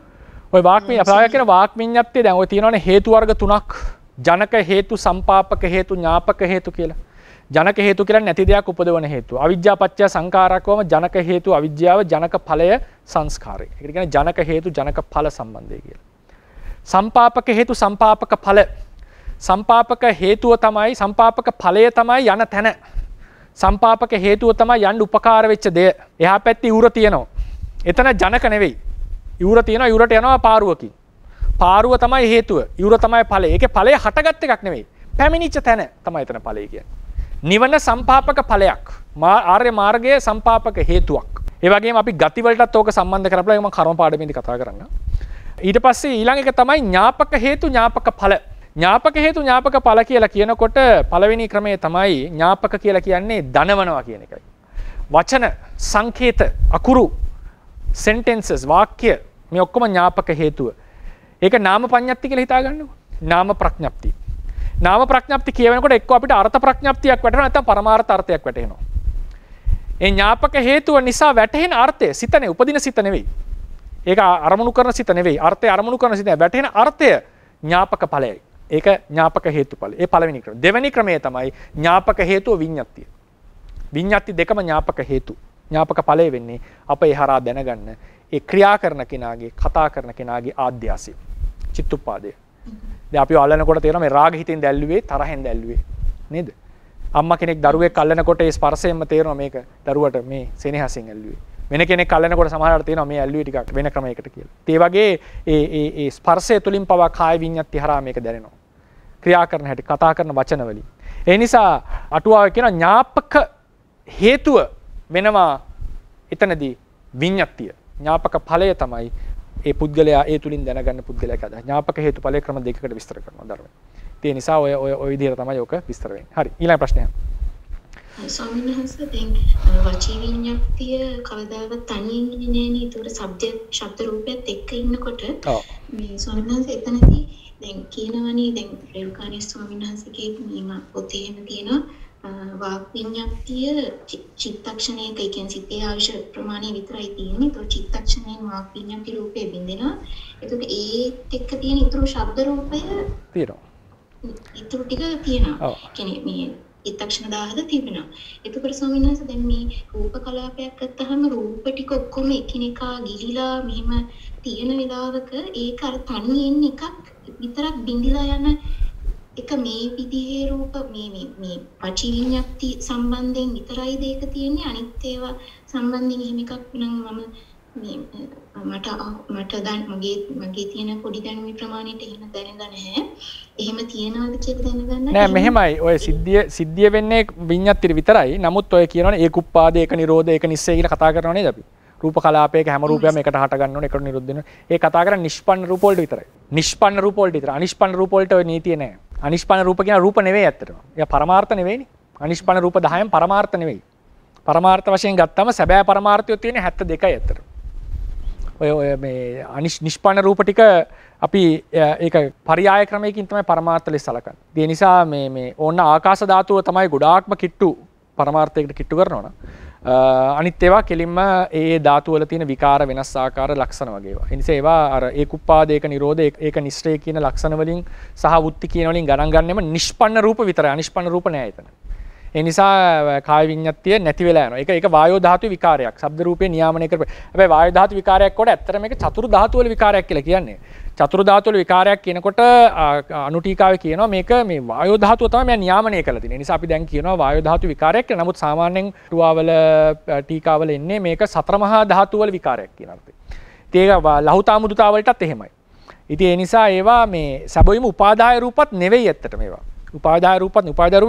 Speaker 1: ඔය වාක් විඤ්ඤාප්ති ප්‍රාය කියන වාක් විඤ්ඤාප්තිය දැන් ඔය තියෙනවනේ හේතු වර්ග තුනක් ජනක හේතු සම්පාපක හේතු ඥාපක හේතු කියලා. ජනක හේතු කියලා නැති දෙයක් උපදවන හේතු. අවිද්‍යාපච්චය සංකාරකවම ජනක හේතු අවිද්‍යාව ජනක ඵලය සංස්කාරය. ඒ කියන්නේ ජනක හේතු ජනක ඵල සම්බන්ධය කියලා. සම්පාපක හේතු සම්පාපක ඵල. සම්පාපක හේතුව තමයි සම්පාපක ඵලය තමයි යන තැන. සම්පාපක හේතුව තමයි යන්න උපකාර වෙච්ච දෙය. එහා පැත්තේ ඉවුර තියෙනවා. එතන ජනක නෙවෙයි. ඉවුර තියෙනවා ඉවුරට යනවා පාරුවකින්. පාරුව තමයි හේතුව. ඉවුර තමයි ඵලය. ඒකේ ඵලය හටගත් එකක් නෙවෙයි. පැමිණිච්ච තැන තමයි එතන ඵලය කියන්නේ. නිවන සම්පාපක ඵලයක් ආර්ය මාර්ගයේ සම්පාපක හේතුවක්. ඒ වගේම අපි ගතිවලටත් ඕක සම්බන්ධ කරපලා මම කර්ම පාඩමේදී කතා කරන්න. ඊට පස්සේ ඊළඟ එක තමයි ඥාපක හේතු ඥාපක ඵල. ඥාපක හේතු ඥාපක ඵල කියලා කියනකොට පළවෙනි ක්‍රමය තමයි ඥාපක කියලා කියන්නේ දනවනවා කියන එකයි. වචන, සංකේත, අකුරු, sentences වාක්‍ය මේ ඔක්කොම ඥාපක හේතුව. ඒක නාම පඤ්ඤප්ති කියලා හිතාගන්නකො. නාම ප්‍රඥප්තිය. නාම ප්‍රඥප්ති කියවනකට එක් අපිට අර්ථ ප්‍රඥප්තියක් වැටෙන ඇත පරමාර තර්ථයක් වැටෙනවා. ඒ ඥාපක හේතුව නිසා වැටහෙන අර්ථය සිතනේ උපදින සිත නෙවෙයි. ඒක අරමුණු කරන සිත නෙවෙයි අර්ථය අරමුණු කරන සිත වැටෙන අර්ථය ඥාපක ඵලයයි. ඒක ඥාපක හේතු ඵලය. ඒ පළවෙනි ක්‍රම. දෙවෙනි ක්‍රමය තමයි ඥාපක හේතුව විඤ්ඤාතිය. විඤ්ඤාති දෙකම ඥාපක හේතු. ඥාපක ඵලය වෙන්නේ අප එහරා දැනගන්න ඒ ක්‍රියා කරන කෙනාගේ කතා කරන කෙනාගේ ආධ්‍යාසය. චිත්තුප්පාදය. අපි අල්ලනකොට තියෙන මේ රාග හිතෙන් දැල්ලුවේ තරහෙන් දැල්ලුවේ නේද අම්මා කෙනෙක් දරුවෙක් අල්ලනකොට ඒ ස්පර්ශයෙන්ම තේරෙනවා මේක දරුවට මේ සෙනෙහසින් ඇල්ලුවේ වෙන කෙනෙක් අල්ලනකොට සමහරවිට තියෙනවා මේ ඇල්ලුවේ ටිකක් වෙන ක්‍රමයකට කියලා ඒ වගේ ඒ ඒ ඒ ස්පර්ශය තුලින් පවා කාය විඤ්ඤාති හරහා මේක දැනෙනවා ක්‍රියා කරන හැටි කතා කරන වචන වලින් ඒ නිසා අටුවාව කියන ඥාපක හේතුව වෙනවා එතනදී විඤ්ඤාතිය ඥාපක ඵලය තමයි ඒ පුද්ගලයා ඒ තුළින් දැනගන්න පුද්ගලයා කද ඥාපක හේතුඵල ක්‍රම දෙකකට විස්තර කරනවා ධර්මය. ඒ නිසා ඔය ඔය ඔය විදිහට තමයි ඔක විස්තර වෙන්නේ. හරි ඊළඟ ප්‍රශ්නය.
Speaker 2: ස්වාමීන් වහන්සේ දැන් වචී විඤ්ඤාප්තිය කවදාවත් තනියෙන් ඉන්නේ නැහැ නේද? ඒතකොට શબ્ද ශබ්ද රූපයත් එක්ක ඉන්නකොට මේ ස්වාමීන් වහන්සේ එතනදී දැන් කියනවනේ දැන් රේල්කාණී ස්වාමීන් වහන්සේගේ මේ පොතේම තියෙනවා වාක් විඤ්ඤාතිය චිත්තක්ෂණයක ඒ කියන්නේ සිතේ ආවිෂ ප්‍රමාණය විතරයි තියෙන්නේ. ඒතකොට චිත්තක්ෂණයෙන් වාක් විඤ්ඤාති රූපේ බින්දෙනවා. ඒතකොට ඒත් එක්ක තියෙන ඊතුරු ශබ්ද රූපය තියෙනවා. ඊතුරු ටික තියෙනවා. කියන්නේ මේ චිත්තක්ෂණ 1000ද තිබෙනවා. ඒතකොට ස්වාමීන් වහන්සේ දැන් මේ රූප කලාපයක් ගත්තහම රූප ටික ඔක්කොම එකිනෙකා ගිලිලා මෙහෙම තියෙන වෙලාවක ඒක අර තනියෙන් එකක් විතරක් බින්දිලා යන එක මේ විදිහේ රූප මේ මේ පටිවිඤ්ඤාති සම්බන්ධයෙන් විතරයි දෙක තියෙන්නේ අනිත් ඒවා සම්බන්ධයෙන් එහෙම එකක් නම් මම මේ මට මට දැන් මගේ මගේ තියෙන පොඩි දැනුමේ ප්‍රමාණයට එහෙම දැනගන්නේ නැහැ. එහෙම තියනවාද කියලා දැනගන්න නෑ මෙහෙමයි.
Speaker 1: ඔය සිද්ධිය සිද්ධිය වෙන්නේ විඤ්ඤාතිර විතරයි. නමුත් ඔය කියනවනේ ඒක උප්පාද ඒක නිරෝධ ඒක නිස්සය කියලා කතා කරනව නේද අපි? රූප කලාපයක හැම රූපයක්ම එකට හට ගන්න ඕනේ එකට නිරුද්ධ වෙනවා. ඒ කතා කරන්නේ නිෂ්පන්න රූප වලට විතරයි. නිෂ්පන්න රූප වලට විතර. අනිෂ්පන්න රූප වලට ඔය නීතිය නෑ. අනිෂ්පන රූප කියන රූප නෙවෙයි ඇත්තටම. ඒක පරමාර්ථ නෙවෙයිනේ. අනිෂ්පන රූප 10න් පරමාර්ථ නෙවෙයි. පරමාර්ථ වශයෙන් ගත්තම සැබෑ පරමාර්ථය තියෙන්නේ 72යි ඇත්තට. ඔය ඔය මේ අනිෂ් නිෂ්පන රූප ටික අපි ඒක පරියාය ක්‍රමයකින් තමයි පරමාර්ථ ලෙස සලකන්නේ. ඒ නිසා මේ මේ ඕන්න ආකාශ ධාතුව තමයි ගොඩාක්ම කිට්ටු පරමාර්ථයකට කිට්ටු කරනවනේ. අනිත් ඒවා කෙලින්ම ඒ ධාතුවල තියෙන විකාර වෙනස් ආකාර ලක්ෂණ වගේ ඒවා. ඒ නිසා ඒවා අර ඒකුප්පාදේක නිරෝධ ඒක නිෂ්ඨේ කියන ලක්ෂණ වලින් සහ වුත්ති කියන වලින් ගණන් ගන්නෙම නිෂ්පන්න රූප විතරයි. අනිෂ්පන්න රූප නෑ එතන. ඒ නිසා කාය විඤ්ඤාතිය නැති වෙලා යනවා. ඒක ඒක වායෝ ධාතු විකාරයක්. ශබ්ද රූපේ නියාමනය කරපේ. හැබැයි වායෝ ධාතු විකාරයක් කොට ඇත්තටම මේක චතුරු ධාතු වල විකාරයක් කියලා කියන්නේ. චතුරධාතුල විකාරයක් කියනකොට අනුටීකාව කියන මේක මේ වායෝධාතුව තමයි මම නියාමනය කරලා තියෙන්නේ. නිසා අපි දැන් කියනවා වායෝධාතු විකාරයක් කියලා. නමුත් සාමාන්‍යයෙන් ටුවාවල ටීකාවල එන්නේ මේක සතර මහා ධාතු වල විකාරයක් කියන අර්ථය. ඉතින් ඒක ලහුතා මුදුතා වලටත් එහෙමයි. ඉතින් ඒ නිසා ඒවා මේ සැබවින්ම උපාදාය රූපත් නෙවෙයි ඇත්තට මේවා. උපාදාරූපත් උපාදරු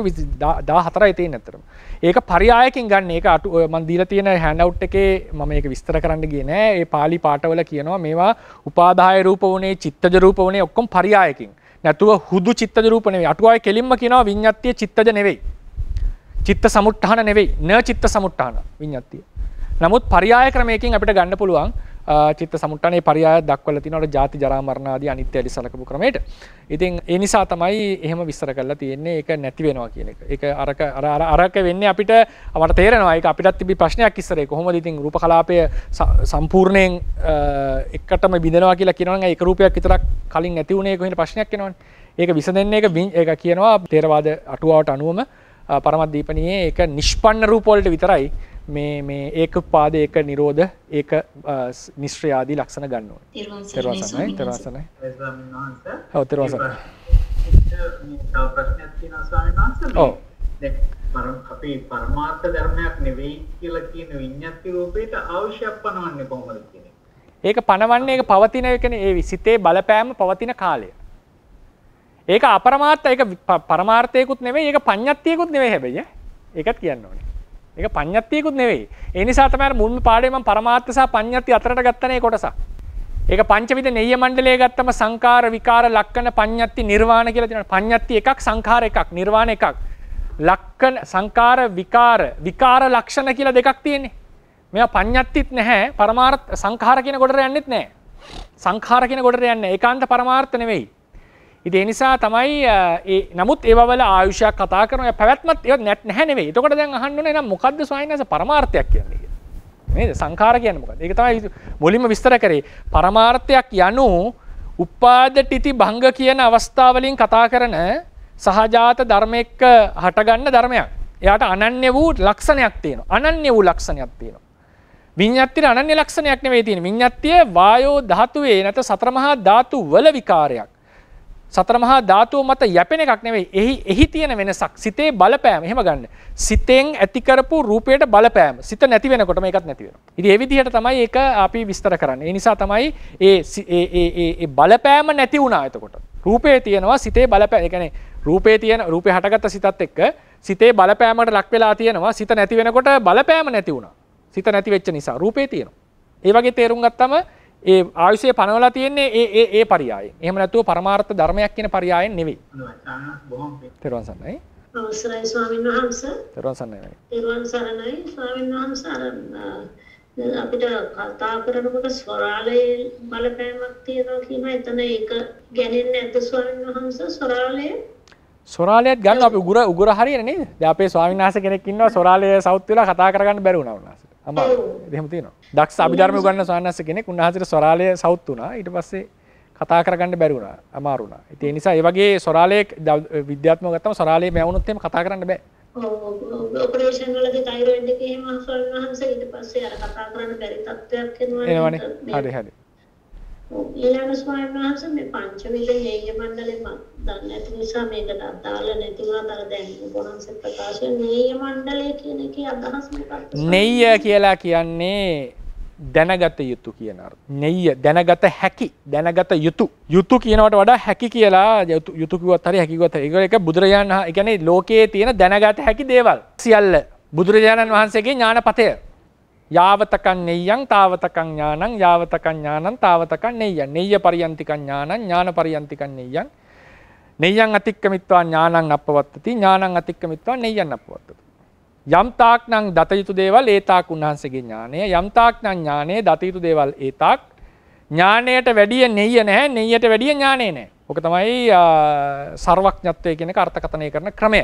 Speaker 1: දා හතරයි තිය නැතරම ඒක පරියායකින් ගන්න එක අට මන්දීල තියෙන හැනවට් එකේ මම ඒක විස්තර කරන්න ගෙන ඒ පාලි පාටවල කියනවා මේවා උපාදාය රූප වනේ චිත්තජ රූප වනේ ඔක්කොම් පරියායකින් නැතුව හුදු චිත්තජ රූපනේ අටුවය කෙලින්ම කියනවා විඤ්ඥත්තිය චිත්තජ නෙවෙයි චිත්ත සමුට්ටහන නෙවෙයි න චිත්ත සමුට්ටාන විඤ්ඥත්තිය නමුත් පරියාය ක්‍රමයකින් අපිට ගන්න පුළුවන් චිත්ත සමුට්ටනේ පරියාය දක්වල තිනට ජාති ජරාමරණාදී අනිත්‍ය ඇලි සලකපු ක්‍රමයට ඉතින් ඒ නිසා තමයි එහෙම විස්සර කරලා තියෙන්නේ එක නැති වෙනවා කියන එක එක අරක අර අරක වෙන්නේ අපිට අමට තේරෙනවා ඒක අපිටත් තිබි ප්‍රශ්නයක් ඉස්සරේ කොහොමද ඉතින් රූප කලාපය සම්පූර්ණයෙන් එකටම බිඳනවා කියලා කියනවා ඒක රූපයක් විතරක් කලින් ඇති වුණේ කොහෙන ප්‍රශ්නයක් වෙනවනේ ඒක විසඳන්නේ ඒක ඒක කියනවා තේරවාද අටුවාවට අනුවම පරමද්දීපනයේ ඒක නිෂ්පන්න රූප වලට විතරයි මේ ඒක පාද ඒක නිරෝධ ඒක නිශ්‍රයාදී ලක්ෂණ ගන්නවා තෙරවාසනයි තෙරවාසනයි ඔව් තෙරවාසන ඔව්
Speaker 3: අපේ පරමාර්ථ ධර්මයක් නෙවෙයි කියලා කියන විඤ්ඤාති රූපයට අවශ්‍යයක් පනවන්නේ කොහොමද කියන්නේ?
Speaker 1: ඒක පනවන්නේ ඒක පවතින එකනේ ඒ සිතේ බලපෑම පවතින කාලය. ඒක අපරමාර්ථ ඒක පරමාර්ථයකුත් නෙවෙයි ඒක පඤ්ඤාත්තියකුත් නෙවෙයි හැබැයි. ඒකත් කියන්න ඕනේ. එක පඤ්ඥත්තියකුත් නෙවෙයි එනිසා තමයි මුල්ම පාඩේම පරමාර්ථ සහ පඤ්ඤත්ති අතරට ගත්තනේ කොටස. ඒක පංචවිධ නෙය්‍ය මණ්ඩලයේ ගත්තම සංකාර විකාර ලක්කන පඤ්ඤත්ති නිර්වාණ කියලා තියෙනවා. පඤ්ඤත්ති එකක් සංඛාර එකක් නිර්වාණ එකක්. ලක්කන සංකාර විකාර විකාර ලක්ෂණ කියලා දෙකක් තියෙන්නේ. මේවා පඤ්ඤත්තිත් නැහැ පරමාර්ථ සංඛාර කියන කොටට යන්නෙත් නැහැ. සංඛාර කියන කොටට යන්නේ ඒකාන්ත පරමාර්ථ නෙවෙයි. ඉති එනිසා තමයි නමුත් ඒවල ආයුෂයක් කතා කරන පැවැත්මත් ය නැත් නැනවේ තකොට දැන් අහන්නුන නම් මොකක්ද සයිනස පරමාර්ථයක් කියන්නේ ඒ සංකාර කියන මොකද එක තමයි මුලින්ම විස්තර කරේ පරමාර්ථයක් යනු උපාද ටිති භංග කියන අවස්ථාවලින් කතා කරන සහජාත ධර්මයක්ක හටගන්න ධර්මයක් එයට අනන්‍ය වූ ලක්ෂණයක් තියෙන අනන්‍ය වූ ලක්ෂණයක් තියෙන විඤ්ඥත්තිර අනන්‍ය ලක්ෂණයක් නෙවේ තියෙන විඤ්ඥත්තිය වායෝ ධාතුවේ නැත සත්‍රමහා ධාතු වල විකාරයක් සතර මහා ධාතුව මත යැපෙන එකක් නෙවෙයි. එහි එහි තියෙන වෙනසක් සිතේ බලපෑම. එහෙම ගන්න. සිතෙන් ඇති කරපු රූපයට බලපෑම. සිත නැති වෙනකොට මේකත් නැති වෙනවා. ඉතින් ඒ විදිහට තමයි ඒක අපි විස්තර කරන්නේ. ඒ නිසා තමයි ඒ ඒ ඒ ඒ බලපෑම නැති වුණා එතකොට. රූපේ තියෙනවා සිතේ බලපෑම. ඒ කියන්නේ රූපේ තියෙන රූපේ හටගත්ත සිතත් එක්ක සිතේ බලපෑමට ලක් වෙලා තියෙනවා. සිත නැති වෙනකොට බලපෑම නැති වුණා. සිත නැති වෙච්ච නිසා රූපේ තියෙනවා. ඒ වගේ තේරුම් ගත්තම ඒ ආයුෂය පනවලා තියෙන්නේ ඒ ඒ ඒ පරියායයෙන්. එහෙම නැතුව පරමාර්ථ ධර්මයක් කියන පරියායයෙන් නෙවෙයි. තෙරුවන් සරණයි.
Speaker 3: අවසරයි ස්වාමීන් වහන්සේ. තෙරුවන් සරණයි. තෙරුවන් සරණයි ස්වාමීන් වහන්සේ. අපිට කතා කරනකොට ස්වරාලයේ බලපෑමක් තියෙනවා කියන එතන ඒක ගැනෙන්නේ නැද්ද ස්වාමීන් වහන්සේ ස්වරාලයේ?
Speaker 1: සොරාලයත් ගන්න අපි උගුර උගුර හරියන්නේ නේද? දැන් අපේ ස්වාමීන් වහන්සේ කෙනෙක් ඉන්නවා සොරාලයේ සවුත් වෙලා කතා කරගන්න බැරි වුණා උනාස. හම දෙම තින දක්ෂ අභිධර්ම ගන්න සන්නස කෙනෙක් උන්හසට සොරාලය සෞත් වනා ඉට පස්සේ කතා කරගන්න බැරිවුණ අමාරුණ ඉතිය නිසා ඒවගේ සොරාලයෙක් විද්‍යාත්ම ගත්තම සොරාලය මැවුණුත්තම කතා කරන්න බෑ
Speaker 3: එනවනේ හරි හරි ඊළඟ ස්වාමීන් වහන්සේ මේ පංචවිධ හේය මණ්ඩලෙ මම දන්නේ නැති නිසා මේකට අදාළ නැති වුණාතර දැන් වහන්සේ ප්‍රකාශය හේය මණ්ඩලය කියන එකේ අදහස් මොකක්ද? නෙය්‍ය
Speaker 1: කියලා කියන්නේ දැනගත යුතු කියන අර්ථ. නෙය්‍ය දැනගත හැකි දැනගත යුතු. යුතු කියනවට වඩා හැකි කියලා යුතු කිව්වත් හරි හැකි කිව්වත් හරි. ඒක බුදුරජාණන් ඒ කියන්නේ ලෝකයේ තියෙන දැනගත හැකි දේවල්. සියල්ල බුදුරජාණන් වහන්සේගේ ඥානපතය. යාවතකන් නෙයන් තාවතකං ඥානං යාවතකං ඥානන් තාවතකන් නෙයන් නෙය පරියන්තිකං ඥානං ඥාන පරියන්තිකං නෙයන් නෙයන් අතික්කමිත්වා ඥානං අපවත්තති ඥානං අතික්කමිත්වා නෙයන් අපවත්තති. යම්තාක්නං දතයුතු දේවල් ඒතාක් උන්හන්සගේ ඥානය යම්තාක්නං ඥානය දතයුතු දේවල් ඒතාක් ඥානයට වැඩිය නෙය නැහැ නෙයට වැඩිය ඥානය නෑ ඕක තමයි සර්වඥත්වය කියෙන කර්ථකතනය කරන ක්‍රමය.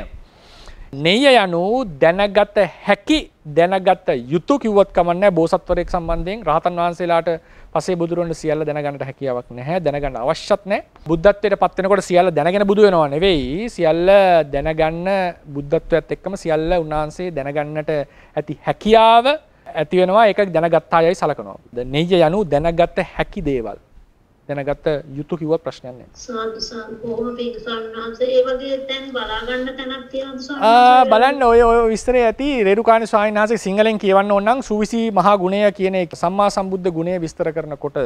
Speaker 1: නෙය යනු දැනගත හැකි දැනගත යුතු කිව්වත් කමන්නේ බෝසත්වරයෙක් සම්බන්ධයෙන් රහතන් වහන්සේලාට පසේ බුදුරන්ට සියල්ල දැනගන්නට හැකියාවක් නැහැ දැනගන්න අවශ්‍යත් නැහැ බුද්ධත්වයට පත් වෙනකොට සියල්ල දැනගෙන බුදු වෙනව නෙවෙයි සියල්ල දැනගන්න බුද්ධත්වයට එක්කම සියල්ල උන්වහන්සේ දැනගන්නට ඇති හැකියාව ඇති වෙනවා ඒක දැනගත් අයයි සලකනවා නෙය යනු දැනගත හැකි දේවල් දැනගත යුතු කිව්ව ප්‍රශ්නයක් නැහැ.
Speaker 3: සාදු සාදු කොහොම ඒ වගේ දැන් බලා ගන්න තැනක් තියෙනවද ස්වාමීනි? බලන්න
Speaker 1: ඔය ඔය විස්තරය ඇති රේරුකාණි ස්වාමීන් වහන්සේ සිංහලෙන් කියවන්න ඕන නම් සුවිසි මහා ගුණය කියන සම්මා සම්බුද්ධ ගුණය විස්තර කරනකොට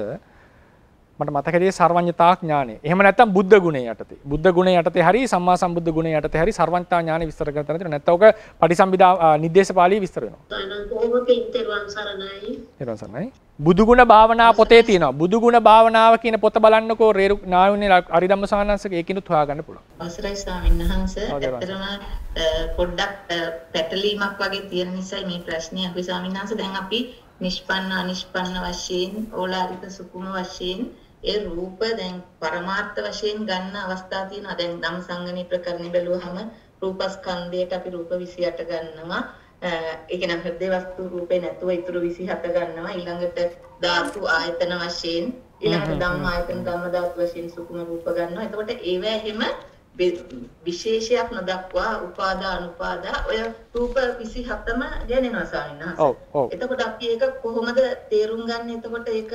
Speaker 1: මට මතකරේ සර්වඥතා ඥානය එහම නැත්තම් බුද්ධ ගුණ යටතේ බුද්ධ ගුණ යටතේ හරි සම්මා සම්බුද්ධ ගුණ යටතේ හරි සර්වඥතා ඥාන විස්තර කරන තැනදී නැත්තවක පටිසම්භිදා නිर्देश පාළිය විස්තර
Speaker 3: වෙනවා
Speaker 1: බුදු ගුණ භාවනා පොතේ තියෙනවා බුදු ගුණ භාවනාව කියන පොත බලන්නකෝ රේරු නායුනේ අරිදම්ම සානන්සක ඒකිනුත් හොයාගන්න පුළුවන්
Speaker 4: අවසරයි ස්වාමීන් වහන්සේ ඇත්තටම පොඩ්ඩක් පැටලීමක් වගේ තියෙන නිසා මේ ප්‍රශ්නේ අපි ස්වාමීන් වහන්සේ දැන් අපි නිෂ්පන්න අනිෂ්පන්න වශයෙන් ඕලාරික සුකුම වශයෙන් ඒ රූප දැන් පරමාර්ථ වශයෙන් ගන්න අවස්ථා තියෙනවා. දැන් ධම්ම සංගණී ප්‍රකරණය බැලුවහම රූපස්කන්ධයට අපි රූප 28 ගන්නවා. ඒ කියන හෘදේ වස්තු රූපේ නැතුව ඉතුරු 27 ගන්නවා. ඊළඟට ධාතු ආයතන වශයෙන් ඊළඟට ධම්ම ආයතන ධම්ම ධාතු වශයෙන් සුකුම රූප ගන්නවා. එතකොට ඒවා එහෙම විශේෂයක් නොදක්වා උපාදා අනුපාදා ඔය රූප 27ම ගැනෙනවා ස්වාමීන්
Speaker 1: වහන්සේ.
Speaker 4: එතකොට අපි ඒක කොහොමද තේරුම් ගන්න? එතකොට ඒක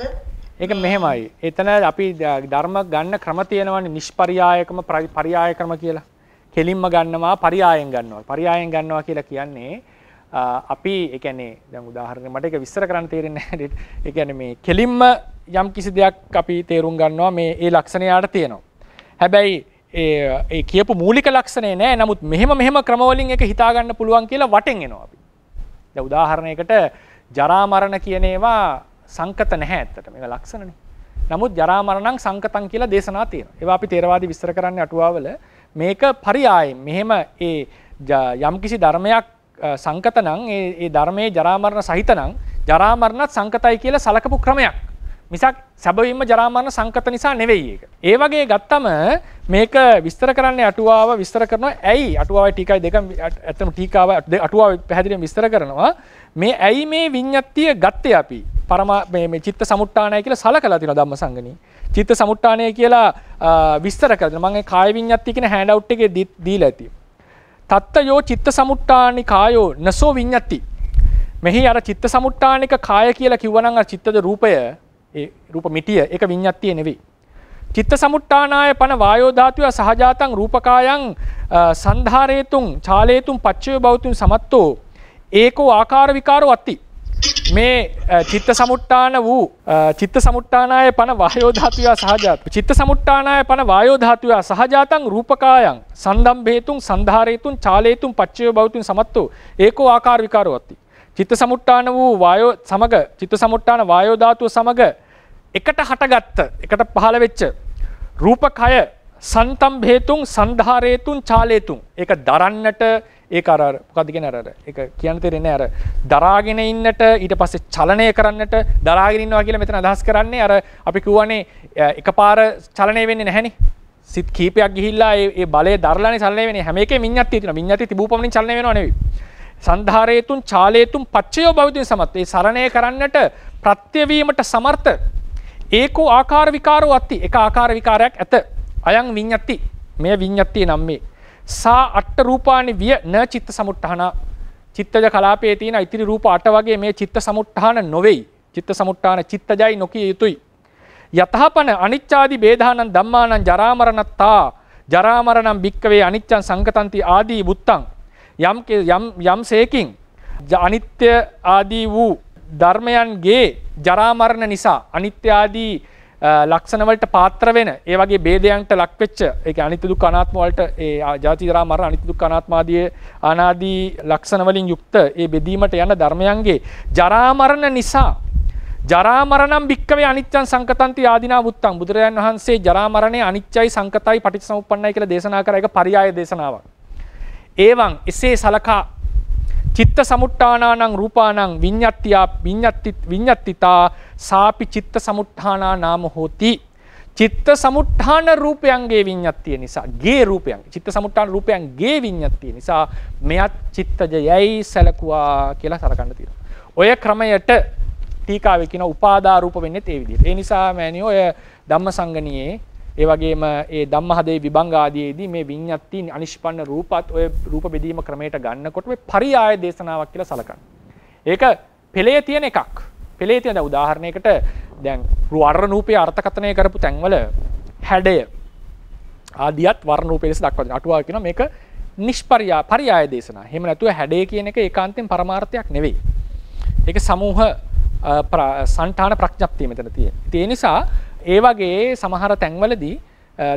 Speaker 1: ඒක මෙහෙමයි. එතන අපි ධර්ම ගන්න ක්‍රම තියෙනවනේ නිෂ්පරියායකම පරියාය ක්‍රම කියලා. කෙලින්ම ගන්නවා පරියායෙන් ගන්නවා. පරියායෙන් ගන්නවා කියලා කියන්නේ අපි ඒ කියන්නේ දැන් උදාහරණයක් මට ඒක විස්තර කරන්න තේරෙන්නේ නැහැ. ඒ කියන්නේ මේ කෙලින්ම යම් කිසි දෙයක් අපි තේරුම් ගන්නවා මේ ඒ ලක්ෂණ යාට තියෙනවා. හැබැයි ඒ කියපු මූලික ලක්ෂණේ නෑ. නමුත් මෙහෙම මෙහෙම ක්‍රම වලින් ඒක හිතා ගන්න පුළුවන් කියලා වටෙන් එනවා අපි. දැන් උදාහරණයකට ජරා මරණ කියන ඒවා සංකත නැහැ ඇත්තට මේක ලක්ෂණනේ. නමුත් ජරා මරණං සංකතං කියලා දේශනා තියෙනවා. ඒවා අපි තේරවාදී විස්තර කරන්නේ අටුවාවල මේක පරියායයෙන් මෙහෙම ඒ යම්කිසි ධර්මයක් සංකත නම් ඒ ධර්මයේ ජරා මරණ සහිත නම් ජරා මරණත් සංකතයි කියලා සලකපු ක්‍රමයක්. මිසක් සැබවින්ම ජරාමරණ සංකත නිසා නෙවෙයි ඒක. ඒ වගේ ගත්තම මේක විස්තර කරන්නේ අටුවාව විස්තර කරනවා. ඇයි අටුවාවේ ටීකයි දෙක ඇත්තම ටීකාව අටුවාවේ පැහැදිලිව විස්තර කරනවා. මේ ඇයි මේ විඤ්ඤාත්තිය ගත්තේ අපි? පරමා මේ මේ චිත්ත සමුට්ටානයි කියලා සලකලා තියෙනවා ධම්මසංගණී. චිත්ත සමුට්ටානය කියලා විස්තර කරලා මම ඒ කාය විඤ්ඤාත්තිය කියන හෑන්ඩ් අවුට් එකේ දීලා තියෙනවා. තත්තයෝ චිත්ත සමුට්ටානි කායෝ නසෝ විඤ්ඤාත්ති. මෙහි අර චිත්ත සමුට්ටානික කාය කියලා කිව්වනම් අර චිත්තද රූපය ඒ රූප මිටිය එක විඤ්ඤාතිය නෙවෙයි. චිත්ත සමුට්ඨානාය පන වායෝ ධාතුව සහජාතං රූපකායන් සන්ධාරේතුං චාලේතුං පච්චය බෞතුං සමත්තෝ ඒකෝ ආකාර විකාරෝ අත්ති. මේ චිත්ත සමුට්ඨාන වූ චිත්ත සමුට්ඨානාය පන වායෝ ධාතුව සහජාත. චිත්ත සමුට්ඨානාය පන වායෝ ධාතුව සහජාතං රූපකායන් සන්දම්භේතුං සන්ධාරේතුං චාලේතුං පච්චය බෞතුං සමත්තෝ ඒකෝ ආකාර විකාරෝ අත්ති. චිත්ත සමුට්ටාන වූ වායෝ සමග චිත්ත සමුට්ටාන වායෝධාතුව සමඟ එකට හටගත්ත එකට පහළ වෙච්ච රූපකය සන්තම් භේතුන් සන්ධාරේතුන් චාලේතුන් ඒක දරන්නට ඒ අර මොකදගෙන අර එක කියන්න තෙරෙන අර දරාගෙන ඉන්නට ඊට පස්සේ චලනය කරන්නට දරාගෙන ඉන්නවා කියලා මෙතන අදහස් කරන්නේ අර අපි කිව්වනේ එකපාර චලනය වෙන්නේ නැහැනේ සිත් කීපයක් ගිහිල්ලා ඒ බලය දරලානේ චලනය වෙන්නේ හැම එකේ මිඤ්ඤත්තිය තියෙනවා මිඤ්ඤත්තිය තිබූ පමණින් චලනය වෙනව නෙවෙයි සන්ධාරේතුන් චාලේතුන් පච්චයෝ භවිතින් සමත් ඒ සරණය කරන්නට ප්‍රත්‍යවීමට සමර්ථ ඒකෝ ආකාර විකාරෝ අත්ති එක ආකාර විකාරයක් ඇත අයං විඤ්ඤත්ති මේ විඤ්ඤත්ති නම් මේ සා අට්ඨ රූපානි විය න චිත්ත සමුට්ඨාන චිත්තජ කලාපයේ තියෙන ඉතිරි රූප අට වගේ මේ චිත්ත සමුට්ඨාන නොවේයි චිත්ත සමුට්ඨාන චිත්තජයි නොකිය යුතුයි යතහපන අනිච්ඡාදි ભેදානං ධම්මානං ජරාමරණත්තා ජරාමරණං භික්කවේ අනිච්ඡං සංකතන්ති ආදී බුත්තං යම් යම් යම්සේකින් අනිත්‍ය ආදී වූ ධර්මයන්ගේ ජරාමරණ නිසා අනිත්‍ය ආදී ලක්ෂණවලට පාත්‍ර වෙන ඒ වගේ ભેදයන්ට ලක්වෙච්ච ඒ කියන්නේ අනිත්‍ය දුක්ඛ අනාත්ම වලට ඒ ජාති ජරා මරණ අනිත්‍ය දුක්ඛ අනාත්ම ආදී අනාදී ලක්ෂණ වලින් යුක්ත ඒ බෙදීමට යන ධර්මයන්ගේ ජරා මරණ නිසා ජරා මරණම් භික්කවේ අනිත්‍යං සංකතන්ති ආදීනා වුත්තං බුදුරජාන් වහන්සේ ජරා මරණේ අනිත්‍යයි සංකතයි පටිච්චසමුප්පන්නයි කියලා දේශනා කර එක පරියාය දේශනාවක්. ඒවන් එසේ සලකා චිත්ත සමුට්ඨානානං රූපානං විඤ්ඤත්තියා විඤ්ඤත්ති විඤ්ඤත්තිතා සාපි චිත්ත සමුට්ඨානා නාම හෝති චිත්ත සමුට්ඨාන රූපයන්ගේ විඤ්ඤත්තිය නිසා ගේ රූපයන් චිත්ත සමුට්ඨාන රූපයන්ගේ විඤ්ඤත්තිය නිසා මෙයත් චිත්තජයයි සැලකුවා කියලා සලකන්න තියෙනවා ඔය ක්‍රමයට ටීකාවේ කියන උපාදා රූප වෙන්නේ ඒ විදිහට ඒ නිසා මෑණියෝ ඔය ධම්මසංගණියේ ඒ වගේම ඒ ධම්මහදේ විභංග ආදීයේදී මේ විඤ්ඤාති අනිෂ්පන්න රූපත් ඔය රූප බෙදීම ක්‍රමයට ගන්නකොට මේ පරියාය දේශනාවක් කියලා සලකන්න. ඒක පෙළේ තියෙන එකක්. පෙළේ තියෙන උදාහරණයකට දැන් වර්ණ රූපේ අර්ථකථනය කරපු තැන්වල හැඩය ආදියත් වර්ණ රූපේ ලෙස දක්වනවා. අටුවා කියනවා මේක නිෂ්පර්යා පරියාය දේශනා. එහෙම නැතුව හැඩය කියන එක ඒකාන්තයෙන් පරමාර්ථයක් නෙවෙයි. ඒක සමූහ සංඨාන ප්‍රඥප්තිය මෙතන තියෙන. ඒ නිසා ඒ වගේ සමහර තැන්වලදී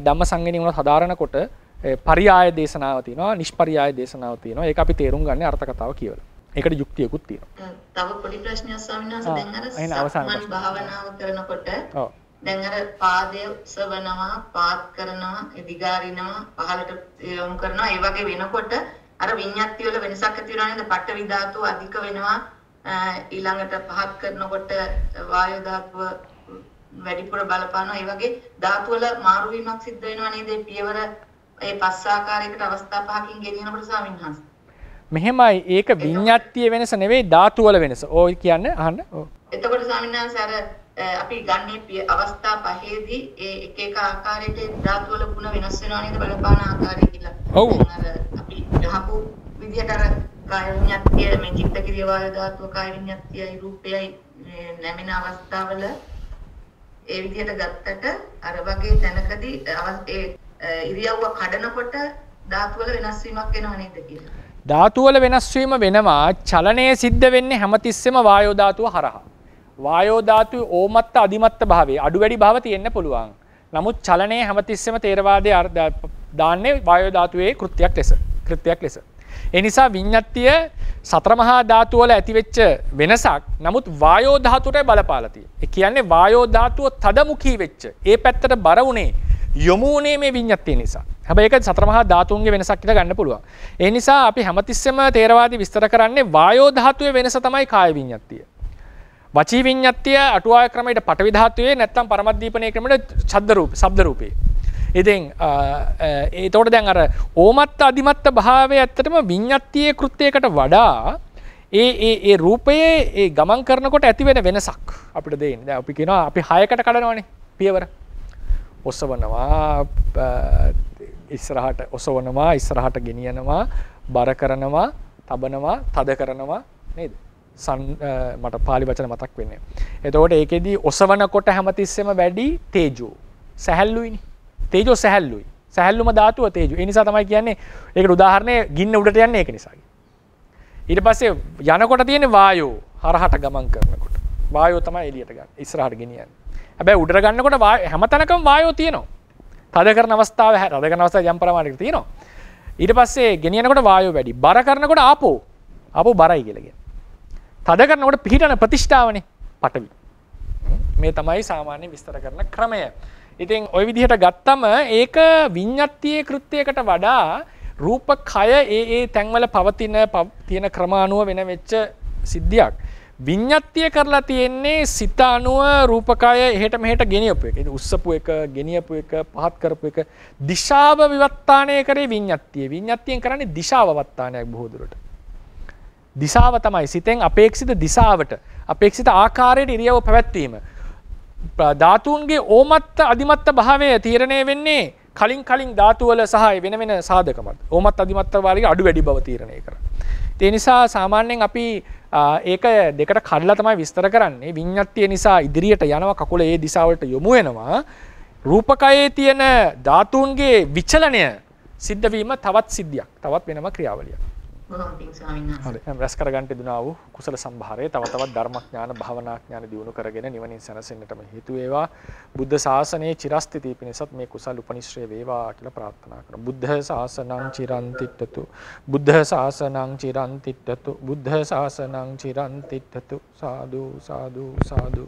Speaker 1: ධම්ම සංගනී වුණ සධාරණකොට පරියාය දේශනාව තියෙනවා නිෂ්පරියාය දේශනාව තියෙනවා ඒක අපි තේරුම් ගන්න අර්ථකතාව කියලා. ඒකට යුක්තියකුත් තියෙනවා.
Speaker 4: තව පොඩි ප්‍රශ්නයක් ස්වාමීන් වහන්සේ දැන් අර සම්මන් භාවනාව කරනකොට ඔව් දැන් අර පාදයේ සවනවා පාත් කරනවා ඉදිගාරිනවා පහලට යොමු කරනවා ඒ වගේ වෙනකොට අර විඤ්ඤාති වල වෙනසක් ඇති වෙනවා නේද? පටවි ධාතුව අධික වෙනවා ඊළඟට පහත් කරනකොට වායු ධාතුව වැඩිපුර බලපානවා. ඒ වගේ ධාතු වල මාරු වීමක් සිද්ධ වෙනවා නේද? පියවර ඒ පස් ආකාරයකට අවස්ථා පහකින් ගෙනියනකොට ස්වාමීන් වහන්සේ.
Speaker 1: මෙහෙමයි ඒක විඤ්ඤාත්තිය වෙනස නෙවෙයි ධාතු වල වෙනස. ඕයි කියන්න අහන්න.
Speaker 4: එතකොට ස්වාමීන් වහන්සේ අර අපි ගන්නේ අවස්ථා පහේදී ඒ එක එක
Speaker 3: ආකාරයට ධාතු වල ಗುಣ වෙනස් වෙනවා නේද බලපාන ආකාරය කියලා. ඔව්. අපි දහපු විදිහට අර කාය විඤ්ඤාත්තිය මේ
Speaker 4: චිත්ත ක්‍රියාවල ධාතුව කාය විඤ්ඤාත්තියයි රූපයයි නැමෙන අවස්ථාවල ඒ විදිහට ගත්තට අර වගේ තැනකදී ඒ ඉරියව්ව කඩනකොට ධාතු වල වෙනස් වීමක් වෙනව නේද කියලා.
Speaker 1: ධාතු වල වෙනස් වීම වෙනවා චලනය සිද්ධ වෙන්නේ හැමතිස්සෙම වායෝ ධාතුව හරහා. වායෝ ධාතුවේ ඕමත්ත අධිමත්ත භාවයේ අඩු වැඩි භාව තියෙන්න පුළුවන්. නමුත් චලනය හැමතිස්සෙම තේරවාදයේ දාන්නේ වායෝ ධාතුවේ කෘත්‍යයක් ලෙස. කෘත්‍යයක් ලෙස. එනිසා විඤ්ඤාත්තිය සතර මහා ධාතු වල ඇතිවෙච්ච වෙනසක් නමුත් වායෝ ධාතුවට බලපාලා තියෙනවා. ඒ කියන්නේ වායෝ ධාතුව තදමුඛී වෙච්ච. ඒ පැත්තට බර වුණේ යොමු වුණේ මේ විඤ්ඤාත්තිය නිසා. හැබැයි ඒක සතර මහා ධාතුන්ගේ වෙනසක් කියලා ගන්න පුළුවන්. ඒ නිසා අපි හැමතිස්සෙම තේරවාදී විස්තර කරන්නේ වායෝ ධාතුවේ වෙනස තමයි කාය විඤ්ඤාත්තිය. වචී විඤ්ඤාත්තිය අටුවාය ක්‍රමයට පටවි ධාතුවේ නැත්නම් පරමද්දීපනයේ ක්‍රමයට ඡද්ද රූපේ, ශබ්ද රූපේ. ඉතින් ඒතෝට දැන් අර ඕමත් අධිමත්ත භාවය ඇත්තටම විඤ්ඥත්තිය කෘත්තියකට වඩා ඒ ඒ රූපයේ ඒ ගමන් කරනකොට ඇතිවෙන වෙනසක් අපිට දෙන්න අපි කෙන අපි හයකට කඩනවානේ පියවර ඔස්සවනවා ඉස්සරහට ඔසවනවා ඉස්සරහට ගෙනියනවා බර කරනවා තබනවා තද කරනවා නේද සන් මට පාලි වචන මතක් වෙන්නේ. එතකොට ඒකෙදී ඔසවනකොට හැමතිස්සෙම වැඩි තේජෝ සැහැල්ලුයිනි තේජෝ සැහැල්ලුයි සැහැල්ලුම ධාතුව තේජෝ ඒ නිසා තමයි කියන්නේ ඒකට උදාහරණය ගින්න උඩට යන්නේ ඒක නිසා. ඊට පස්සේ යනකොට තියෙන වායෝ හරහට ගමන් කරනකොට වායෝ තමයි එළියට ගන්න ඉස්සරහට ගෙනියන්නේ. හැබැයි උඩට ගන්නකොට හැමතැනකම වායෝ තියෙනවා. තද කරන අවස්ථාව රද කරන අවස්ථාව යම් ප්‍රමාණයකට තියෙනවා. ඊට පස්සේ ගෙනියනකොට වායෝ වැඩි. බර කරනකොට ආපෝ. ආපෝ බරයි කියලා කියන්නේ. තද කරනකොට පිහිටන ප්‍රතිෂ්ඨාවනේ පටවි. මේ තමයි සාමාන්‍ය විස්තර කරන ක්‍රමය. ඉතින් ඔය විදිහට ගත්තම ඒක විඤ්ඤත්තියේ කෘත්‍යයකට වඩා රූප කය ඒ ඒ තැන්වල පවතින තියෙන ක්‍රමානුව වෙන වෙච්ච සිද්ධියක්. විඤ්ඤත්තිය කරලා තියෙන්නේ සිත අනුව රූපකය එහෙට මෙහෙට ගෙනියපු එක. ඉතින් උස්සපු එක, ගෙනියපු එක, පහත් කරපු එක දිශාව විවත්තාණය කරේ විඤ්ඤත්තිය. විඤ්ඤත්තියෙන් කරන්නේ දිශාව වත්තාණයක් බොහෝ දුරට. දිශාව තමයි සිතෙන් අපේක්ෂිත දිශාවට, අපේක්ෂිත ආකාරයට ඉරියව පැවැත්වීම. ධාතුන්ගේ ඕමත්ත අධිමත්ත භාවය තීරණය වෙන්නේ කලින් කලින් ධාතුවල සහය වෙන වෙන සාධකමත් ඕමත් අධිමත්ත වාරික අඩු වැඩි බව තීරණය කරනවා. ඒ නිසා සාමාන්‍යයෙන් අපි ඒක දෙකට කඩලා තමයි විස්තර කරන්නේ. විඤ්ඤාත්ය නිසා ඉදිරියට යනවා කකුල ඒ දිශාවලට යොමු වෙනවා. රූපකයේ තියෙන ධාතුන්ගේ විචලනය සිද්ධ වීම තවත් සිද්ධියක්. තවත් වෙනම ක්‍රියාවලියක්.
Speaker 4: බොහොම පිං ස්වාමීන්
Speaker 1: වහන්සේ. හරි. එහෙනම් රැස් කරගන්න දුනා වූ කුසල සම්භාරයේ තව තවත් ධර්මඥාන භාවනාඥාන දියුණු කරගෙන නිවනින් සැනසෙන්නටම හේතු වේවා. බුද්ධ ශාසනයේ චිරස්ථිතී පිණිසත් මේ කුසල උපනිශ්‍රේ වේවා කියලා ප්‍රාර්ථනා කරමු. බුද්ධ ශාසනං චිරන් තිට්ඨතු. බුද්ධ ශාසනං චිරන් තිට්ඨතු. බුද්ධ ශාසනං චිරන් තිට්ඨතු. සාදු සාදු සාදු